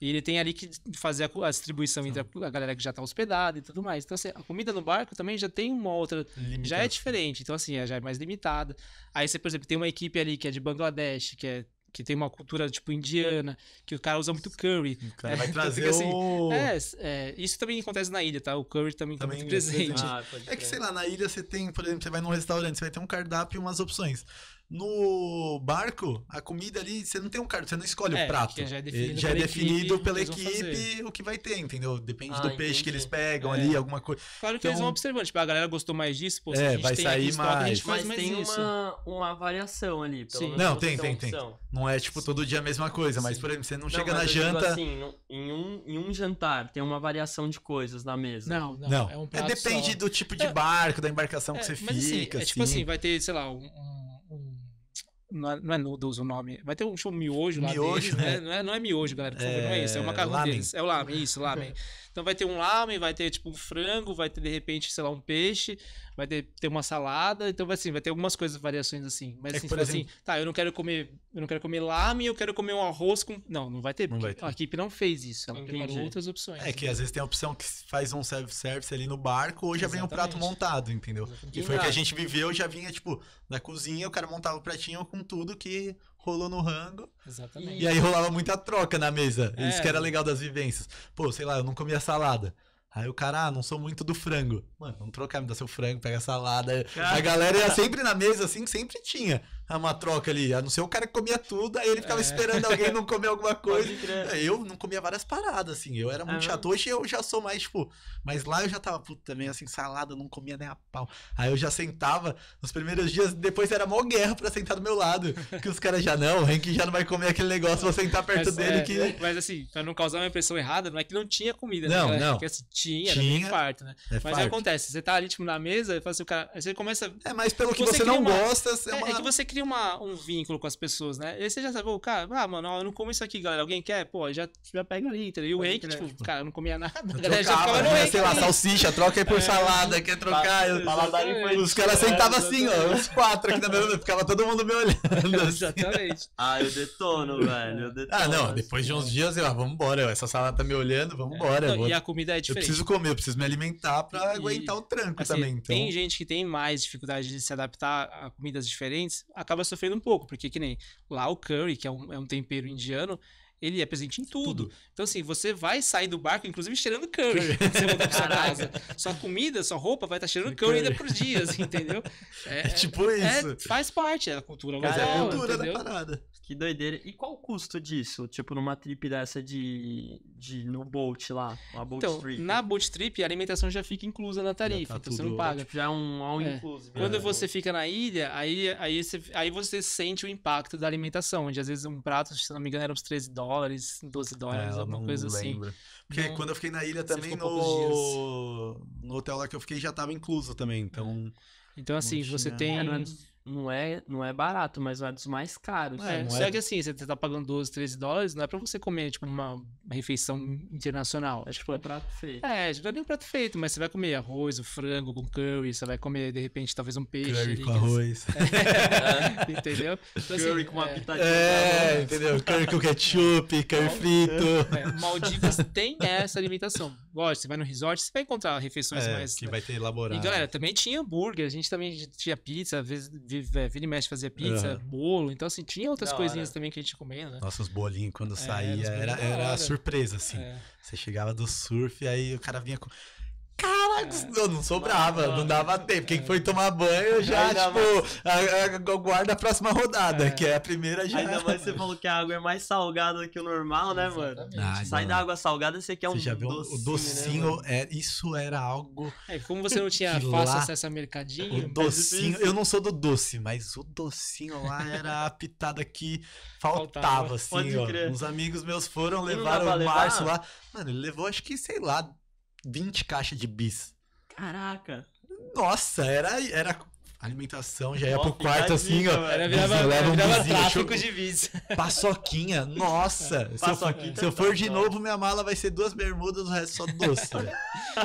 E ele tem ali que fazer a, distribuição Sim. entre a, a, galera que já está hospedada e tudo mais. Então, assim, a comida no barco também já tem uma outra. Limitado. Já é diferente. Então, assim, é, já é mais limitada. Aí você, por exemplo, tem uma equipe ali que é de Bangladesh, que é que tem uma cultura tipo indiana, que o cara usa muito curry. O cara é, vai então, trazer assim, o... é, é, isso também acontece na ilha, tá? O curry também, tá também tá muito é, presente. Ah, é que, sei lá, na ilha você tem, por exemplo, você vai num restaurante, você vai ter um cardápio e umas opções. No barco, a comida ali, você não tem um cartão, você não escolhe é, o prato. Já é definido, já é pela, é definido equipe, pela equipe o que vai ter, entendeu? Depende ah, do entendi. peixe que eles pegam é. ali, alguma coisa. Claro que então, eles vão observando, tipo, a galera gostou mais disso, pô, é, vai sair estoque, mais. a gente faz Mas mais tem isso. Uma, uma variação ali, pelo Sim. Menos não, tem, tem, tem. Não é tipo Sim. todo dia a mesma coisa, Sim. mas por exemplo, você não, não chega na janta. Assim, em um, em um jantar tem uma variação de coisas na mesa. Não, não. não. É um prato é, depende só. do tipo de é. barco, da embarcação que você assim, fica. Assim, é tipo assim, assim, vai ter, sei lá, um não é, não é nudos o nome. Vai ter um show miojo lá miojo, deles, né? né? Não é, não é miojo, galera. Por favor, não é isso. É o é, macarrão deles. É o lamen, isso, lamen. Então vai ter um lamen, vai ter tipo um frango, vai ter de repente, sei lá, um peixe, vai ter, ter uma salada. Então vai assim, vai ter algumas coisas, variações assim. Mas é assim, tipo, assim, exemplo... assim, tá, eu não quero comer, eu não quero comer lamen, eu quero comer um arroz com. Não, não vai ter, não vai ter. a equipe não fez isso. Ela preparou outras opções. É né? que às vezes tem a opção que faz um self-service ali no barco ou já Exatamente. vem um prato montado, entendeu? Exatamente. E foi o que a gente viveu, já vinha, tipo, na cozinha, o cara montava o pratinho com tudo que rolou no rango. Exatamente. E aí rolava muita troca na mesa. É. Isso que era legal das vivências. Pô, sei lá, eu não comia salada. Aí o cara, ah, não sou muito do frango. Mano, vamos trocar, me dá seu frango, pega salada. a galera ia sempre na mesa, assim, sempre tinha uma troca ali. A não ser o cara que comia tudo, aí ele ficava é. esperando alguém não comer alguma coisa. É, eu não comia várias paradas, assim. Eu era muito ah, chato. Hoje eu já sou mais, tipo. Mas lá eu já tava, puto, também, assim, salada, não comia nem a pau. Aí eu já sentava nos primeiros dias, depois era mó guerra pra sentar do meu lado. que os caras já não, o Henk já não vai comer aquele negócio, vou sentar perto mas, dele. É, que... É, mas assim, pra não causar uma impressão errada, não é que não tinha comida, não, né? Não, não. Assim, tinha, tinha farto, né? É mas farto. acontece, você tá ali, tipo, na mesa, e fala assim, o cara. Você começa. É, mas pelo tipo, que você, você não uma... gosta, é, é, uma... é que você cria cria uma, um vínculo com as pessoas, né? E aí você já sabe, o cara, ah, mano, eu não como isso aqui, galera. Alguém quer? Pô, já, já pega ali, tá E o reiki, tipo, tipo, cara, eu não comia nada. a né? galera já ficava no Sei lá, salsicha troca aí por é, salada, quer trocar. Eu, os caras sentavam é, assim, ó, os quatro aqui na beira, ficava todo mundo me olhando. Assim. Exatamente. ah, eu detono, velho, eu detono. Ah, não, assim. depois de uns dias eu, ah, vambora, essa salada tá me olhando, vambora. É, e a comida é diferente. Eu preciso comer, eu preciso me alimentar pra e, aguentar o tranco assim, também. Então. Tem gente que tem mais dificuldade de se adaptar a comidas diferentes, acaba sofrendo um pouco, porque que nem lá o curry, que é um, é um tempero indiano, ele é presente em tudo. tudo. Então, assim, você vai sair do barco, inclusive, cheirando curry. você voltar pra sua casa. Sua comida, sua roupa vai estar tá cheirando curry, ainda por dias, entendeu? É, tipo é tipo isso. É, faz parte da cultura local, é a cultura é entendeu? da parada. Que doideira. E qual o custo disso? Tipo, numa trip dessa de. de no Bolt lá, uma Bolt então, Trip. Na Bolt Trip, a alimentação já fica inclusa na tá tarifa, tá então você não paga. Tipo, já é um all é. inclusive. Quando é. você fica na ilha, aí, aí, você, aí você sente o impacto da alimentação, onde às vezes um prato, se não me engano, era uns 13 dólares, 12 dólares, é, alguma coisa assim. lembro. assim. Porque quando eu fiquei na ilha também, no... no hotel lá que eu fiquei já estava incluso também, então. Então, assim, você tem. É, é não é, não é barato, mas é dos mais caros. É, não é só é... que assim, você tá pagando 12, 13 dólares, não é pra você comer, tipo, uma refeição internacional. É tipo, é um prato feito. É, tipo, não é nem um prato feito, mas você vai comer arroz, o frango com curry, você vai comer, de repente, talvez um peixe. Curry com arroz. É. entendeu? Então, assim, curry com uma é. pitadinha. É, entendeu? Curry com ketchup, curry frito. Maldivas tem essa alimentação. Gosto, você vai no resort, você vai encontrar refeições mais... que vai ter elaborado. E, galera, também tinha hambúrguer, a gente também tinha pizza, às vezes ele é, vira e mexe fazia pizza, uhum. bolo. Então, assim, tinha outras da coisinhas hora. também que a gente comia, né? Nossa, os bolinhos quando é, saía era, era, era surpresa, assim. É. Você chegava do surf e aí o cara vinha com. Cara, é. eu não sobrava, não dava tempo. Quem foi tomar banho já, Ainda tipo, mais... aguarda a próxima rodada, é. que é a primeira já. Ainda mais você falou que a água é mais salgada que o normal, né, Exatamente. mano? Ah, Sai da água salgada, é você quer um você já viu docinho. O docinho, né, é, isso era algo. É, como você não tinha fácil acesso a mercadinho. O docinho, eu não sou do doce, mas o docinho lá era a pitada que faltava, faltava. assim, Pode ó. Crer. Uns amigos meus foram, levaram o Márcio lá. Mano, ele levou, acho que, sei lá, 20 caixas de bis. Caraca! Nossa, era, era alimentação já ia pro quarto assim, ó. Era, virava, um tráfico de vício. Paçoquinha, nossa. Paçoquinha. Se eu, for de tá, tá. novo, minha mala vai ser duas bermudas, o resto só doce.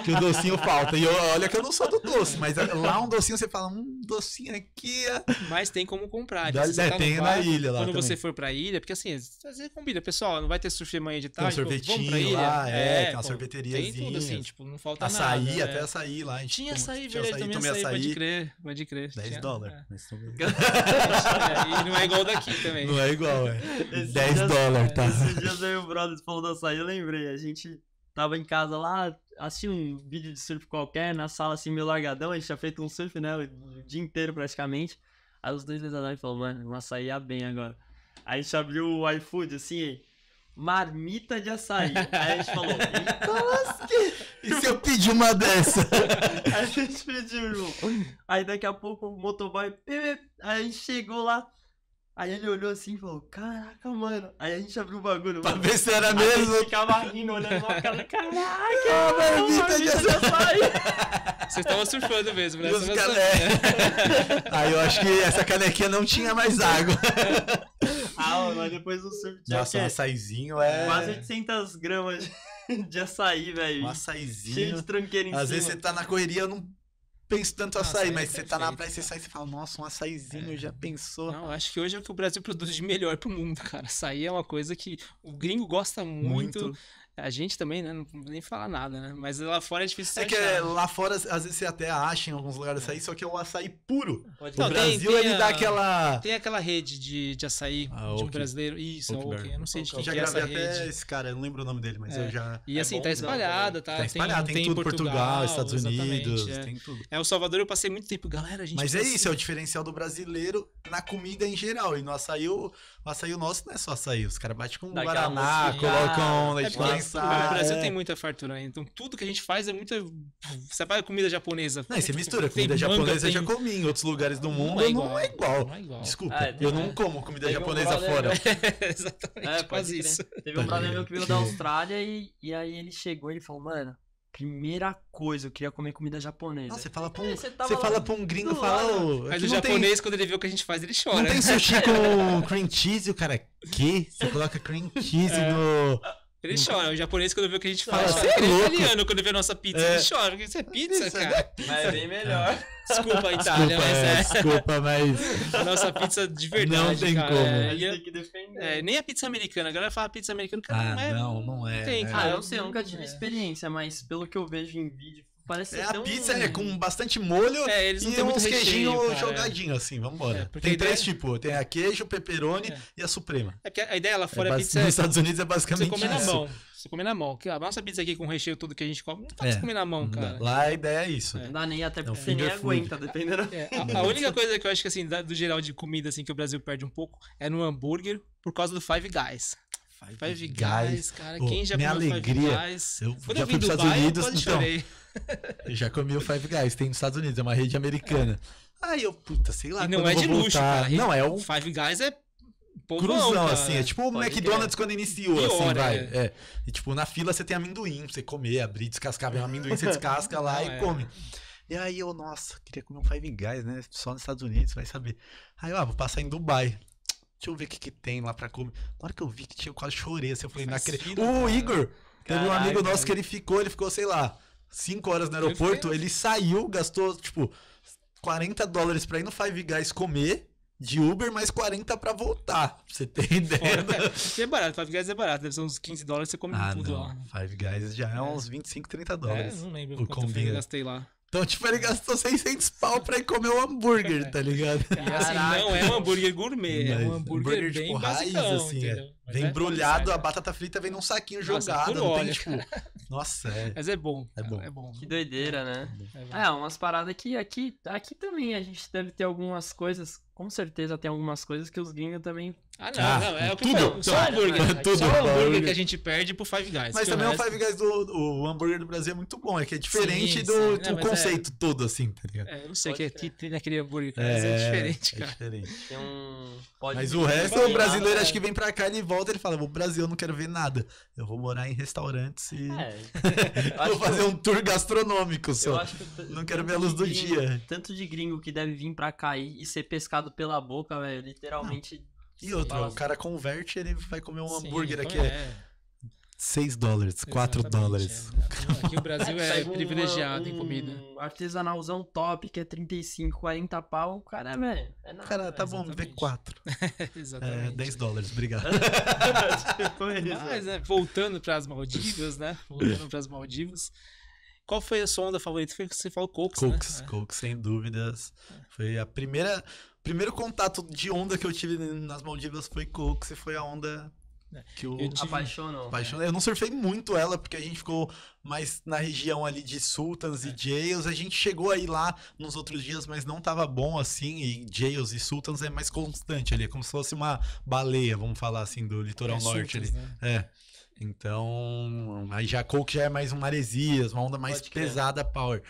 que o docinho falta. E eu, olha que eu não sou do doce, mas lá um docinho você fala, um docinho aqui. É. Mas tem como comprar. Dá, é, tá tem na ilha lá. Quando também. você for pra ilha, porque assim, você é combina, pessoal, não vai ter sushi amanhã de tarde. Tem um sorvetinho vamos pra ilha. lá, é, é tem uma sorveteriazinha. Tem tudo assim, tipo, não falta açaí, nada. Açaí, até é. açaí lá. Tinha açaí, verdade, também açaí, pode crer, pode crer dólares. 10 dólares. É. e não é igual daqui também. Não é igual, é. 10 dólares, tá? Esses dias aí o brother falou da açaí, eu lembrei. A gente tava em casa lá, assistindo um vídeo de surf qualquer, na sala assim, meio largadão. A gente tinha feito um surf, né? O dia inteiro praticamente. Aí os dois e falou mano, vamos açaí bem agora. Aí a gente abriu o iFood, assim, marmita de açaí. Aí a gente falou, eita, e se eu pedir uma dessa? a gente pediu, irmão. Aí daqui a pouco o motoboy. Aí a gente chegou lá. Aí ele olhou assim e falou: Caraca, mano. Aí a gente abriu o bagulho. Pra mano. ver se era mesmo. Aí a gente ficava rindo, olhando o cara. Caraca, ah, mano, já saiu. Vocês estavam surfando mesmo, né? Os cane... É. Aí eu acho que essa canequinha não tinha mais água. ah, mas depois o surf. Nossa, um açaizinho é. Quase 800 é- gramas. de açaí, velho. Um açaizinho. Cheio de tranqueira em Às cima. vezes você tá na correria, eu não penso tanto açaí, açaí é mas é você tá na praia, você sai e você fala, nossa, um açaizinho, é. já pensou. Não, acho que hoje é o que o Brasil produz de melhor pro mundo, cara. Açaí é uma coisa que o gringo gosta muito. muito. A gente também, né? Não nem falar nada, né? Mas lá fora é difícil É que achar, né. lá fora, às vezes você até acha em alguns lugares açaí, só que é o açaí puro. Pode não, Brasil, tem, tem ele a, dá aquela. Tem aquela rede de, de açaí ah, de um okay. brasileiro. Isso, okay. Okay. eu não sei de quem já que é essa rede. até esse cara, eu não lembro o nome dele, mas é. eu já. E assim, é bom, tá espalhada, tá? Tá espalhado, tem, tem, tem tudo Portugal, Estados Unidos, é. tem tudo. É, o Salvador eu passei muito tempo, galera, gente. Mas é isso, é o diferencial do brasileiro na comida em geral. E no açaí, o, o açaí o nosso não é só açaí, os caras batem com um guaraná, música, colocam leite é O Brasil é. tem muita fartura, né? então tudo que a gente faz é muita. Você vai comida japonesa. Não, você mistura comida manga, japonesa tem... já comi em outros lugares do mundo, é não é né? igual. Não é igual. Não igual. Desculpa, ah, é, eu não como comida japonesa um fora. Exatamente, é, quase isso. Teve um tá. brother meu que veio da Austrália e, e aí ele chegou e falou, mano Primeira coisa, eu queria comer comida japonesa. você fala pra um, você fala pra um gringo, fala... mas o japonês, tem... quando ele vê o que a gente faz, ele chora. Não tem sushi com cream cheese? O cara, que? Você coloca cream cheese é. no ele uhum. chora. O japonês, quando vê o que a gente ah, faz, chora. É, é o italiano, quando vê a nossa pizza, é. ele chora. isso é pizza, isso é cara. É mas é bem melhor. É. Desculpa, Itália, desculpa, mas é. Desculpa, mas. Nossa pizza de verdade. Não tem cara. como. É, a gente tem que defender. nem a pizza americana. A galera fala pizza americana. Cara, ah, não é. Não, não é. Não tem, né? cara. Ah, eu sei, eu nunca tive experiência, mas pelo que eu vejo em vídeo Parece é a tão... pizza é com bastante molho é, e uns queijinhos jogadinhos, assim, vambora. É, tem ideia... três tipos, tem a queijo, pepperoni é. e a suprema. É porque a ideia lá fora é, a pizza... Nos é Estados Unidos é basicamente Você come isso. na mão, você come na mão. A nossa pizza aqui com o recheio todo que a gente come, não dá é. comer na mão, cara. Lá a ideia é isso. É. Não dá nem até é porque você nem aguenta, dependendo... A, a, única coisa que eu acho que, assim, do geral de comida, assim, que o Brasil perde um pouco é no hambúrguer por causa do Five Guys. Five, Five Guys, guys cara, quem já minha Five Guys? Eu já fui para os Estados Unidos, então... Eu já comi o Five Guys, tem nos Estados Unidos, é uma rede americana. É. Aí eu, puta, sei lá. E não é de luxo, voltar... cara. Não, é um. Five Guys é. Cruzão, assim, é tipo o McDonald's é. quando iniciou, Pior, assim, é. vai. É. é. E tipo, na fila você tem amendoim pra você comer, abrir, descascar, vem um amendoim, você descasca lá não, e é. come. E aí eu, nossa, queria comer um Five Guys, né? Só nos Estados Unidos, vai saber. Aí eu, ah, vou passar em Dubai. Deixa eu ver o que, que tem lá pra comer. Na hora que eu vi que tinha, eu quase chorei, assim, eu falei, naquele. O Igor, teve um amigo nosso que ele ficou, ele ficou, sei lá 5 horas no aeroporto, ele saiu, gastou, tipo, 40 dólares pra ir no Five Guys comer de Uber, mais 40 pra voltar. Pra você ter ideia. Fora, é barato, Five Guys é barato, deve ser uns 15 dólares, você come ah, tudo não. lá. Five Guys já é, é uns 25, 30 dólares. É, não lembro por quanto eu gastei lá. Então, tipo, ele gastou 600 pau pra ir comer um hambúrguer, tá ligado? E assim, não é um hambúrguer gourmet, Mas é um hambúrguer, hambúrguer bem tipo, basicão, raiz, assim, é. entendeu? É. Mas vem é embrulhado, a batata frita vem num saquinho nossa, é jogado. Não tem, tipo... Nossa, é. Mas é bom. É bom. É bom. Que doideira, né? É, é, é umas paradas que aqui, aqui também a gente deve ter algumas coisas. Com certeza tem algumas coisas que os gringos também. Ah, não, ah, não. É o que tudo, só só é hambúrguer. tudo, só o hambúrguer que a gente perde pro Five Guys. Mas também resto... o Five Guys do. O hambúrguer do Brasil é muito bom. É que é diferente sim, do, sim. Né, do conceito todo, assim, tá ligado? É, eu não sei o que aqui tem naquele hambúrguer. É, é diferente, cara. É diferente. Tem um. mas o resto, o brasileiro acho que vem pra cá e volta volta ele fala: Vou pro Brasil, eu não quero ver nada. Eu vou morar em restaurantes e. É, vou fazer um tour gastronômico só. Que não quero ver a luz do gringo, dia. Tanto de gringo que deve vir pra cá e, ser pescado pela boca, velho. Literalmente. Não. E outro, o cara converte ele vai comer um Sim, hambúrguer então aqui. É. é. 6 dólares, 4 dólares. É. Aqui o Brasil é, é privilegiado um, em comida. Um artesanalzão top, que é 35, 40 pau. o Cara, velho. É nada, cara, tá bom, vê 4. Exatamente. É, 10 dólares, obrigado. Tipo Mas, né, voltando para as Maldivas, né? Voltando para as Maldivas. Qual foi a sua onda favorita? Foi que você falou Cokes, né? Cokes, né? Cokes, sem dúvidas. Foi a primeira... Primeiro contato de onda que eu tive nas Maldivas foi Cokes e foi a onda né? Que eu, né? apaixonou. Eu não surfei muito ela, porque a gente ficou mais na região ali de Sultans é. e Jails. A gente chegou aí lá nos outros dias, mas não tava bom assim. E Jails e Sultans é mais constante ali, é como se fosse uma baleia, vamos falar assim, do litoral é, norte Sultans, ali. Né? É. Então, aí já Coke já é mais um maresias, uma onda mais Pode pesada, power.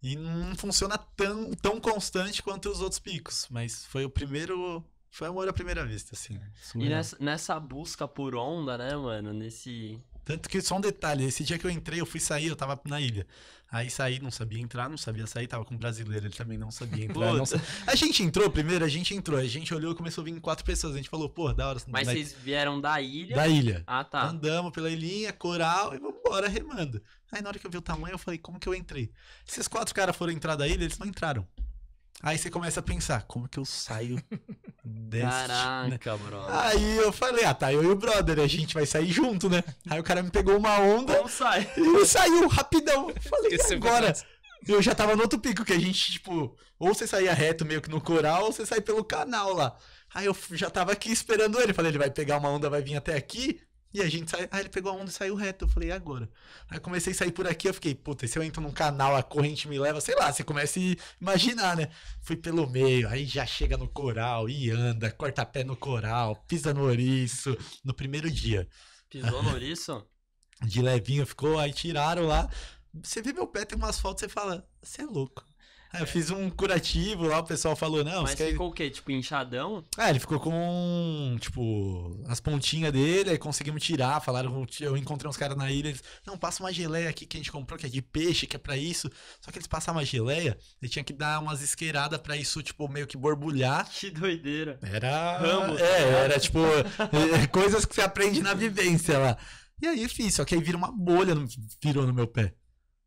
E não funciona tão, tão constante quanto os outros picos, mas foi o primeiro foi amor à primeira vista, assim. E nessa, nessa, busca por onda, né, mano? Nesse. Tanto que só um detalhe, esse dia que eu entrei, eu fui sair, eu tava na ilha. Aí saí, não sabia entrar, não sabia sair, tava com um brasileiro, ele também não sabia entrar. não A gente entrou primeiro, a gente entrou, a gente olhou e começou a vir quatro pessoas. A gente falou, pô, da hora. Mas na... vocês vieram da ilha? Da ilha. Ah, tá. Andamos pela ilhinha, coral e vambora remando. Aí na hora que eu vi o tamanho, eu falei, como que eu entrei? Esses quatro caras foram entrar da ilha, eles não entraram. Aí você começa a pensar, como que eu saio desse? Né? Caraca, né? brother. Aí eu falei, ah, tá, eu e o brother, a gente vai sair junto, né? Aí o cara me pegou uma onda. Vamos sair. E saiu, rapidão. Eu falei, é agora? eu já tava no outro pico, que a gente, tipo, ou você saía reto meio que no coral, ou você sai pelo canal lá. Aí eu já tava aqui esperando ele. Falei, ele vai pegar uma onda, vai vir até aqui. E a gente saiu. aí ele pegou a onda e saiu reto. Eu falei, e agora? Aí comecei a sair por aqui, eu fiquei, puta, se eu entro num canal, a corrente me leva, sei lá, você começa a imaginar, né? Fui pelo meio, aí já chega no coral, e anda, corta pé no coral, pisa no ouriço, no primeiro dia. Pisou no ouriço? De levinho ficou, aí tiraram lá. Você vê meu pé, tem umas fotos, você fala, você é louco. Eu fiz um curativo lá, o pessoal falou, não. Mas ficou quer... o quê? Tipo, inchadão? É, ele ficou com, tipo, as pontinhas dele, aí conseguimos tirar. Falaram, eu encontrei uns caras na ilha, eles, não, passa uma geleia aqui que a gente comprou, que é de peixe, que é pra isso. Só que eles passavam a geleia, ele tinha que dar umas isqueiradas pra isso, tipo, meio que borbulhar. Que doideira. Era. Ramos, é, cara. Né? era tipo, coisas que você aprende na vivência lá. E aí fiz, só que aí vira uma bolha, virou no meu pé.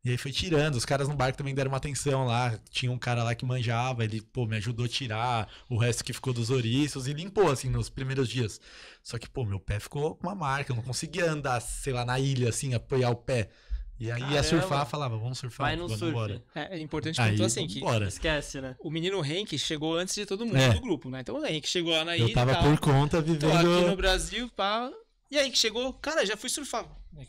E aí foi tirando, os caras no barco também deram uma atenção lá. Tinha um cara lá que manjava, ele, pô, me ajudou a tirar o resto que ficou dos ouriços e limpou, assim, nos primeiros dias. Só que, pô, meu pé ficou com uma marca, eu não conseguia andar, sei lá, na ilha, assim, apoiar o pé. E aí Caramba. ia surfar, falava, vamos surfar, Vai no vamos surf. embora. É, é importante aí, pontuar assim, que embora. esquece, né? O menino Henk chegou antes de todo mundo é. do grupo, né? Então o Henk chegou lá na ilha. Eu tava por conta vivendo... Tô aqui no Brasil, pá, pra e aí que chegou, cara, já fui surfar.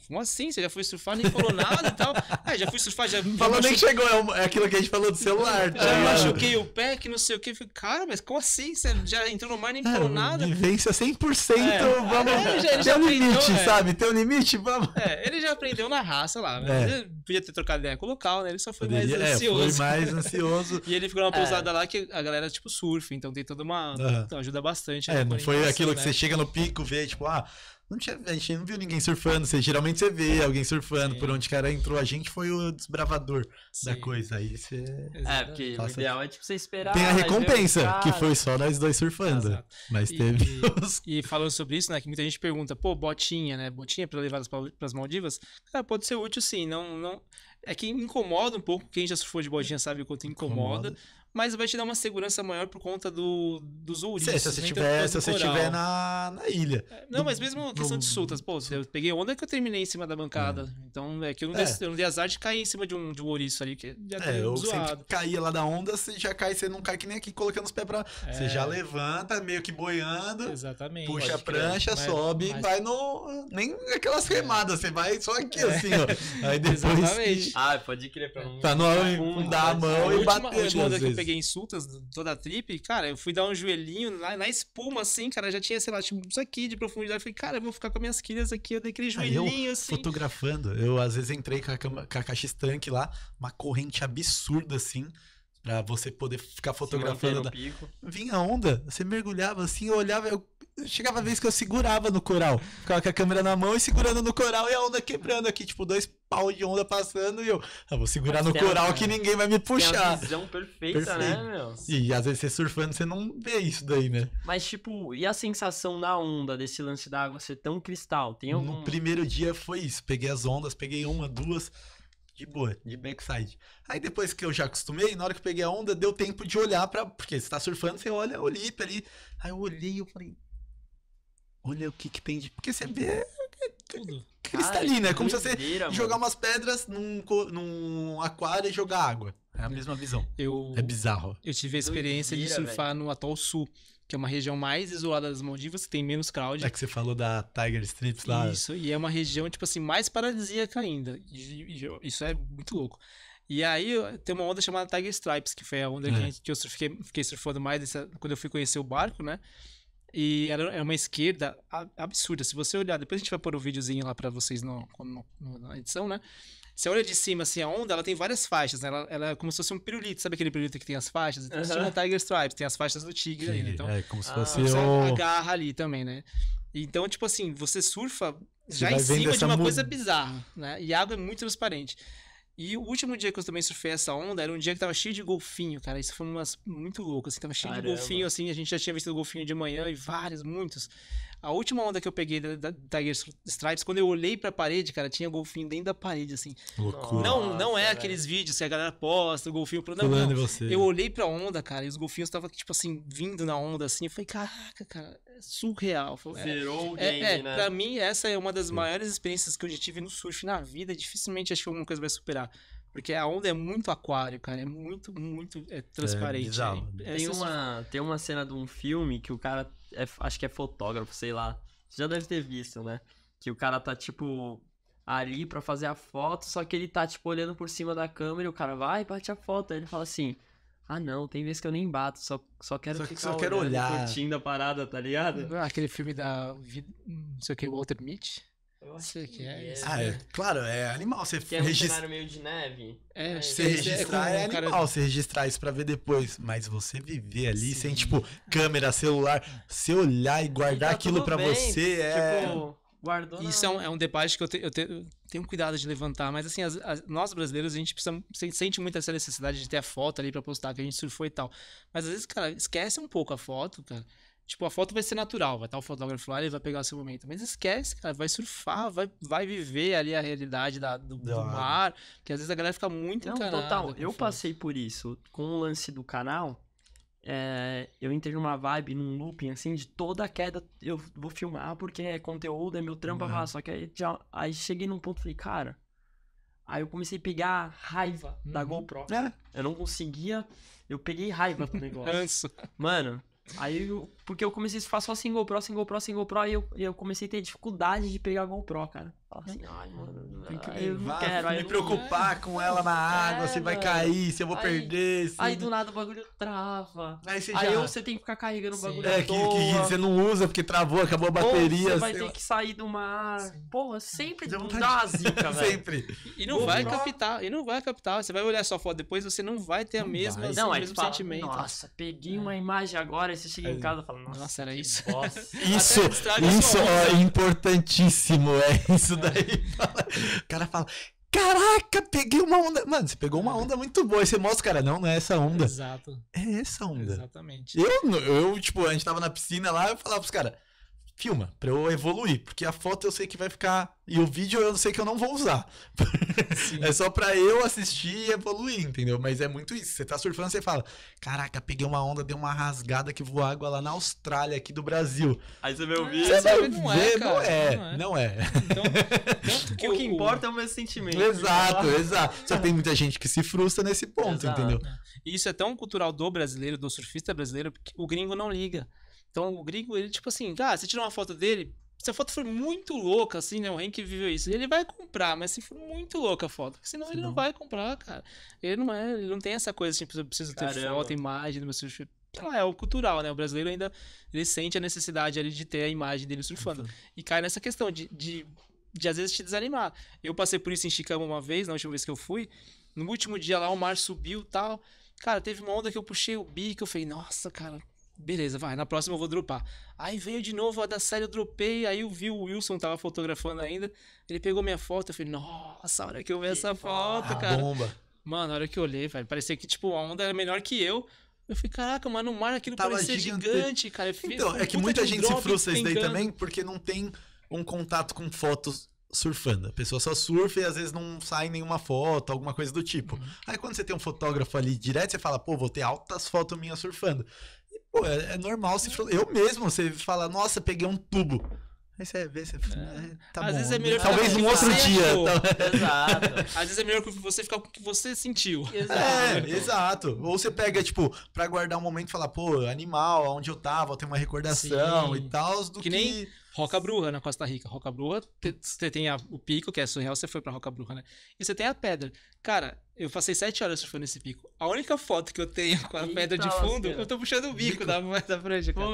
Como assim? Você já foi surfar, nem falou nada e tal. Ah, já fui surfar, já. Falou nem que chegou, é, é aquilo que a gente falou do celular. Tá? machuquei o pé, que não sei o que. Cara, mas como assim? Você já entrou no mar nem é, falou nada? Vivência 100%, é, vamos. É, já, tem já um limite, é. sabe? Tem um limite, vamos. É, ele já aprendeu na raça lá. Né? É. Podia ter trocado ideia com o local, né? Ele só foi Poderia, mais é, ansioso. Foi mais ansioso. e ele ficou numa pousada lá que a galera, tipo, surfa, então tem toda uma. Uhum. Então ajuda bastante. É, não foi aquilo né? que você chega no pico, vê, tipo, ah não tinha, a gente não viu ninguém surfando. Você, geralmente você vê alguém surfando Sim. por onde o cara entrou. A gente foi o desbravador Sim. da coisa. Aí você. É, porque passa... o ideal é tipo você esperar. Tem a recompensa, que foi só nós dois surfando. Exato. Mas e, teve. Os... E, falando sobre isso, né? Que muita gente pergunta, pô, botinha, né? Botinha para levar para as Maldivas? Cara, pode ser útil sim. Não, não... É que incomoda um pouco. Quem já surfou de botinha sabe o quanto incomoda. incomoda mas vai te dar uma segurança maior por conta do, dos ouriços. Se, se, você né? então, tiver, tipo, se você estiver na, na ilha. É, não, do, mas mesmo questão do... de sultas, pô, eu peguei onda é que eu terminei em cima da bancada. É. Então, é que eu não, dei, é. eu não dei azar de cair em cima de um, de um ouriço ali, que já tá é, eu zoado. sempre caía lá da onda, você já cai, você não cai que nem aqui colocando os pés pra. Você é. já levanta, meio que boiando. Exatamente. Puxa a prancha, mas, sobe, mas... vai no. Nem aquelas remadas, você vai só aqui assim, ó. Aí depois. Exatamente. Ah, pode crer, pra não, pra não, não a mão e bater. A peguei insultas toda a trip, cara, eu fui dar um joelhinho lá, na espuma, assim, cara, já tinha, sei lá, tipo, isso aqui de profundidade. falei, cara, eu vou ficar com minhas quilhas aqui, eu dei aquele ah, joelhinho, eu, assim. Fotografando, eu às vezes entrei com a, com a caixa estanque lá, uma corrente absurda, assim. Pra você poder ficar fotografando. Da... Vinha onda, você mergulhava assim, eu olhava, eu Chegava a vez que eu segurava no coral. Ficava com a câmera na mão e segurando no coral e a onda quebrando aqui, tipo, dois pau de onda passando e eu, ah, vou segurar Mas no coral uma, que ninguém vai me puxar. Tem uma visão perfeita, né, Perfeito. né, meu? E às vezes você surfando, você não vê isso daí, né? Mas, tipo, e a sensação da onda, desse lance da água ser tão cristal? Tem algum... No primeiro dia foi isso. Peguei as ondas, peguei uma, duas, de boa, de backside. Aí depois que eu já acostumei, na hora que eu peguei a onda, deu tempo de olhar para Porque você tá surfando, você olha o lip ali. Aí eu olhei e falei, olha o que, que tem de. Porque você vê. É Tudo. Cristalina, é como se você mano. jogar umas pedras num, num aquário e jogar água. É a mesma visão. Eu, é bizarro. Eu tive a experiência doideira, de surfar velho. no Atol Sul, que é uma região mais isolada das Maldivas, que tem menos crowd. É que você falou da Tiger Strips lá. Isso, e é uma região, tipo assim, mais paradisíaca ainda. isso é muito louco. E aí tem uma onda chamada Tiger Stripes, que foi a onda é. que, eu fiquei, fiquei surfando mais dessa, quando eu fui conhecer o barco, né? E era, era é uma esquerda absurda. Se você olhar, depois a gente vai pôr o um videozinho lá para vocês no, no, na edição, né? Você olha de cima, assim, a onda, ela tem várias faixas, né? Ela, ela é como se fosse um pirulito, sabe aquele pirulito que tem as faixas? Então, uhum. Tiger Stripes, tem as faixas do tigre ali, né? então... É, como se ah. fosse um... a garra ali também, né? Então, tipo assim, você surfa já em cima de uma coisa bizarra, né? E a água é muito transparente. E o último dia que eu também surfei essa onda era um dia que tava cheio de golfinho, cara. Isso foi umas muito louco, assim, tava cheio Caramba. de golfinho, assim, a gente já tinha visto golfinho de manhã e vários, muitos. A última onda que eu peguei da, da Tiger Stripes, quando eu olhei pra parede, cara, tinha golfinho dentro da parede, assim. Loucura. Não, não é Nossa, aqueles velho. vídeos que a galera posta, o golfinho. Não, não. Você. Eu olhei pra onda, cara, e os golfinhos estavam, tipo assim, vindo na onda, assim. Eu falei, caraca, cara, é surreal. Zerou é, o é, game, é, é, né? Pra mim, essa é uma das Sim. maiores experiências que eu já tive no surf na vida. Dificilmente acho que alguma coisa vai superar. Porque a onda é muito aquário, cara. É muito, muito é transparente. É tem, uma, tem uma cena de um filme que o cara. É, acho que é fotógrafo, sei lá. Você já deve ter visto, né? Que o cara tá, tipo, ali para fazer a foto, só que ele tá, tipo, olhando por cima da câmera e o cara vai e bate a foto. Aí ele fala assim. Ah, não, tem vezes que eu nem bato, só, só quero só, só quero olhar. curtindo a parada, tá ligado? Ah, aquele filme da. Não sei o que, Walter Mitty. Eu acho Sei que, que é. é. Ah, é. Claro, é animal. Você registrar é um cenário meio de neve. É, é. você é, registrar é, animal, cara... você registrar isso pra ver depois. Mas você viver ali Sim. sem, tipo, câmera, celular, você olhar e guardar e então, tá aquilo pra bem. você tipo, é. Tipo, guardou. Isso é um, é um debate que eu, te, eu, te, eu tenho cuidado de levantar, mas assim, as, as, nós brasileiros, a gente precisa, sente muito essa necessidade de ter a foto ali pra postar, que a gente surfou e tal. Mas às vezes, cara, esquece um pouco a foto, cara. Tipo, a foto vai ser natural, vai estar o fotógrafo lá, ele vai pegar o seu momento. Mas esquece, cara, vai surfar, vai, vai viver ali a realidade da, do, do mar, que às vezes a galera fica muito Não, total, eu passei por isso. Com o lance do canal, é, eu entrei numa vibe, num looping, assim, de toda a queda eu vou filmar porque é conteúdo, é meu trampo, uhum. só que aí, já, aí cheguei num ponto e falei, cara... Aí eu comecei a pegar raiva uhum. da GoPro. É. Eu não conseguia... Eu peguei raiva do negócio. Mano, aí eu porque eu comecei a ficar só sem GoPro, sem GoPro, sem GoPro, e eu, eu comecei a ter dificuldade de pegar a GoPro, cara. assim, né? ai, mano, eu não quero. Me preocupar não... com ela na água, é, se vai cair, se eu vou aí, perder. Se... Aí do nada o bagulho trava. Aí você, já... aí você tem que ficar carregando o bagulho. É, que, que, você não usa porque travou, acabou a bateria. Ou você vai ter lá. que sair do mar. Sim. Porra, sempre dá uma zica, velho. Sempre. E não GoPro... vai captar, e não vai captar. Você vai olhar sua foto depois, você não vai ter a mesma, não, não, o sentimento. Nossa, peguei uma é. imagem agora e você chega em é. casa e fala, nossa, nossa era isso. isso, isso é importantíssimo, é isso é. daí. Fala, o cara fala, Caraca, peguei uma onda. Mano, você pegou uma é. onda muito boa. E você mostra, cara, não, não é essa onda. Exato. É essa onda. Exatamente. Eu, eu tipo, a gente tava na piscina lá, eu falava pros caras, filma, pra eu evoluir. Porque a foto eu sei que vai ficar. E o vídeo eu sei que eu não vou usar. é só pra eu assistir e evoluir, entendeu? Mas é muito isso. Você tá surfando, você fala: Caraca, peguei uma onda, deu uma rasgada que voou água lá na Austrália, aqui do Brasil. Aí você vê o ah, vídeo. Você vai ver, não, é, não, é, não é, não é. Então, tanto que o que importa é o meu sentimento. Exato, exato. Só tem muita gente que se frustra nesse ponto, exato. entendeu? E isso é tão cultural do brasileiro, do surfista brasileiro, porque o gringo não liga. Então o gringo, ele tipo assim, ah, você tirou uma foto dele, se a foto for muito louca, assim, né? O Henk viveu isso. Ele vai comprar, mas se for muito louca a foto. Senão se ele não... não vai comprar, cara. Ele não é, ele não tem essa coisa, tipo, eu preciso ter foto, imagem do meu surf. Ah, é o cultural, né? O brasileiro ainda ele sente a necessidade ali de ter a imagem dele surfando. Uhum. E cai nessa questão de, de, de, às vezes, te desanimar. Eu passei por isso em Chicago uma vez, na última vez que eu fui. No último dia lá, o mar subiu tal. Cara, teve uma onda que eu puxei o bico, eu falei, nossa, cara, Beleza, vai, na próxima eu vou dropar. Aí veio de novo a da série, eu dropei, aí eu vi o Wilson tava fotografando ainda, ele pegou minha foto, eu falei, nossa, a hora que eu vi essa foto, ah, cara. Bomba. Mano, a hora que eu olhei, velho, parecia que, tipo, a onda era melhor que eu, eu falei, caraca, mas no mar aquilo Tava parecia gigante, gigante cara. então, é que muita gente se frustra isso daí também, porque não tem um contato com fotos surfando. A pessoa só surfa e às vezes não sai nenhuma foto, alguma coisa do tipo. Uhum. Aí quando você tem um fotógrafo ali direto, você fala, pô, vou ter altas fotos minhas surfando. Pô, é, é normal se eu mesmo você fala nossa, peguei um tubo. Aí você vê, você fala, é. é tá Às bom, vezes é né? melhor Talvez um outro dia. Tá... Exato. Às vezes é melhor você ficar com o que você sentiu. É, é, exato. É, exato. Ou você pega, tipo, pra guardar um momento e falar, pô, animal, onde eu tava, tem uma recordação Sim. e tal. Que, que nem Roca Bruja na Costa Rica. Roca Bruja, você tem a, o pico, que é surreal, você foi pra Roca Bruja, né? E você tem a pedra. Cara, eu passei sete horas surfando esse pico. A única foto que eu tenho com a Eita, pedra de fundo, eu tô puxando o bico, bico. Da, da frente, cara.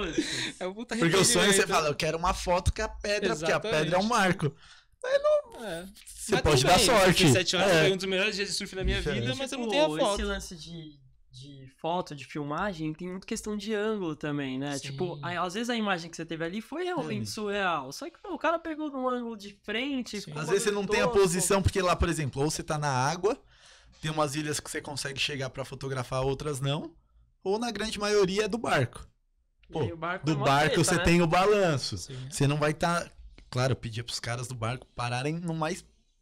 É um puta Porque o sonho você né? fala, eu quero uma foto com a pedra, Exatamente. porque a pedra é um marco. Mas não. É. Você mas pode dar sorte. Sete horas é. foi um dos melhores dias de surf da minha Diferente. vida, mas eu não tenho a foto. Esse lance de de foto, de filmagem, tem muita questão de ângulo também, né? Tipo, Sim. Tipo, às vezes a imagem que você teve ali foi realmente é. surreal. Só que pô, o cara pegou num ângulo de frente. Às vezes você não tem a posição, porque lá, por exemplo, ou você tá na água, tem umas ilhas que você consegue chegar para fotografar, outras não. Ou na grande maioria é do barco. Pô, barco do é barco treta, você né? tem o balanço. Sim. Você não vai estar. Tá... Claro, eu pedi pros caras do barco pararem no mais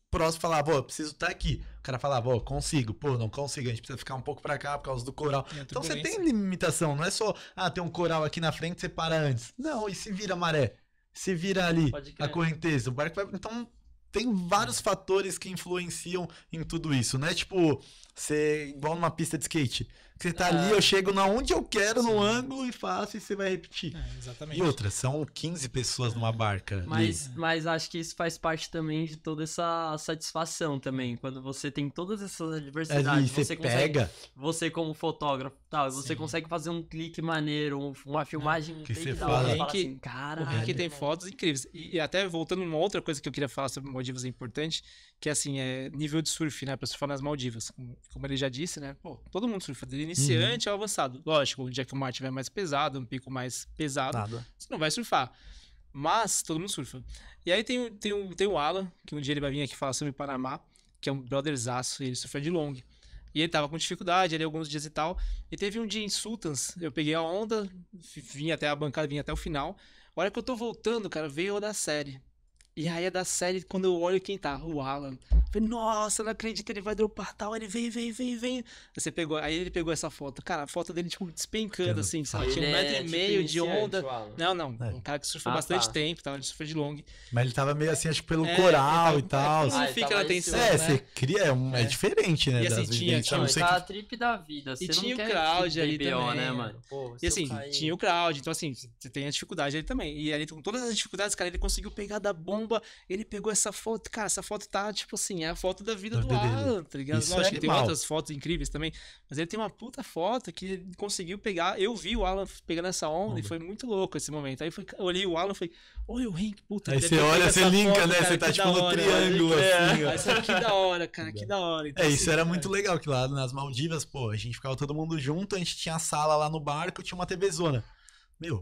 próximo falava, pô, preciso estar tá aqui. O cara falava, pô, consigo, pô, não consigo, a gente precisa ficar um pouco para cá por causa do coral. Então você tem limitação, não é só, ah, tem um coral aqui na frente, você para antes. Não, e se vira maré? Se vira ali a correnteza, o barco vai. Então tem vários fatores que influenciam em tudo isso, né? Tipo, você igual numa pista de skate. Você tá ah. ali, eu chego na onde eu quero, no ângulo e faço e você vai repetir. É, exatamente. E outra, são 15 pessoas numa barca. Mas, mas acho que isso faz parte também de toda essa satisfação também. Quando você tem todas essas adversidades, é, você, você pega. Consegue, você como fotógrafo, tá, você consegue fazer um clique maneiro, uma filmagem que você fala, fala assim, cara. O Henrique tem fotos incríveis. E, e, até voltando uma outra coisa que eu queria falar sobre Maldivas é importante, que é assim, é nível de surf, né, para surfar nas Maldivas. Como ele já disse, né? Pô, todo mundo surfa, Uhum. iniciante uhum. ao avançado. Lógico, onde é que o mar tiver mais pesado, um pico mais pesado, Nada. você não vai surfar. Mas todo mundo surfa. E aí tem, tem, tem o Alan, que um dia ele vai vir aqui falar sobre Panamá, que é um brotherzaço, ele surfa de long. E ele tava com dificuldade ali alguns dias e tal. E teve um dia em Sultans, eu peguei a onda, vim até a bancada, vim até o final. A hora que eu tô voltando, cara, veio a da série. E aí é da série, quando eu olho quem tá, o Alan. falei, nossa, não acredito, ele vai dropar tal, ele vem, vem, vem, vem. Você pegou, aí ele pegou essa foto. Cara, a foto dele, tipo, despencando, assim, sabe? Tinha um metro é, e tipo meio tipo, de onda. Não, não. É. Um cara que surfou ah, bastante tá. tempo, tava, ele surfou de long. Mas ele tava meio assim, acho que pelo é, coral tava, e tal. Assim, não ah, fica na atenção. É, né? você cria, é, um, é. é. diferente, né? E assim, tinha, né, tinha, tinha que... a trip da vida. Você e tinha o crowd ali né, também. né, mano? Pô, e assim, tinha o crowd, então assim, você tem a dificuldade ali também. E ali, com todas as dificuldades, cara, ele conseguiu pegar da bomba bomba. Ele pegou essa foto, cara, essa foto tá, tipo assim, é a foto da vida do Alan, tá ligado? Isso é Lógico é que tem outras fotos incríveis também, mas ele tem uma puta foto que ele conseguiu pegar. Eu vi o Alan pegando essa onda, e foi muito louco esse momento. Aí foi, olhei o Alan e falei, olha o Henk puta. Aí você olha, você linka, foto, né? Cara, você tá tipo no né? triângulo, assim. É, assim, que da hora, cara, que da hora. Então, é, assim, isso assim, era cara. muito é. legal, que lá nas Maldivas, pô, a gente ficava todo mundo junto, a gente tinha a sala lá no barco, tinha uma TVzona. Meu,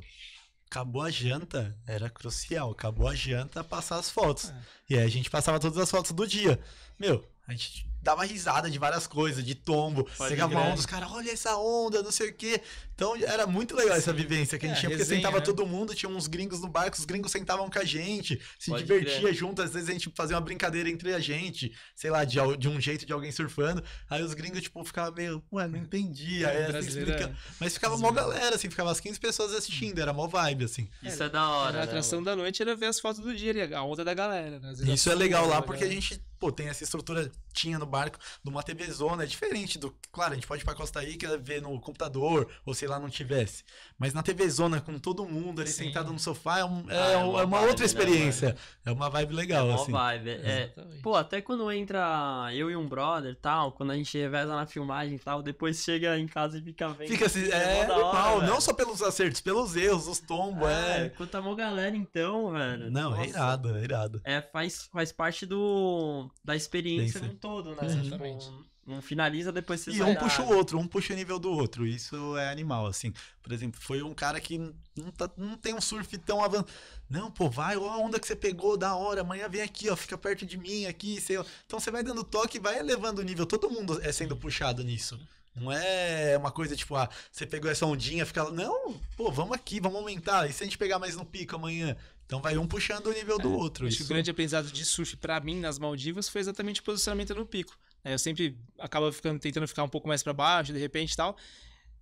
Acabou a janta, era crucial. Acabou a janta, passar as fotos. É. E aí a gente passava todas as fotos do dia. Meu, a gente dava risada de várias coisas, de tombo. Chegava uma onda, os caras, olha essa onda, não sei o quê. Então era muito legal essa vivência que a gente é, tinha, porque sentava né? todo mundo, tinha uns gringos no barco, os gringos sentavam com a gente, se Pode divertia crer. junto, às vezes a gente fazia uma brincadeira entre a gente, sei lá, de, de um jeito de alguém surfando. Aí os gringos, tipo, ficavam meio, ué, não entendi. É, aí assim, é, assim, explica... Mas ficava é. mó galera, assim, ficava as 15 pessoas assistindo, era mó vibe, assim. Isso é da hora. A atração né? da noite era ver as fotos do dia, a onda da galera. Né? Isso é legal lá, porque a gente pô, tem essa estrutura tinha no barco de uma TV zona, é diferente do. Claro, a gente pode ir pra Costa Rica ver no computador, ou sei lá, não tivesse. Mas na TV zona, com todo mundo ali Sim. sentado no sofá, é, um, é ah, é uma, é uma vibe, outra né, experiência. Né, é uma vibe legal, é uma Vibe. É, assim. é. pô, até quando entra eu e um brother tal, quando a gente reveza na filmagem e tal, depois chega em casa e fica vendo. Fica assim, é, é normal, não só pelos acertos, pelos erros, os tombos, ah, é. é. Conta a mó galera então, velho. Não, é Nossa. é irado, é irado. É, faz, faz parte do da experiência um todo, né? Exatamente. Um, tipo, um finaliza, depois você E um puxa o outro, um puxa o nível do outro. Isso é animal, assim. Por exemplo, foi um cara que não, tá, não tem um surf tão avançado. Não, pô, vai, ó a onda que você pegou, da hora, amanhã vem aqui, ó, fica perto de mim aqui, sei lá. Então você vai dando toque, vai elevando o nível. Todo mundo é sendo puxado nisso. Não é uma coisa tipo, ah, você pegou essa ondinha, fica lá. Não, pô, vamos aqui, vamos aumentar. E se a gente pegar mais no pico amanhã? Então vai um puxando o nível do é, outro. Acho que o grande aprendizado de surf para mim nas Maldivas foi exatamente o posicionamento no pico. Né? Eu sempre acaba ficando tentando ficar um pouco mais para baixo, de repente e tal.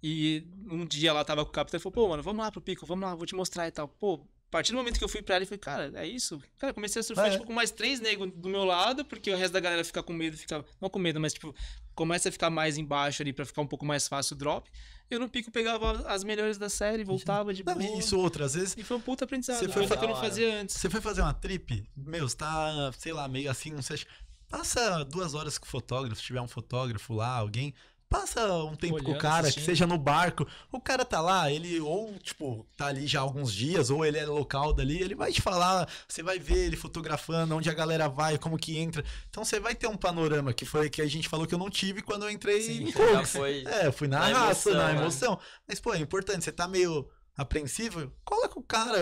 E um dia lá tava com o capitão e falou: "Pô, mano, vamos lá pro pico, vamos lá, vou te mostrar e tal". Pô, a partir do momento que eu fui pra ele, falei, cara, é isso? Cara, comecei a surfar, é. tipo, com mais três negros do meu lado, porque o resto da galera fica com medo, fica. Não com medo, mas, tipo, começa a ficar mais embaixo ali pra ficar um pouco mais fácil o drop eu no pico pegava as melhores da série, uhum. voltava de não, boa. Isso outras vezes. E foi um puta aprendizado. Você né? foi, que eu não fazia antes. Você foi fazer uma trip, meu, você tá, sei lá, meio assim, não sei. Passa duas horas com o fotógrafo, se tiver um fotógrafo lá, alguém, passa um tempo Olhando, com o cara, que seja no barco. O cara tá lá, ele ou, tipo, tá ali já há alguns dias, ou ele é local dali, ele vai te falar, você vai ver ele fotografando, onde a galera vai, como que entra. Então você vai ter um panorama que foi que a gente falou que eu não tive quando eu entrei Sim, em Cox. Foi... É, fui na, na raça, emoção, na emoção. Né? Mas, pô, é importante, você tá meio apreensivo, coloca o cara,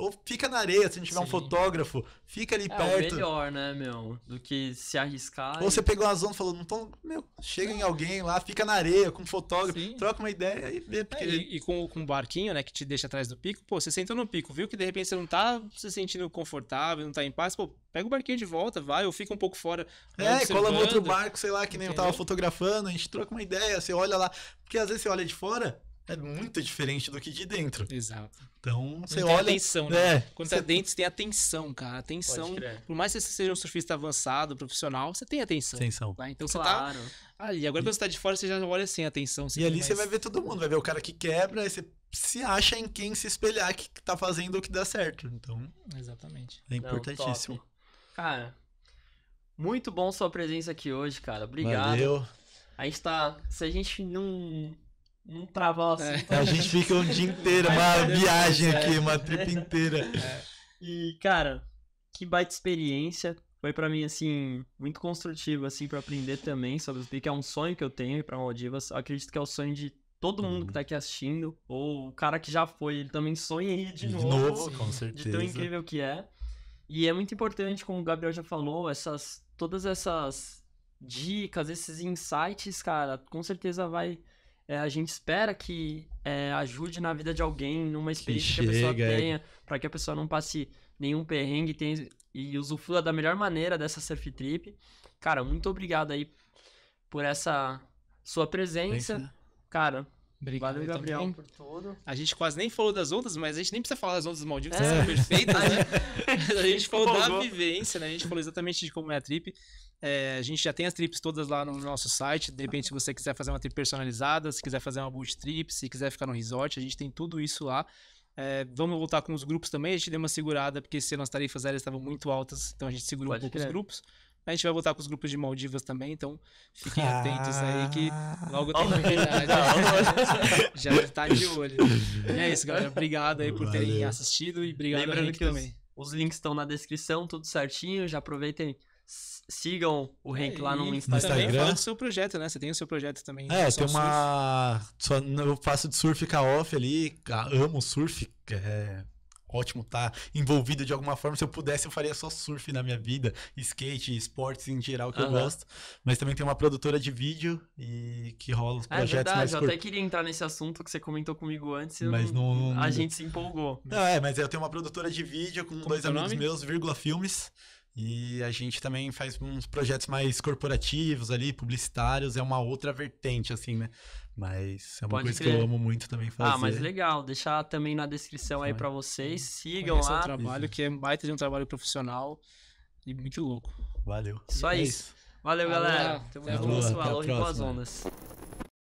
ou fica na areia, se não tiver Sim. um fotógrafo, fica ali é, perto. É melhor, né, meu? Do que se arriscar. Ou e... você pegou a zona e falou, não tô, meu, chega em é. alguém lá, fica na areia com um fotógrafo, Sim. troca uma ideia e vê. É, porque... É, e, e com, com o barquinho, né, que te deixa atrás do pico, pô, você sentou no pico, viu que de repente você não tá se sentindo confortável, não tá em paz, pô, pega o barquinho de volta, vai, ou fica um pouco fora. Né, é, cola no outro barco, sei lá, que nem Entendeu? eu tava fotografando, a gente troca uma ideia, você olha lá. Porque às vezes você olha de fora, é muito diferente do que de dentro. Exato. Então, você olha. Atenção, né? É, quando você tá dentro, você tem atenção, cara. Atenção. Por mais que você seja um surfista avançado, profissional, você tem atenção. Atenção. Tá? Então claro. você tá. Ali, agora e... quando você tá de fora, você já olha sem atenção. e ali mais... você vai ver todo mundo, vai ver o cara que quebra, aí você se acha em quem se espelhar que tá fazendo o que dá certo. Então. Exatamente. É importantíssimo. Não, cara, muito bom sua presença aqui hoje, cara. Obrigado. Valeu. A gente tá. Se a gente não um travão assim. É. A gente fica um dia inteiro, uma é viagem é aqui, uma trip inteira. É. E, cara, que baita experiência. Foi para mim, assim, muito construtivo, assim, para aprender também sobre o que é um sonho que eu tenho ir pra Maldivas. Eu acredito que é o sonho de todo mundo uhum. que tá aqui assistindo, ou o cara que já foi, ele também sonha em ir de, novo. com certeza. De tão incrível que é. E é muito importante, como o Gabriel já falou, essas todas essas dicas, esses insights, cara, com certeza vai é, a gente espera que é, ajude na vida de alguém, numa experiência que, que a pessoa é. tenha, para que a pessoa não passe nenhum perrengue tenha, e usufrua da melhor maneira dessa surf trip. Cara, muito obrigado aí por essa sua presença. Né? Cara, Obrigado, Valeu, Gabriel, também. por tudo. A gente quase nem falou das ondas, mas a gente nem precisa falar das ondas malditas, é. são perfeitas, né? a gente falou da vivência, né? A gente falou exatamente de como é a trip. É, a gente já tem as trips todas lá no nosso site. De repente, se você quiser fazer uma trip personalizada, se quiser fazer uma boot trip, se quiser ficar no resort, a gente tem tudo isso lá. É, vamos voltar com os grupos também. A gente deu uma segurada, porque se ano as tarifas aéreas estavam muito altas, então a gente segurou Pode um pouco crer. os grupos. A gente vai voltar com os grupos de Maldivas também, então fiquem ah. atentos aí que ah. logo tem novidade. já está de olho. E é isso, galera. Obrigado aí por Valeu. terem assistido e obrigado Lembrando que também. Os, os links estão na descrição, tudo certinho. Já aproveitem sigam o Henk é, lá no Instagram. Também fala do seu projeto, né? Você tem o seu projeto também. Né? É, tem uma. Só, eu faço de surf e off ali. Amo surf. É, ótimo estar tá envolvido de alguma forma. Se eu pudesse, eu faria só surf na minha vida, skate, esportes em geral que uhum. eu gosto. Mas também tem uma produtora de vídeo e que rola os é projetos é verdade, mais curtos. Eu até queria entrar nesse assunto que você comentou comigo antes, mas não, não, não, a gente se empolgou. Não, é, mas eu tenho uma produtora de vídeo com Como dois amigos nome? meus, Vírgula Filmes. E a gente também faz uns projetos mais corporativos ali, publicitários, é uma outra vertente, assim, né? Mas é uma Pode coisa crer. que eu amo muito também fazer. Ah, mas legal, deixar também na descrição aí para vocês, sigam Conheça lá. É um trabalho que é baita de um trabalho profissional e muito louco. Valeu. Só é isso. isso. Valeu, Valeu, galera. Tamo junto, valor e boas ondas.